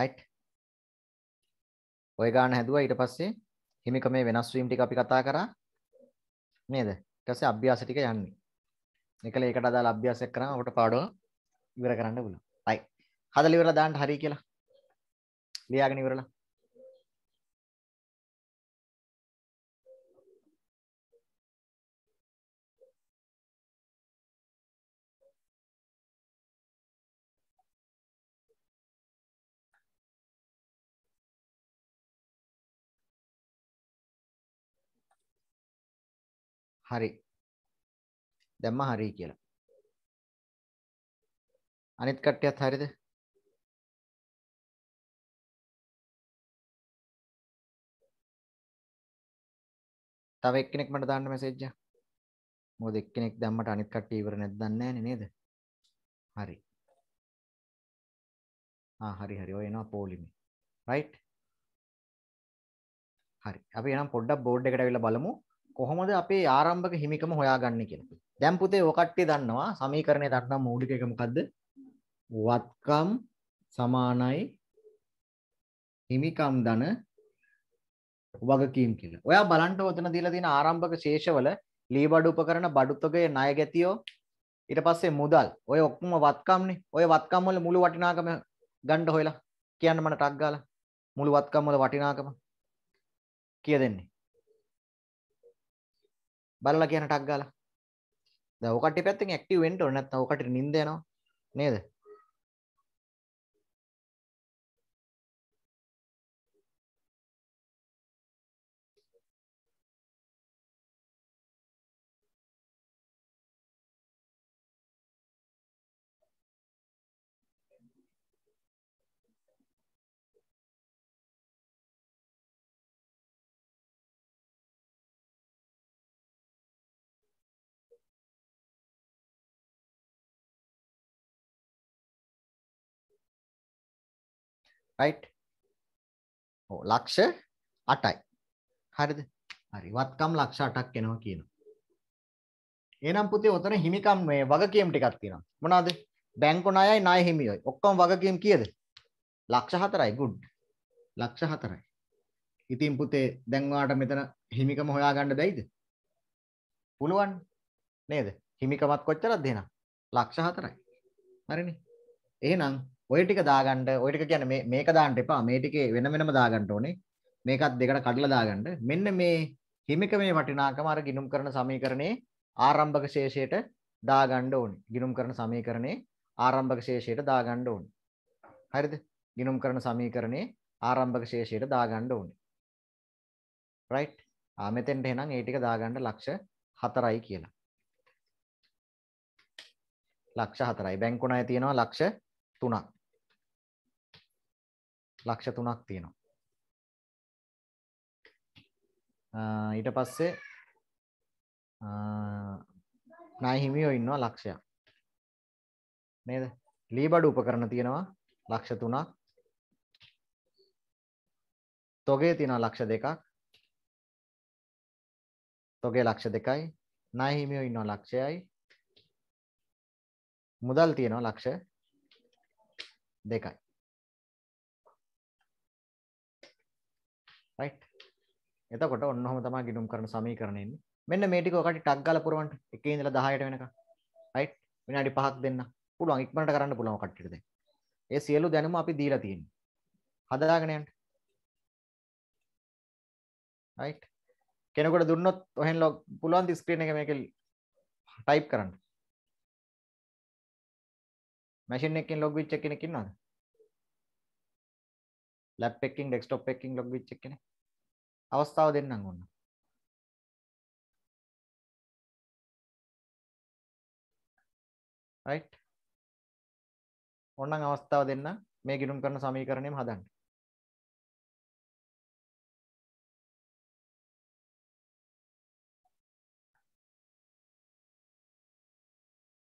right ඔය ගාන හැදුවා ඊට පස්සේ හිමිකමේ වෙනස් වීම ටික අපි කතා කරා නේද ඊට පස්සේ අභ්‍යාස ටික යන්නේ එකල ඒකට අදාළ අභ්‍යාසයක් කරාම අපට පාඩම ඉවර කරන්න පුළුවන්. right. හදලා ඉවරලා දාන්න හරි කියලා. ලියාගෙන ඉවරලා හරි. දැම්ම හරි කියලා. අනිත් කට්ටියත් හරිද? තව එක්කෙනෙක් මට දාන්න මැසේජ් එක. මොකද එක්කෙනෙක් දැම්මට අනිත් කට්ටිය ඉවර නැද්ද දන්නේ නැහැ නේද? හරි. ආ හරි හරි ඔය එනවා පොලිමේ. රයිට්. හරි. අපි එහෙනම් පොඩ්ඩක් බෝඩ් එකට අවිලා බලමු. කොහොමද අපේ ආරම්භක හිමිකම හොයාගන්න කියලා. දැන් පුතේ ඔකට්ටි දන්නවා සමීකරණය දන්නා මූලික එක මොකද්ද? වත්කම් සමානයි හිමිකම් ධන වගකීම් කියලා. ඔයා බලන්න ඔතන දීලා තියෙන ආරම්භක ශේෂවල ලීබඩ උපකරණ බඩුතොගේ ණය ගැතියෝ ඊට පස්සේ මුදල් ඔය ඔක්කොම වත්කම්නේ. ඔය වත්කම් වල මුළු වටිනාකම ගන්න හොයලා කියන්න මට ටක් ගාලා මුළු වත්කම් වල වටිනාකම කිය දෙන්නේ. බලලා කියන ටක් ගාලා දැන් ඔකට පැත්තෙන් ඇක්ටිව් වෙන්න ඕන නැත්නම් ඔකට නිින්ද යනවා නේද right ඕ ලක්ෂ 8යි හරිද හරි වත්කම් ලක්ෂ 8ක් එනවා කියනවා එහෙනම් පුතේ උතන හිමිකම් මේ වගකීම් ටිකක් තියෙනවා මොනවාද බැංකු ණයයි ණය හිමියෝයි ඔක්කොම වගකීම් කීයද ලක්ෂ 4යි good ලක්ෂ 4යි ඉතින් පුතේ දැන් ඔයාට මෙතන හිමිකම හොයාගන්න බැයිද පුළුවන් නේද හිමිකමත් කොච්චරක්ද එහෙනම් ලක්ෂ 4යි හරිනේ එහෙනම් ඔය ටික දාගන්න ඔය ටික කියන්නේ මේ මේක දාන්න එපා මේ ටිකේ වෙන වෙනම දාගන්න ඕනේ මේකත් දෙකට කඩලා දාගන්න මෙන්න මේ හිමිකමේ වටිනාකම අර ගිණුම් කරන සමීකරණේ ආරම්භක ශේෂයට දාගන්න ඕනේ ගිණුම් කරන සමීකරණේ ආරම්භක ශේෂයට දාගන්න ඕනේ හරිද ගිණුම් කරන සමීකරණේ ආරම්භක ශේෂයට දාගන්න ඕනේ රයිට් ආ මෙතෙන්ට එහෙනම් ඒ ටික දාගන්න ලක්ෂ 4යි කියලා ලක්ෂ 4යි බැංකු ණය තියෙනවා ලක්ෂ 3ක් ලක්ෂ තුනක් තියෙනවා ඊට පස්සේ ණය හිමියෝ ඉන්නවා ලක්ෂයක් නේද ලීබඩු උපකරණ තියෙනවා ලක්ෂ තුනක් තොගේ තියෙනවා ලක්ෂ දෙකක් තොගේ ලක්ෂ දෙකයි ණය හිමියෝ ඉන්නවා ලක්ෂයයි මුදල් තියෙනවා ලක්ෂ දෙකයි right එතකොට ඔන්නෝම තමයි ගිණුම් කරන සමීකරණය එන්නේ මෙන්න මේ ටික ඔකට ටක් ගාලා පුරවන්න එකේ ඉඳලා 10ට වෙනකන් right විනාඩි 5ක් දෙන්න පුළුවන් ඉක්මනට කරන්න පුළුවන් කට්ටියට දැන් ඒ සියලු දැනුම අපි දීලා තියෙනවා හදාගෙන යන්න right කෙනෙකුට දුන්නොත් ඔහෙන් ලොග් පුළුවන් ද ස්ක්‍රීන් එක මේක ටයිප් කරන්න මැෂින් එකකින් ලොග් වෙච්ච කෙනෙක් ඉන්නවද ලැප් එකකින් ඩෙස්ක්ටොප් එකකින් ලොග් වෙච්ච කෙනෙක් අවස්ථාව දෙන්නම් ඔන්න. right ඕනනම් අවස්ථාව දෙන්න මේ ගිණුම් කරන සමීකරණයම හදන්න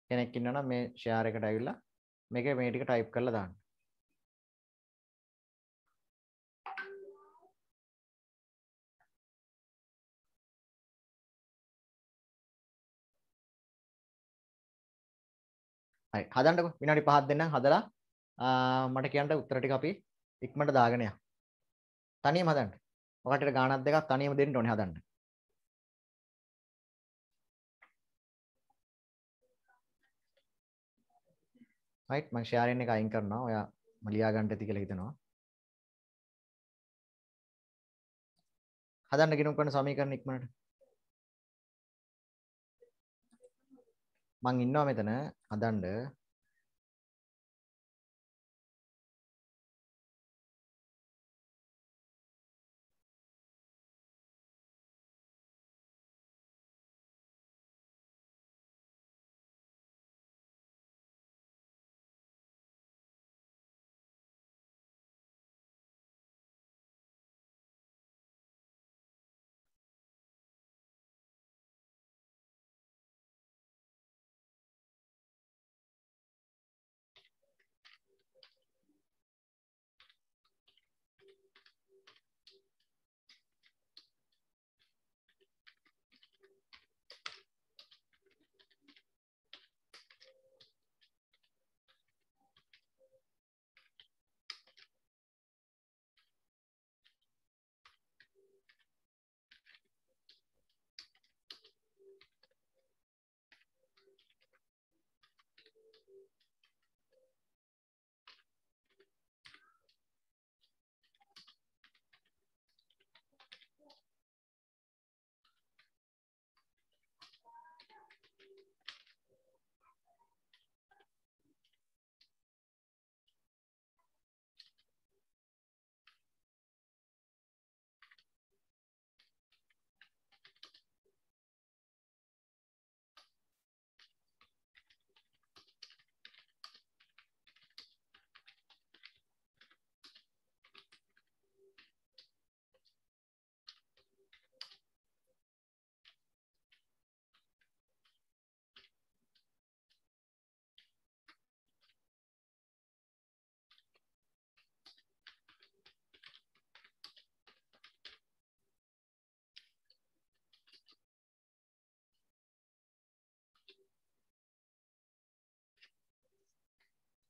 කෙනෙක් ඉන්නවනම් මේ ෂෙයාර් එකට ඇවිල්ලා මේක මේ ටික ටයිප් කරලා දාන්න හරි හදන්නකො විනාඩි 5ක් දෙන්නම් හදලා මට කියන්න උත්තර ටික අපි ඉක්මනට දාගෙන යන්න. තනියම හදන්න. ඔකට ගාණක් දෙකක් තනියම දෙන්න ඕනේ හදන්න. රයිට් මම ෂෙයාරෙන් එක අයින් කරනවා. ඔයා මලියා ගන්න ඇති කියලා හිතනවා. හදන්න ගිනුම් කරන සමීකරණ ඉක්මනට. මං ඉන්නවා මෙතන හදන්න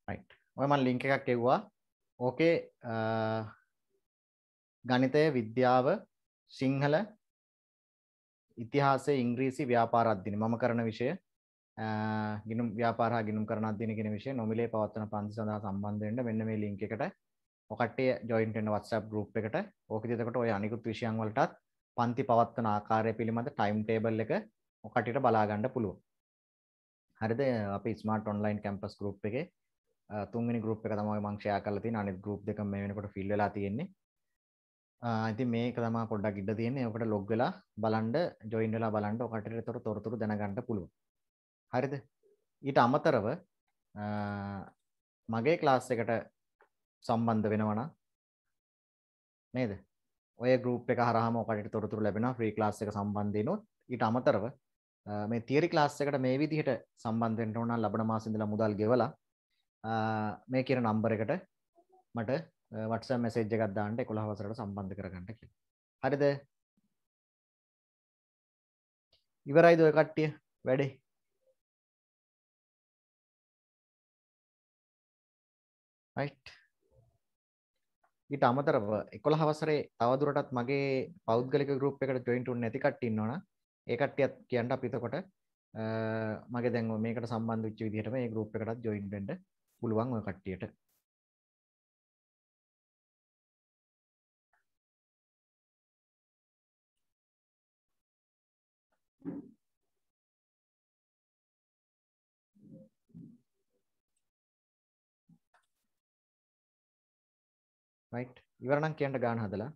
ඔය මන් ලිංක එකක් එව්වා ඕකේ ගණිතය විද්‍යාව සිංහල ඉතිහාසේ ඉංග්‍රීසි ව්‍යාපාර අධ්‍යයනය මම කරන විෂය ගිනුම් ව්‍යාපාර ගිනුම් කරන අධ්‍යයනය කියන විෂය නොමිලේ පවත්වන පන්ති සඳහා සම්බන්ධ වෙන්න මෙන්න මේ ලින්ක් එකට ඔකට්ටේ ජොයින්ට් වෙන්න WhatsApp group එකට ඕකෙදි එතකොට ඔය අනිකුත් විෂයන් වලටත් පන්ති පවත්වන ආකාරය පිළිබඳ ටයිම් ටේබල් එක ඔකටියට බලා ගන්න පුළුවන් හරිද අපි ස්මාර්ට් ඔන්ලයින් කැම්පස් group එකේ තුන්වෙනි ගරුප් එක තමයි මංක්ෂයා කල තින අනි ගරුප් දෙක මේ වෙනකොට ෆිල් වෙලා තියෙන්නේ ඇති මේක තම පොඩක් ඉඩ තියන්නේ ඔකට ලොග් වෙලා බලන්ඩ ජොයින් වෙලා බලන්ඩ ඔකට තොර තොරතුරු දැනගන්නට පුළුව හරිද ඊට අමතරව මගේ ක්ලාස් එකට සම්බන්ධ වෙනවන නේද ඔය ගරුප් එක හරහම ඔකට තොරතුර ලැබෙන ්‍රී ලාස් එක සම්බන්ධයනොත් ඊට අමතරව මේ තීරි ලාස් එකට මේ විදිහට සම්බන්ධෙන්ට ඕනා ලබන මාසිදල මුදල් ගෙවලා මේ කියන නම්බර එකට මට WhatsApp message එකක් දාන්න 11 වසරට සම්බන්ධ කරගන්න කියලා. හරිද? ඉවරයිද ඔය කට්ටිය වැඩේ? right ඊට අමතරව 11 වසරේ තවදුරටත් මගේ පෞද්ගලික group එකට join වෙන්න නැති කට්ටිය ඉන්නවනම් ඒ කට්ටියත් කියන්න අපි එතකොට මගේ දැන් මේකට සම්බන්ධ වෙච්ච විදිහට මේ group එකටත් join වෙන්න පුළුවන් ඔය කට්ටියට රයිට් ඉවරනම් කියන්න ගන්න හදලා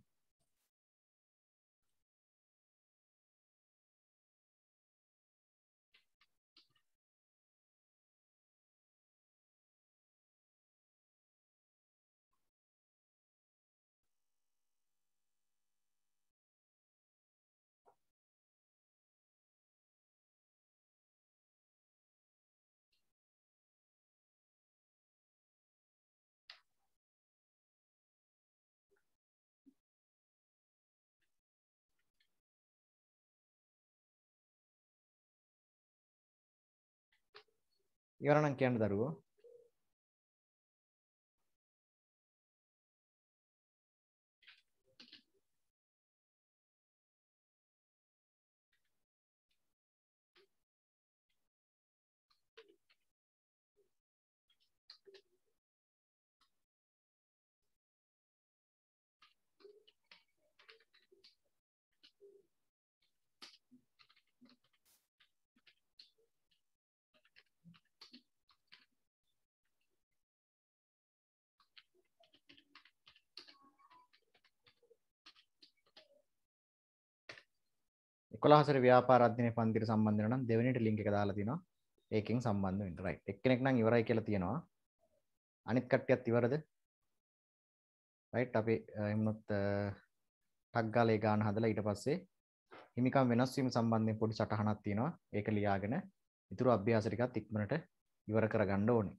ඉවරනම් කියන්න දරුවෝ කොළහසර ව්‍යාපාරධ්‍යනය පන්දිර සම්බන්ධන නම් දෙවනිට ලිංක එක දාලා තිනවා ඒකෙන් සම්බන්ධ වෙන්න රයිට් එක්කෙනෙක් නම් ඉවරයි කියලා තියෙනවා අනිත් කට්ටියත් ඉවරද රයිට් අපි එමුණොත් ටක් ගාලා ඒ ගාන හදලා ඊට පස්සේ හිමිකම් වෙනස් වීම සම්බන්ධයෙන් පොඩි සටහනක් තියෙනවා ඒක ලියාගෙන ඉතුරු අභ්‍යාස ටිකත් ඉක්මනට ඉවර කරගන්න ඕනේ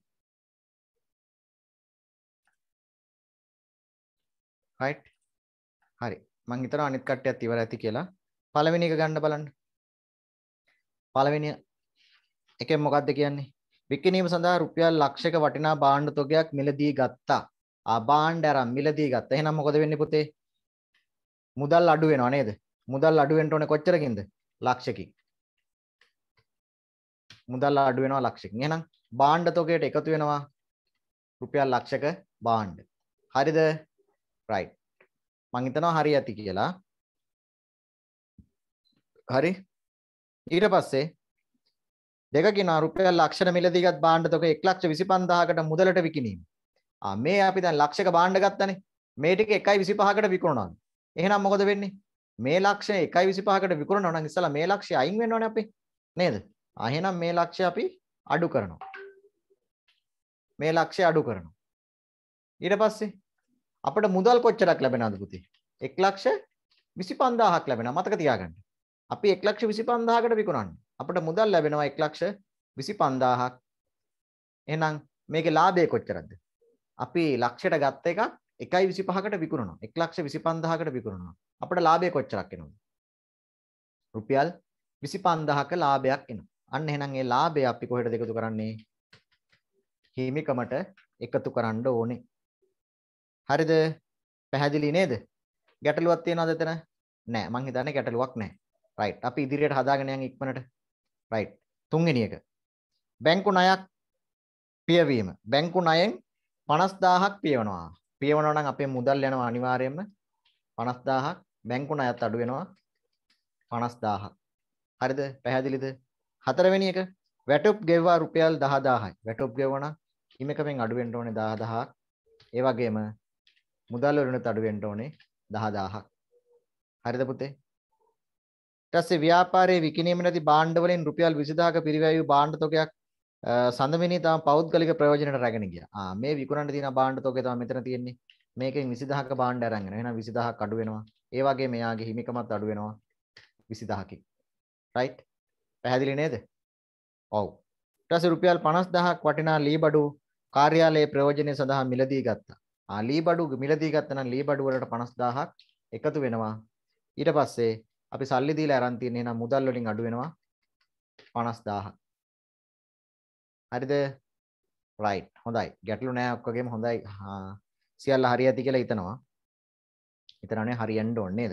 රයිට් හරි මං හිතනවා අනිත් කට්ටියත් ඉවර ඇති කියලා පළවෙනි එක ගන්න බලන්න. පළවෙනි එකෙන් මොකක්ද කියන්නේ? විකිනීම සඳහා රුපියල් ලක්ෂයක වටිනා භාණ්ඩ තොගයක් මිලදී ගත්තා. ආ භාණ්ඩ අරන් මිලදී ගත්තා. එහෙනම් මොකද වෙන්නේ පුතේ? මුදල් අඩු වෙනවා නේද? මුදල් අඩු වෙන්න ඕනේ කොච්චරකින්ද? ලක්ෂකින්. මුදල් අඩු වෙනවා ලක්ෂකින්. එහෙනම් භාණ්ඩ තොගයට එකතු වෙනවා රුපියල් ලක්ෂක භාණ්ඩ. හරිද? right. මං හිතනවා හරි ඇති කියලා. හරි ඊට පස්සේ දෙක කිනා රුපියල් ලක්ෂණ මිලදී ගත් බාණ්ඩ තොග 125000කට මුදලට විකිණීම. ආ මේ අපි දැන් ලක්ෂක බාණ්ඩ ගත්තනේ. මේ ටික 1.25කට විකුණනවා. එහෙනම් මොකද වෙන්නේ? මේ ලක්ෂය 1.25කට විකුණනවා නම් ඉස්සලා මේ ලක්ෂය අයින් වෙන්න ඕනේ අපි. නේද? ආ එහෙනම් මේ ලක්ෂය අපි අඩු කරනවා. මේ ලක්ෂය අඩු කරනවා. ඊට පස්සේ අපිට මුදල් කොච්චරක් ලැබෙනවද පුතේ? 1 ලක්ෂ 25000ක් ලැබෙනවා. මතක තියාගන්න. අපි 125000කට විකුණන්නේ. අපිට මුදල් ලැබෙනවා 125000ක්. එහෙනම් මේකේ ලාභය කොච්චරද? අපි ලක්ෂයට ගත්ත එකක් 1.25කට විකුණනවා. 125000කට විකුණනවා. අපිට ලාභය කොච්චරක් එනවද? රුපියල් 25000ක ලාභයක් එනවා. අන්න එහෙනම් ඒ ලාභය අපි කොහෙටද එකතු කරන්නේ? හිමිකමට එකතු කරන්න ඕනේ. හරිද? පැහැදිලි නේද? ගැටලුවක් තියෙනවද එතන? නෑ මං හිතන්නේ ගැටලුවක් නෑ. රයිට් අපි ඉදිරියට හදාගෙන යන් ඉක්මනට රයිට් තුන්වෙනි එක බැංකු ණයක් පියවීම බැංකු ණයෙන් 50000ක් පියවනවා පියවනවා නම් අපේ මුදල් යනවා අනිවාර්යයෙන්ම 50000ක් බැංකු ණයත් අඩු වෙනවා 50000ක් හරිද පැහැදිලිද හතරවෙනි එක වැටුප් ගෙවවා රුපියල් 10000යි වැටුප් ගෙවනවා හිමකමෙන් අඩු වෙන්න ඕනේ 10000ක් ඒ වගේම මුදල් වලිනුත් අඩු වෙන්න ඕනේ 10000ක් හරිද පුතේ ඊට පස්සේ ව්‍යාපාරයේ විකිණීමේ නැති භාණ්ඩ වලින් රුපියල් 20000ක පිරිවැය වූ භාණ්ඩ තොගයක් සඳමිනී තම පෞද්ගලික ප්‍රයෝජනට රැගෙන ගියා. ආ මේ විකුණන්න තියෙන භාණ්ඩ තොගය තමයි මෙතන තියෙන්නේ. මේකෙන් 20000ක භාණ්ඩ අරන් යනවා. එහෙනම් 20000ක් අඩු වෙනවා. ඒ වගේ මෙයාගේ හිමිකමත් අඩු වෙනවා 20000කින්. right? පැහැදිලි නේද? ඔව්. ඊට පස්සේ රුපියල් 50000ක් වටිනා ලී බඩු කාර්යාලයේ ප්‍රයෝජනය සඳහා මිලදී ගත්තා. ආ ලී බඩු මිලදී ගත්තා නම් ලී බඩු වලට 50000ක් එකතු වෙනවා. ඊට පස්සේ අපි සල්ලි දීලා අරන් තියෙන එහෙනම් මුදල් වලින් අඩු වෙනවා 50000ක්. හරිද? right. හොඳයි. ගැටලු නෑ ඔක්කොගෙම හොඳයි. සියල්ල හරි ඇති කියලා හිතනවා. හිතනනේ හරියන්න ඕනේ නේද?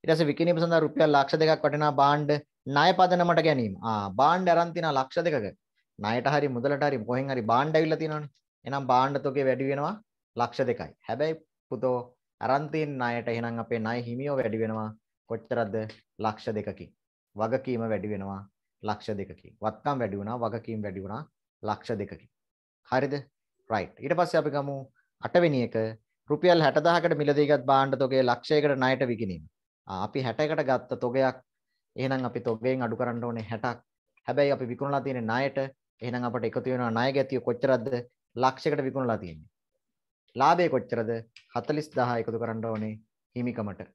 ඊට පස්සේ විකිණීම සඳහා රුපියල් ලක්ෂ දෙකක් වටිනා බාණ්ඩ ණය පදනමට ගැනීම. ආ බාණ්ඩ අරන් තියෙනවා ලක්ෂ දෙකක. ණයට හරි මුදලට හරි කොහෙන් හරි බාණ්ඩ ඇවිල්ලා තියෙනවනේ. එහෙනම් බාණ්ඩ තොගේ වැඩි වෙනවා ලක්ෂ දෙකයි. හැබැයි පුතෝ අරන් තියෙන ණයට එහෙනම් අපේ ණය හිමියෝ වැඩි වෙනවා කොච්චරද ලක්ෂ දෙකකින් වගකීම වැඩි වෙනවා ලක්ෂ දෙකකින් වත්කම් වැඩි වුණා වගකීම් වැඩි වුණා ලක්ෂ දෙකකින් හරිද රයිට් ඊට පස්සේ අපි ගමු අටවෙනි එක රුපියල් 60000කට මිලදී ගත් භාණ්ඩ තොගේ ලක්ෂයකට ණයට විකිණීම අපි 60කට ගත්ත තොගයක් එහෙනම් අපි තොගෙන් අඩු කරන්න ඕනේ 60ක් හැබැයි අපි විකුණලා තියෙන්නේ ණයට එහෙනම් අපට එකතු වෙනවා ණය ගැතිය කොච්චරද ලක්ෂයකට විකුණලා තියෙන්නේ ලාභය කොච්චරද 40000 එකතු කරන්න ඕනේ හිමිකමට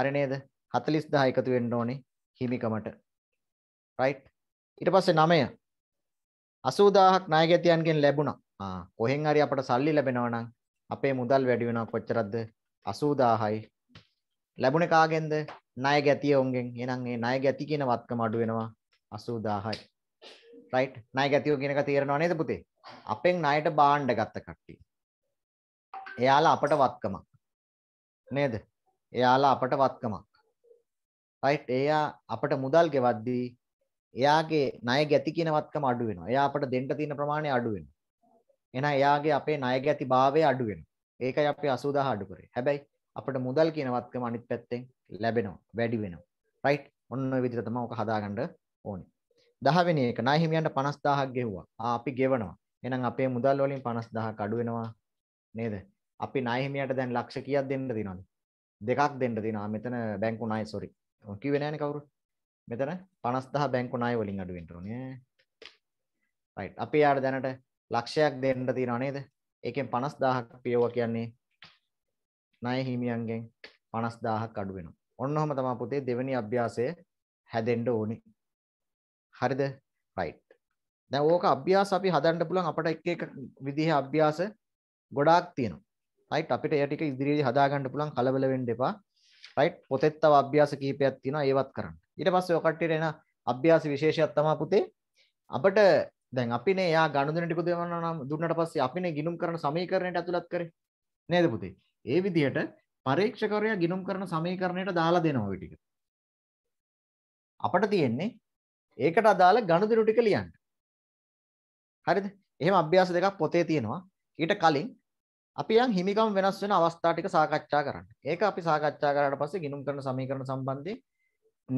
හරි නේද? 40000 එකතු වෙන්න ඕනේ හිමිකමට. right? ඊට පස්සේ 9 80000ක් ණයගැතියන්ගෙන් ලැබුණා. ආ කොහෙන් හරි අපට සල්ලි ලැබෙනවා නම් අපේ මුදල් වැඩි වෙනවා කොච්චරද? 80000යි. ලැබුණේ කාගෙන්ද? ණයගැතියෝන්ගෙන්. එහෙනම් මේ ණයගැති කියන වත්කම අඩු වෙනවා 80000යි. right? ණයගැතියෝ කියන එක තේරෙනව නේද පුතේ? අපෙන් ණයට බාණ්ඩ ගත්ත කට්ටිය. එයාලා අපට වත්කමක්. නේද? එයාලා අපට වත්කමක්. රයිට් එයා අපට මුදල් ගෙවද්දී එයාගේ ණය ගැති කියන වත්කම අඩු වෙනවා. එයා අපට දෙන්න තියෙන ප්‍රමාණය අඩු වෙනවා. එහෙනම් එයාගේ අපේ ණය ගැති භාවය අඩු වෙනවා. ඒකයි අපි 80000 අඩු කරේ. හැබැයි අපට මුදල් කියන වත්කම අනිත් පැත්තෙන් ලැබෙනවා, වැඩි වෙනවා. රයිට්? ඔන්න ඔය විදිහට තමයි ඔක හදාගන්න ඕනේ. 10 වෙනි එක ණය හිමියන්ට 50000ක් ගෙවුවා. ආ අපි ගෙවනවා. එහෙනම් අපේ මුදල් වලින් 50000ක් අඩු වෙනවා. නේද? අපි ණය හිමියට දැන් ලක්ෂ කීයක් දෙන්න තියෙනවද? දෙකක් දෙන්න තියෙනවා. මෙතන බැංකු ණය sorry. කිව්වේ නෑනේ කවුරු? මෙතන 50000 බැංකු ණය වලින් අඩු වෙන්න ඕනේ. right. අපි යාට දැනට ලක්ෂයක් දෙන්න තියෙනවා නේද? ඒකෙන් 50000ක් පියවුවා කියන්නේ ණය හිමියන්ගෙන් 50000ක් අඩු වෙනවා. ඔන්න ඔහම තමයි පුතේ දෙවෙනි අභ්‍යාසය හැදෙන්න ඕනේ. හරිද? right. දැන් ඕක අභ්‍යාස අපි හදන්න පුළුවන් අපට එක එක විදිහේ අභ්‍යාස ගොඩාක් තියෙනවා. රයිට් අපිට ඒ ටික ඉදිරියේදී හදා ගන්න පුළුවන් කලබල වෙන්න එපා රයිට් පොතෙත් තව අභ්‍යාස කිහිපයක් තියෙනවා ඒවත් කරන්න ඊට පස්සේ ඔය කට්ටියට එන අභ්‍යාස විශේෂයක් තමයි පුතේ අපිට දැන් අපිනේ යා ගනුදෙනු ටික දෙනවා නම් දුන්නට පස්සේ අපිනේ ගිණුම් කරන සමීකරණයට ඇතුළත් කරේ නේද පුතේ ඒ විදිහට පරීක්ෂකවරයා ගිණුම් කරන සමීකරණයට දාලා දෙනවා ওই ටික අපට තියෙන්නේ ඒකට අදාළ ගණුදෙනු ටික ලියන්න. හරිද? එහෙම අභ්‍යාස දෙකක් පොතේ තියෙනවා. ඊට කලින් අපි යම් හිමිකම් වෙනස් වෙන අවස්ථා ටික සාකච්ඡා කරන්න. ඒක අපි සාකච්ඡා කරාට පස්සේ ගිණුම් කරන සමීකරණ සම්බන්ධයෙන්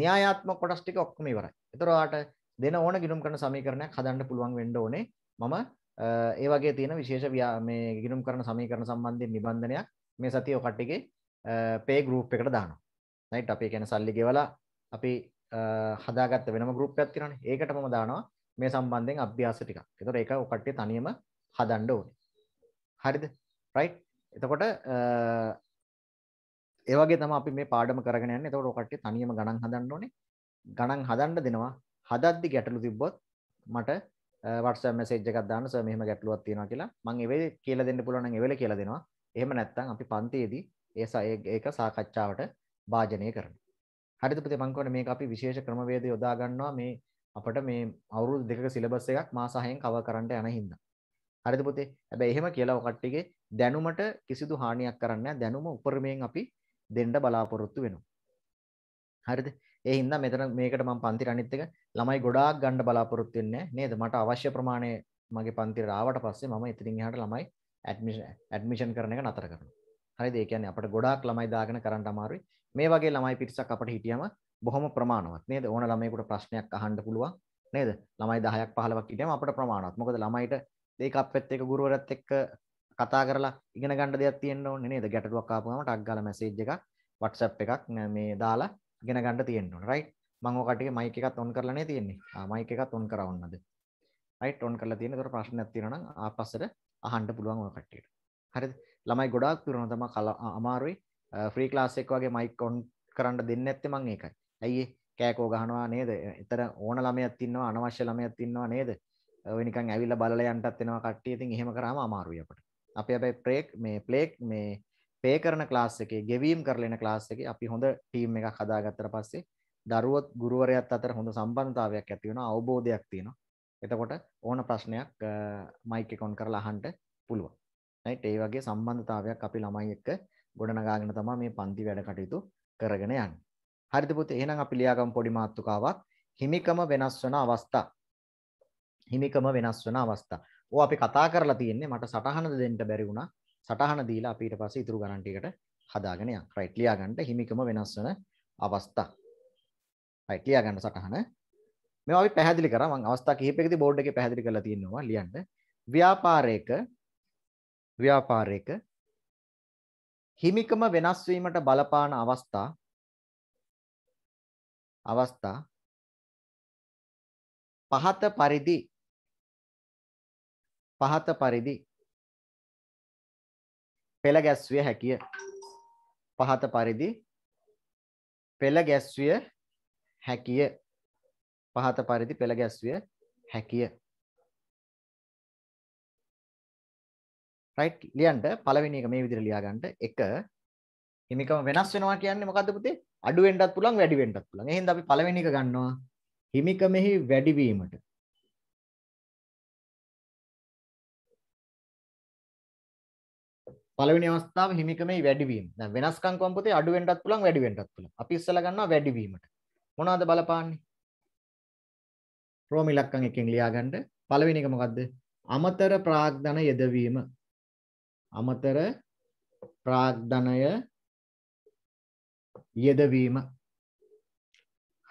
න්‍යායාත්මක කොටස් ටික ඔක්කොම ඉවරයි. ඒතර ඔයාට දෙන ඕන ගිණුම් කරන සමීකරණයක් හදන්න පුළුවන් වෙන්න ඕනේ. මම ඒ වගේ තියෙන විශේෂ මේ ගිණුම් කරන සමීකරණ සම්බන්ධයෙන් නිබන්ධනයක් මේ සතිය ඔකට්ටිගේ පේ ගරුප් එකට දානවා. නයිට් අපි කියන සල්ලි ගෙවලා අපි හදාගත්ත වෙනම ගරුප් එකක් තියෙනවානේ. ඒකට මම දානවා මේ සම්බන්ධයෙන් අභ්‍යාස ටිකක්. ඒතර ඒක ඔකට්ටිය තනියම හදන්න ඕනේ. හරිද? රයි් එතකොට ඒවගේ තම අපි මේ පාඩම කරගෙන යන්න එතකොට ඔකට තනියම ගණන් හදන්න ඕනේ ගණන් හදන්න දෙනවා හදද්දි ගැටලු තිබ්බොත් මට WhatsApp message එකක් දාන්න සර් මෙහෙම ගැටලුවක් තියෙනවා කියලා මම ඒ වෙලේ කියලා දෙන්න පුළුවන් නම් ඒ වෙලේ කියලා දෙනවා එහෙම නැත්නම් අපි පන්තියේදී ඒ ඒක සාකච්ඡාවට භාජනය කරන හරිත පුතේ මං කියන්නේ මේක අපි විශේෂ ක්‍රමවේද යොදා ගන්නවා මේ අපිට මේ අවුරුදු දෙකක සිලබස් එකක් මාස 6න් කවර් කරන්න යන හින්දා හරිද පුතේ? හැබැයි එහෙම කියලා ඔකට්ටිගේ දැනුමට කිසිදු හානියක් කරන්නේ දැනුම උපරිමයෙන් අපි දෙන්න බලාපොරොත්තු වෙනවා. හරිද? ඒ හින්දා මෙතන මේකට මම පන්තිර අනිත් එක ළමයි ගොඩාක් ගන්න බලාපොරොත්තු වෙන්නේ නේද? මට අවශ්‍ය ප්‍රමාණය මගේ පන්තිරට ආවට පස්සේ මම එතනින් එහාට ළමයි ඇඩ්මිෂන් ඇඩ්මිෂන් කරන එක නතර කරනවා. හරිද? ඒ කියන්නේ අපිට ගොඩාක් ළමයි දාගෙන කරන්න අමාරුයි. මේ වගේ ළමයි පිරිසක් අපිට හිටියම බොහොම ප්‍රමාණවත් නේද? ඕන ළමයෙකුට ප්‍රශ්නයක් අහන්න පුළුවන්. නේද ළමයි දහයක් පහලවක් ඉටම අපට ප්‍රමාණත් මොකද ළමයිට ඒක අපත් එක්ක ගුරුවරයත් එක්ක කතා කරලා ඉගෙන ගන්න දෙයක් තියෙන්න ඕනේ නේද? ගැටලුවක් ආපුවම ටග් ගාලා මැසේජ් එකක් WhatsApp එකක් මේ දාලා ඉගෙන ගන්න තියෙන්න ඕනේ. රයිට්. මම ඔය කට්ටිය මයික් එකත් ඔන් කරලානේ තියෙන්නේ. ආ මයික් එකත් ඔන් කරවන්නද? රයිට් ඔන් කරලා තියෙන. ඒතර ප්‍රශ්නයක් තියෙනවා නම් ආපස්සට අහන්න පුළුවන් ඔය කට්ටියට. හරිද? ළමයි ගොඩාක් පිරුණා තමයි අමාරුයි. ෆ්‍රී ක්ලාස් එක වගේ මයික් ඔන් කරන්න දෙන්නේ නැත්තේ මම ඒකයි. ඇයි කෑකෝ ගහනවා නේද? එතන ඕන ළමයක් ඉන්නවා අනවශ්‍ය ළමයක් ඉන්නවා නේද? ඔය නිකන් ඇවිල්ලා බලලා යන්නටත් වෙනවා කට්ටිය. ඉතින් එහෙම කරාම අමාරුයි අපට. අපි හැබැයි ප්‍රේක් මේ ප්ලේක් මේ පේ කරන ක්ලාස් එකේ ගෙවීම් කරලා එන ක්ලාස් එකේ අපි හොඳ ටීම් එකක් හදාගත්තට පස්සේ දරුවොත් ගුරුවරයත් අතර හොඳ සම්බන්ධතාවයක් ඇති වෙනවා අවබෝධයක් තියෙනවා. එතකොට ඕන ප්‍රශ්නයක් මයික් එක ඔන් කරලා අහන්න පුළුවන්. right ඒ වගේ සම්බන්ධතාවයක් අපි ළමයි එක්ක ගොඩනගාගෙන තමයි මේ පන්ති වැඩ කටයුතු කරගෙන යන්නේ. හරිද පුතේ? එහෙනම් අපි ලියාගමු පොඩි මාතෘකාවක්. හිමිකම වෙනස් වන අවස්ථා. හිමිකම වෙනස් වන අවස්ථා. ඕ අපි කතා කරලා තියෙන්නේ මට සටහන දෙන්න බැරි වුණා. සටහන දීලා අපි ඊට පස්සේ ඉතුරු ගණන් ටිකට හදාගෙන යන්න. රයිට් ලියා ගන්න හිමිකම වෙනස් වන අවස්ථා. රයිට් ලියා ගන්න සටහන. මේවා අපි පැහැදිලි කරා. මම අවස්ථා කිහිපයකදී බෝඩ් එකේ පැහැදිලි කරලා තියෙනවා ලියන්න. ව්‍යාපාරයක ව්‍යාපාරයක හිමිකම වෙනස් වීමට බලපාන අවස්ථා අවස්ථා පහත පරිදි පහත පරිදි පෙළ ගැස්විය හැකිය. පහත පරිදි පෙළ ගැස්විය හැකිය. පහත පරිදි පෙළ ගැස්විය හැකිය. රයිට් ලියන්න පළවෙනි එක මේ විදිහට ලියා ගන්න. එක හිමිකම වෙනස් වෙනවා කියන්නේ මොකද්ද පුතේ? අඩු වෙන්නත් පුළුවන් වැඩි වෙන්නත් පුළුවන්. එහෙනම් අපි පළවෙනි එක ගන්නවා. හිමිකමෙහි වැඩිවීමට පළවෙනි අවස්ථාව හිමිකමේ වැඩිවීම. දැන් වෙනස්කම් කොම්පොතේ අඩු වෙන්නත් පුළුවන් වැඩි වෙන්නත් පුළුවන්. අපි ඉස්සලා ගන්නවා වැඩිවීමට. මොනවද බලපාන්නේ? රෝම ඉලක්කම් එකෙන් ලියාගන්න. පළවෙනි එක මොකද්ද? අමතර ප්‍රාග්ධන යෙදවීම. අමතර ප්‍රාග්ධනය යෙදවීම.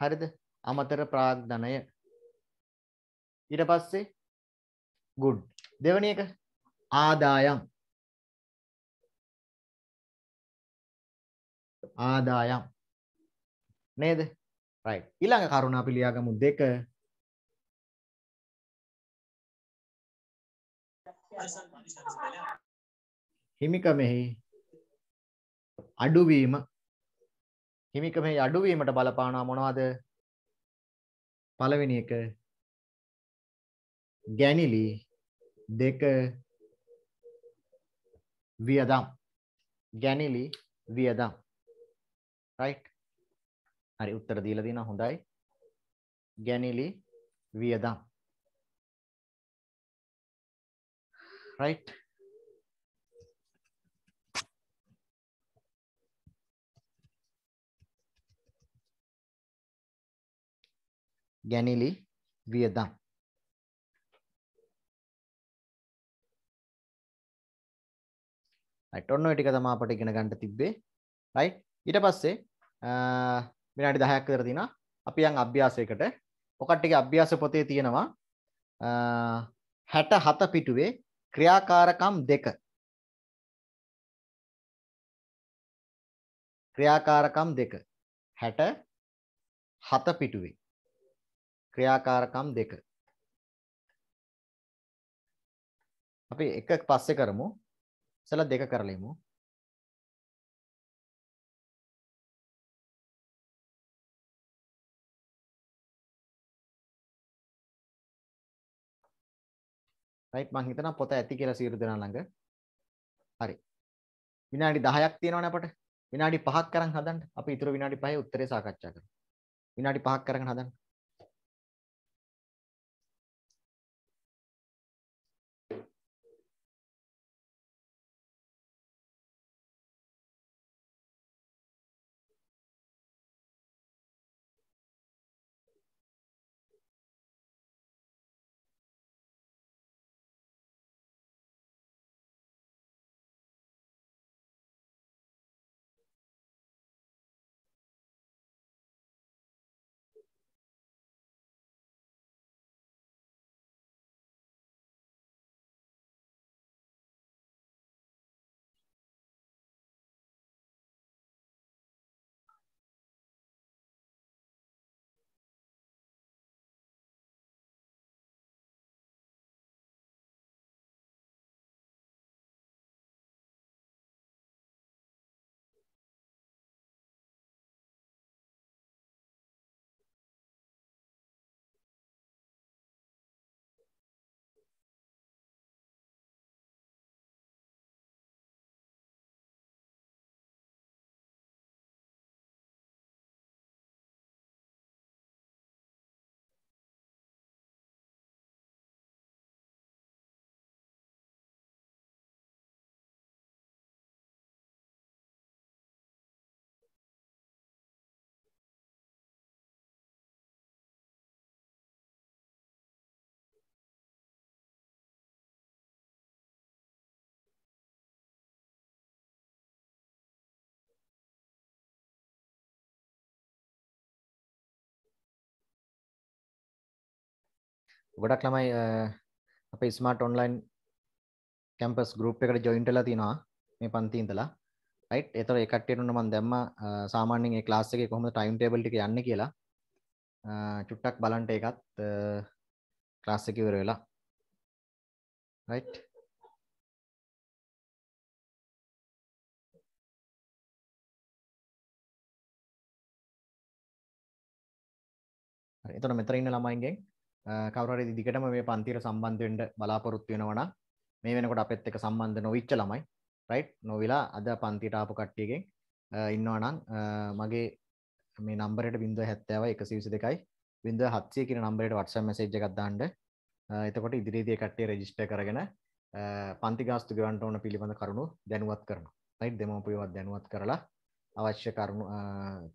හරිද? අමතර ප්‍රාග්ධනය. ඊට පස්සේ good. දෙවෙනි එක ආදායම් ආදායම් නේද රයි් ඉළඟ කරුණ අපි ලියාගමු දෙක හිමිකමෙහි අඩුවීම හිමිකමෙහි අඩුවීමට බලපානවා මොනවද පළවෙනි එක ගැනිලි දෙක වියදම් ගැනිලි වියදම් right හරි උත්තර දීලා දෙනවා හොඳයි ගැනිලි වියදම් right ගැනිලි වියදම් right ඔන්න ඔය ටික තමයි අපට ඉගෙන ගන්න තිබ්බේ right ඊට පස්සේ විනාඩි 10ක් විතර තියෙනවා. අපි යන් අභ්‍යාසයකට. ඔකට්ටිගේ අභ්‍යාස පොතේ තියෙනවා 67 පිටුවේ ක්‍රියාකාරකම් දෙක. ක්‍රියාකාරකම් දෙක. 67 පිටුවේ ක්‍රියාකාරකම් දෙක. අපි එක පස්සේ කරමු. ඉතලා දෙක කරලෙමු. right මං හිතනවා පොත ඇති කියලා සියලු දෙනා ළඟ හරි විනාඩි 10ක් තියෙනවනේ අපට විනාඩි 5ක් කරන් හදන්න අපි ඊතර විනාඩි 5 උත්තරේ සාකච්ඡා කරමු විනාඩි 5ක් කරගෙන හදන්න ගොඩක් ළමයි අප ස්මාර්ට් ඔන්ලයින් කැම්පස් ගරුප් එකට ජොයින්ටලා තිනවා මේ පන්තිීන්දලා යි එතර එකටේරුන මන් දැම්ම සාමාන්‍යෙන් ලාස් එක කොහොම ටයිම් ටේබල්ටි යන්න කියලා චුට්ටක් බලන්ට එකත් ක්ලාස් එකවර වෙලා රයිට් එතන මෙතර ඉන්න ළමයින්ගෙන් කවරරි දිගටම මේ පන්තිර සම්බන්ධෙන්ට බලාපොරොත්තු වෙනවන මේ වෙනකොට අපත් එක සම්බන්ධ නොවිච්ච ළමයි රයිට් නොවිලා අද පන්තිට ආපු කට්ටියගෙන් ඉන්නවනං මගේ මේ නම්බරට බින්ඳ හැත්තෑව එක සිවිසි දෙකයි බින්ඳ හත්සේ කියන නම්බරට වටස මසේජ් එකක්දාන්ට එතකොට ඉදිරිදේ කට්ටේ රජිස්ට කරගෙන පන්ති ගාස්තු ගවන්ට ඕන පිළිබඳ කරුණු දැනුවත් කරන යි දෙමපුයවත් දැනුවත් කරලා අවශ්‍ය කරුණු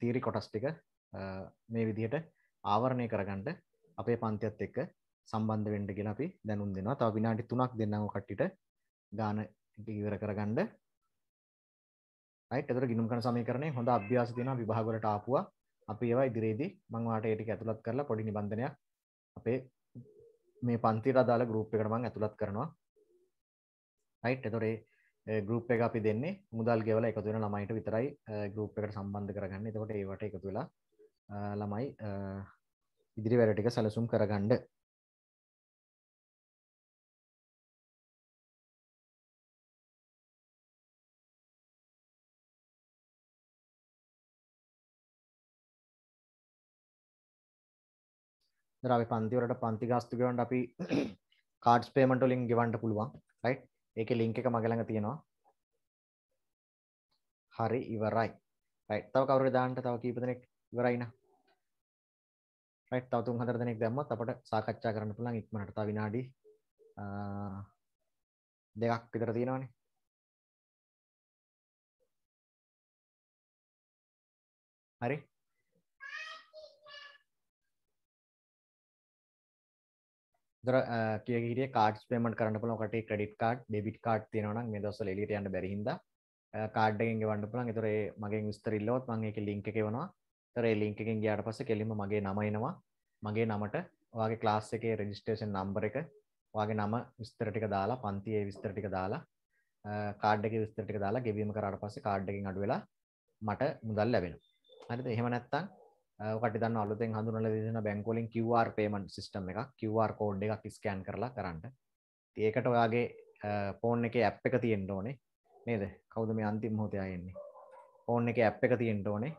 තීරි කොටස් ටික මේ විදිහට ආවරණය කරගන්නට අපේ පන්තියත් එක්ක සම්බන්ධ වෙන්ඩ ගෙන අපි දැනුම් දෙනවා තව විනාටි තුනක් දෙන්නව කට්ටිට ගාන ඉවර කරගණ්ඩ අයිතර ගිනුම් කන සමය කරනය හොඳ අභ්‍යාස දෙන විභාගලට ආපුවා අපි ඒවා ඉදිරේදී මංවාට ඒටික ඇතුළත් කරලා පොඩි නිබන්ධනයක් අපේ මේ පන්තිර අදාල ගරුප් එකට මං ඇතුළත් කරනවා අයිට් එතොරේ ගරුප් එක අපි දෙන්නේ මුදල් ගෙවල එකතුවෙන ළමයිට විතරයි ගරුප් එකට සම්බන්ධ කරගන්න එතකොට ඒවට එකතුවෙලා ළමයි ඉදිරි වැඩ ටික සැලසුම් කරගන්න අපි පන්තිවලට පන්ති ගාස්තු ගෙවන්න අපි කාඩ්ස් පේමන්ට් වලින් ගෙවන්න පුළුවන් රයිට් ඒකේ ලින්ක් එක මගේ ළඟ තියෙනවා හරි ඉවරයි රයිට් තව කවුරුද දාන්න තව කීප දෙනෙක් ඉවරයි නා right තව තුන් හතර දෙනෙක් දැම්මොත් අපිට සාකච්ඡා කරන්න පුළුවන් ඉක්මනට තව විනාඩි දෙකක් විතර තියෙනවානේ හරි දර කීයක හිටියේ කාඩ්ස් පේමන්ට් කරන්න පුළුවන් කටේ ක්‍රෙඩිට් කාඩ් ඩෙබිට් කාඩ් තියෙනවා නම් මේ දවස්වල එළියට යන්න බැරි හින්දා කාඩ් එකෙන් ගෙවන්න පුළුවන්. ඒතර ඒ මගෙන් විස්තර ඉල්ලුවොත් මම ඒකේ ලින්ක් එක එවනවා. තර ලිංක එකෙන් ගයාට පස කෙලිම මගේ නම එනවා මගේ නමට වගේ ක්ලාස් එකේ රෙජිස්ටේෂන් නම්බර එක වගේ නම විස්තර ටික දාලා පන්තියේ විස්තර ටික දාලා කාඩ් එකේ විස්තර ටික දාලා ගෙවීම කරාට පස්සේ කාඩ් එකෙන් අඩු වෙලා මට මුදල් ලැබෙනවා හරිද එහෙම නැත්නම් ඔකට දන්න අලුතෙන් හඳුනලා දෙන බැංකුව වලින් QR payment system එකක් QR code එකක් ස්කෑන් කරලා කරන්න ඉතින් ඒකට ඔයාගේ ෆෝන් එකේ app එක තියෙන්න ඕනේ නේද කවුද මේ අන්තිම මොහොතේ ආයෙන්නේ ෆෝන් එකේ app එක තියෙන්න ඕනේ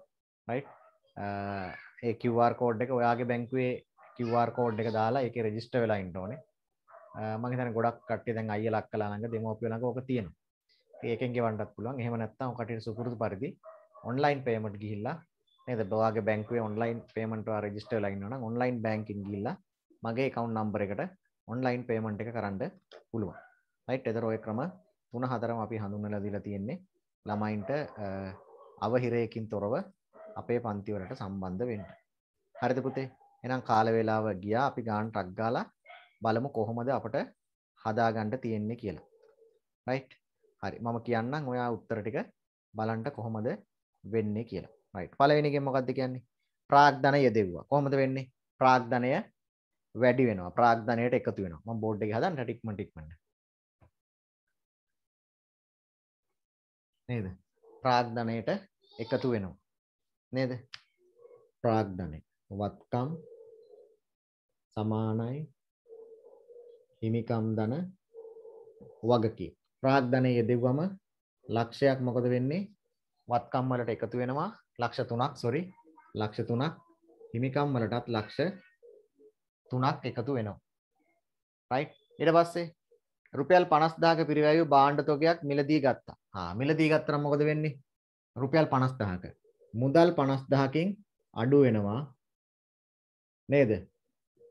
right ඒ QR කෝඩ් එක ඔයාගේ බැංකුවේ QR කෝඩ් එක දාලා ඒකේ රෙජිස්ටර් වෙලා ඉන්න ඕනේ. මම හිතන්නේ ගොඩක් කට්ටිය දැන් අයියලා අක්කලා ළඟ දෙමෝපියෝ ළඟ ඕක තියෙනවා. ඒකෙන් ගෙවන්නත් පුළුවන්. එහෙම නැත්නම් ඔය කට්ටියට සුපුරුදු පරිදි ඔන්ලයින් පේමන්ට් ගිහිල්ලා නේද? ඔයාගේ බැංකුවේ ඔන්ලයින් පේමන්ට් ඔයා රෙජිස්ටර් වෙලා ඉන්නවා නම් ඔන්ලයින් බැංකින් ගිහිල්ලා මගේ account number එකට ඔන්ලයින් පේමන්ට් එක කරන්න පුළුවන්. රයිට්? එතකොට ඔය ක්‍රම තුන හතරම අපි හඳුන්වලා දීලා තියෙන්නේ ළමයින්ට අවහිරයකින් තොරව අපේ පන්තිවලට සම්බන්ධ වෙන්න. හරිද පුතේ? එහෙනම් කාල වේලාව ගියා. අපි ගානට රක් ගාලා බලමු කොහොමද අපට හදාගන්න තියෙන්නේ කියලා. right? හරි. මම කියන්නම් ඔයා උත්තර ටික බලන්න කොහොමද වෙන්නේ කියලා. right. පළවෙනි එකෙන් මොකද්ද කියන්නේ? ප්‍රාග්ධනය යෙදෙව්වා. කොහොමද වෙන්නේ? ප්‍රාග්ධනය වැඩි වෙනවා. ප්‍රාග්ධනයට එකතු වෙනවා. මම බෝඩ් එකේ හදන්න ටික්මන් ටික්මන්. නේද? ප්‍රාග්ධනයට එකතු වෙනවා. නේද? ප්‍රාග්ධනය. වත්කම් සමානයි හිමිකම් දන වගකීම්. ප්‍රාග්ධනය යෙදුවම ලක්ෂයක් මොකද වෙන්නේ? වත්කම් වලට එකතු වෙනවා ලක්ෂ 3ක් sorry ලක්ෂ 3ක් හිමිකම් වලටත් ලක්ෂ 3ක් එකතු වෙනවා. right ඊට පස්සේ රුපියල් 50000ක පිරිවැය භාණ්ඩ තොගයක් මිලදී ගත්තා. ආ මිලදී ගත්තරම මොකද වෙන්නේ? රුපියල් 50000ක. මුදල් 50000කින් අඩු වෙනවා නේද?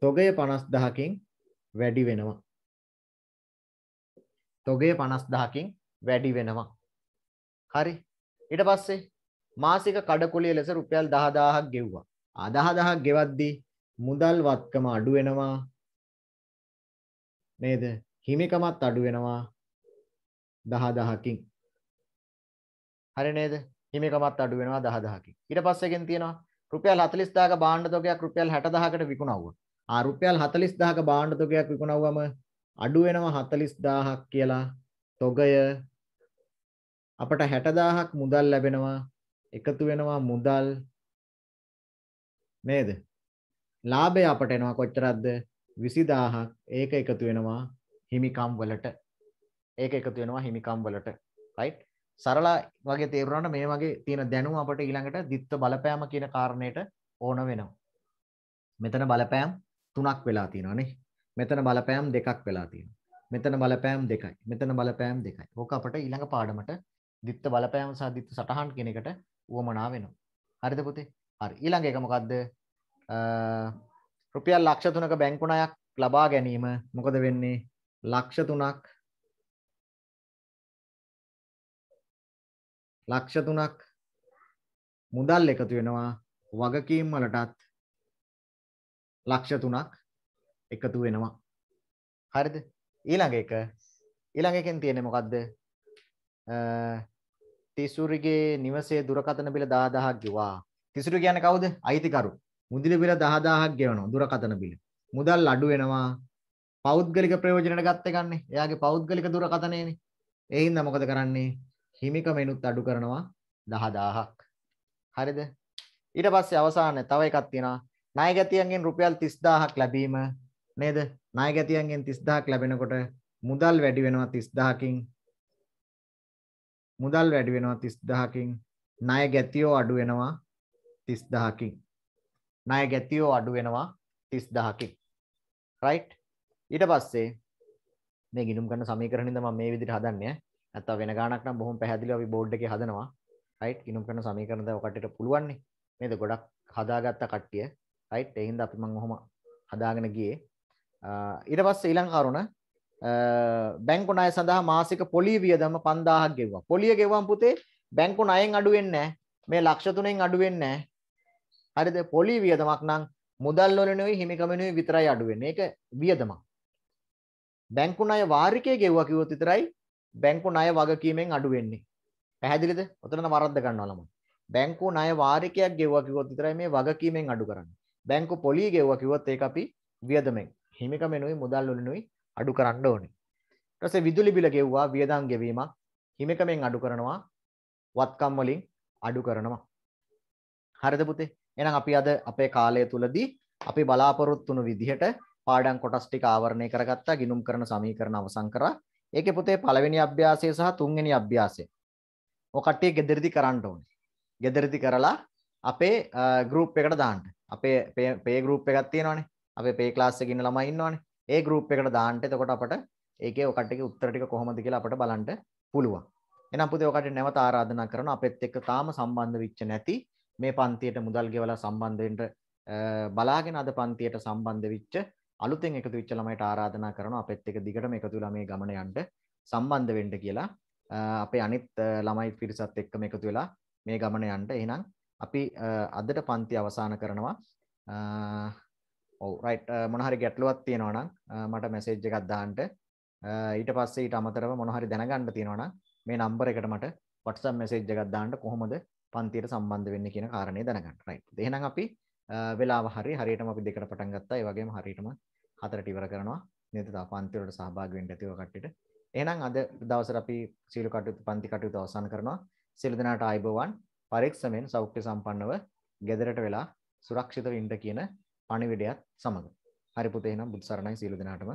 තොගය 50000කින් වැඩි වෙනවා. තොගය 50000කින් වැඩි වෙනවා. හරි. ඊට පස්සේ මාසික කඩකුලිය ලෙස රුපියල් 10000ක් ගෙව්වා. ආ 10000ක් ගෙවද්දී මුදල් වත්කම අඩු වෙනවා. නේද? හිමිකමත් අඩු වෙනවා 10000කින්. හරි නේද? හිමිකමත් අඩු වෙනවා 10000කින්. ඊට පස්සේකින් තියෙනවා රුපියල් 40000ක භාණ්ඩ තොගයක් රුපියල් 60000කට විකුණවුවා. ආ රුපියල් 40000ක භාණ්ඩ තොගයක් විකුණවුවම අඩු වෙනවා 40000ක් කියලා තොගය අපට 60000ක් මුදල් ලැබෙනවා එකතු වෙනවා මුදල් නේද? ලාභය අපට එනවා කොච්චරක්ද? 20000ක් ඒක එකතු වෙනවා හිමිකම් වලට. ඒක එකතු වෙනවා හිමිකම් වලට. right? සරලා වගේ තේරුණාට මේ වගේ තියෙන දැනුම අපට ඊළඟට දිත්ත බලපෑම කියන කාරණයට ඕන වෙනවා. මෙතන බලපෑම් තුනක් වෙලා තියෙනවා මෙතන බලපෑම් දෙකක් වෙලා මෙතන බලපෑම් දෙකයි. මෙතන බලපෑම් දෙකයි. ඕක අපට ඊළඟ පාඩමට දිත්ත බලපෑම සහ දිත්ත සටහන් කියන එකට උවමනා වෙනවා. හරිද පුතේ? හරි. ඊළඟ එක මොකද්ද? රුපියල් ලක්ෂ 3ක බැංකු ණයක් ලබා ගැනීම මොකද වෙන්නේ? ලක්ෂ 3ක් ලක්ෂ තුනක් මුදල් එකතු වෙනවා වගකීම් වලටත් ලක්ෂ තුනක් එකතු වෙනවා. හරිද? ඊළඟ එක ඊළඟ එකෙන් තියෙන්නේ මොකද්ද? තිසුරිගේ නිවසේ දුරකථන බිල 10000ක් ගෙවා. තිසුරි කියන්නේ කවුද? අයිතිකරු. මුදලි බිල 10000ක් ගෙවනවා දුරකථන බිල. මුදල් අඩු වෙනවා. පෞද්ගලික ප්‍රයෝජනට ගත්ත ගන්නේ. එයාගේ පෞද්ගලික දුරකථනයනේ. ඒ හින්දා මොකද කරන්නේ? හිමිකමෙනුත් අඩු කරනවා 10000ක්. හරිද? ඊට පස්සේ අවසානයේ තව එකක් තියෙනවා. ණය ගැතියන්ගෙන් රුපියල් 30000ක් ලැබීම නේද? ණය ගැතියන්ගෙන් 30000ක් ලැබෙනකොට මුදල් වැඩි වෙනවා 30000කින්. මුදල් වැඩි වෙනවා 30000කින්. ණය ගැතියෝ අඩු වෙනවා 30000කින්. ණය ගැතියෝ අඩු වෙනවා 30000කින්. right? ඊට පස්සේ මේ ගිණුම් කරන සමීකරණෙන්ද මම මේ විදිහට හදන්නේ. නැත්නම් වෙන ගාණක් නම් බොහොම පැහැදිලිව අපි බෝඩ් එකේ හදනවා. රයිට් ඉනුම් කරන සමීකරණ දැන් ඔය කට්ටියට පුළුවන්නේ. නේද? ගොඩක් හදාගත්ත කට්ටිය. රයිට් ඒ හින්දා අපි මම ඔහොම හදාගෙන ගියේ. ඊට පස්සේ ඊළඟ කරුණ බැංකු ණය සඳහා මාසික පොලිය වියදම 5000ක් ගෙවුවා. පොලිය ගෙවුවම් පුතේ බැංකු ණයෙන් අඩු වෙන්නේ නැහැ. මේ ලක්ෂ 3ෙන් අඩු වෙන්නේ නැහැ. හරිද? පොලිය වියදමක් නම් මුදල් වල නෙවෙයි හිමිකම නෙවෙයි විතරයි අඩු වෙන්නේ. ඒක වියදමක්. බැංකු ණය වාර්ෂිකයේ ගෙවුවා කිව්වොත් විතරයි බැංකු ණය වගකීමෙන් අඩු වෙන්නේ. පැහැදිලිද? ඔතනම වරද්ද ගන්නවා ළමයි. බැංකු ණය වාරිකයක් ගෙවුවා කිව්වොත් විතරයි මේ වගකීමෙන් අඩු කරන්නේ. බැංකු පොලී ගෙවුවා කිව්වොත් ඒක අපි වියදමෙන් හිමිකමෙනුයි මුදල් වලිනුයි අඩු කරන්න ඕනේ. ඊට පස්සේ විදුලි බිල ගෙවුවා වියදම් ගෙවීමක් හිමිකමෙන් අඩු කරනවා වත්කම් වලින් අඩු කරනවා. හරිද පුතේ? එහෙනම් අපි අද අපේ කාලය තුලදී අපි බලාපොරොත්තු වුණු විදිහට පාඩම් කොටස් ටික ආවරණය කරගත්තා, ගිණුම් කරන සමීකරණ අවසන් කරා. ඒකේ පුතේ පළවෙනි අභ්‍යාසය සහ තුන්වෙනි අභ්‍යාසය. ඔය කට්ටිය gederidi කරන්න ඕනේ. gederidi කරලා අපේ ගෲප් එකට දාන්න. අපේ පේ ගෲප් එකක් තියෙනවානේ. අපේ පේ ක්ලාස් එකේ ඉන්න ළමයි ඉන්නවානේ. ඒ ගෲප් එකට දාන්න. එතකොට අපට ඒකේ ඔය කට්ටියගේ උත්තර ටික කොහොමද කියලා අපට බලන්න පුළුවන්. එහෙනම් පුතේ ඔය කට්ටිය නැවත ආරාධනා කරන අපෙත් එක්ක තාම සම්බන්ධ වෙච්ච නැති මේ පන්තියට මුදල් ගෙවලා සම්බන්ධ වෙන්න බලාගෙන අද පන්තියට සම්බන්ධ වෙච්ච අලුතෙන් එකතු වෙච්ච ළමයට ආරාධනා කරනවා අපෙත් එක දිගටම එකතු වෙලා මේ ගමන යන්න සම්බන්ධ වෙන්න කියලා අපේ අනිත් ළමයි පිරිසත් එක්කම එකතු වෙලා මේ ගමන යන්න. එහෙනම් අපි අදට පන්ති අවසන් කරනවා. ඔව් රයිට් මොන හරි ගැටලුවක් තියෙනවා නම් මට මැසේජ් එකක් දාන්න. ඊට පස්සේ ඊට අමතරව මොන හරි දැනගන්න තියෙනවා නම් මේ නම්බර් එකට මට WhatsApp මැසේජ් එකක් දාන්න කොහොමද පන්තියට සම්බන්ධ වෙන්නේ කියන කාරණේ දැනගන්න. රයිට්. එහෙනම් අපි වෙලාව හරි හරියටම අපි දෙකට පටන් ගත්තා. ඒ වගේම හරියටම හතරට ඉවර කරනවා. නියතතාව පන්ති වලට සහභාගී වෙන්න ඇතිව කට්ටියට. එහෙනම් අද දවසට අපි සීල කටයුතු පන්ති කටයුතු අවසන් කරනවා. සීල දනාට ආයිබෝවන් පරීක්ෂමෙන් සෞඛ්‍ය සම්පන්නව ගෙදරට වෙලා සුරක්ෂිතව ඉන්න කියන පණිවිඩයත් සමග. හරි පුතේ එහෙනම් බුදු සරණයි සීල දනාටම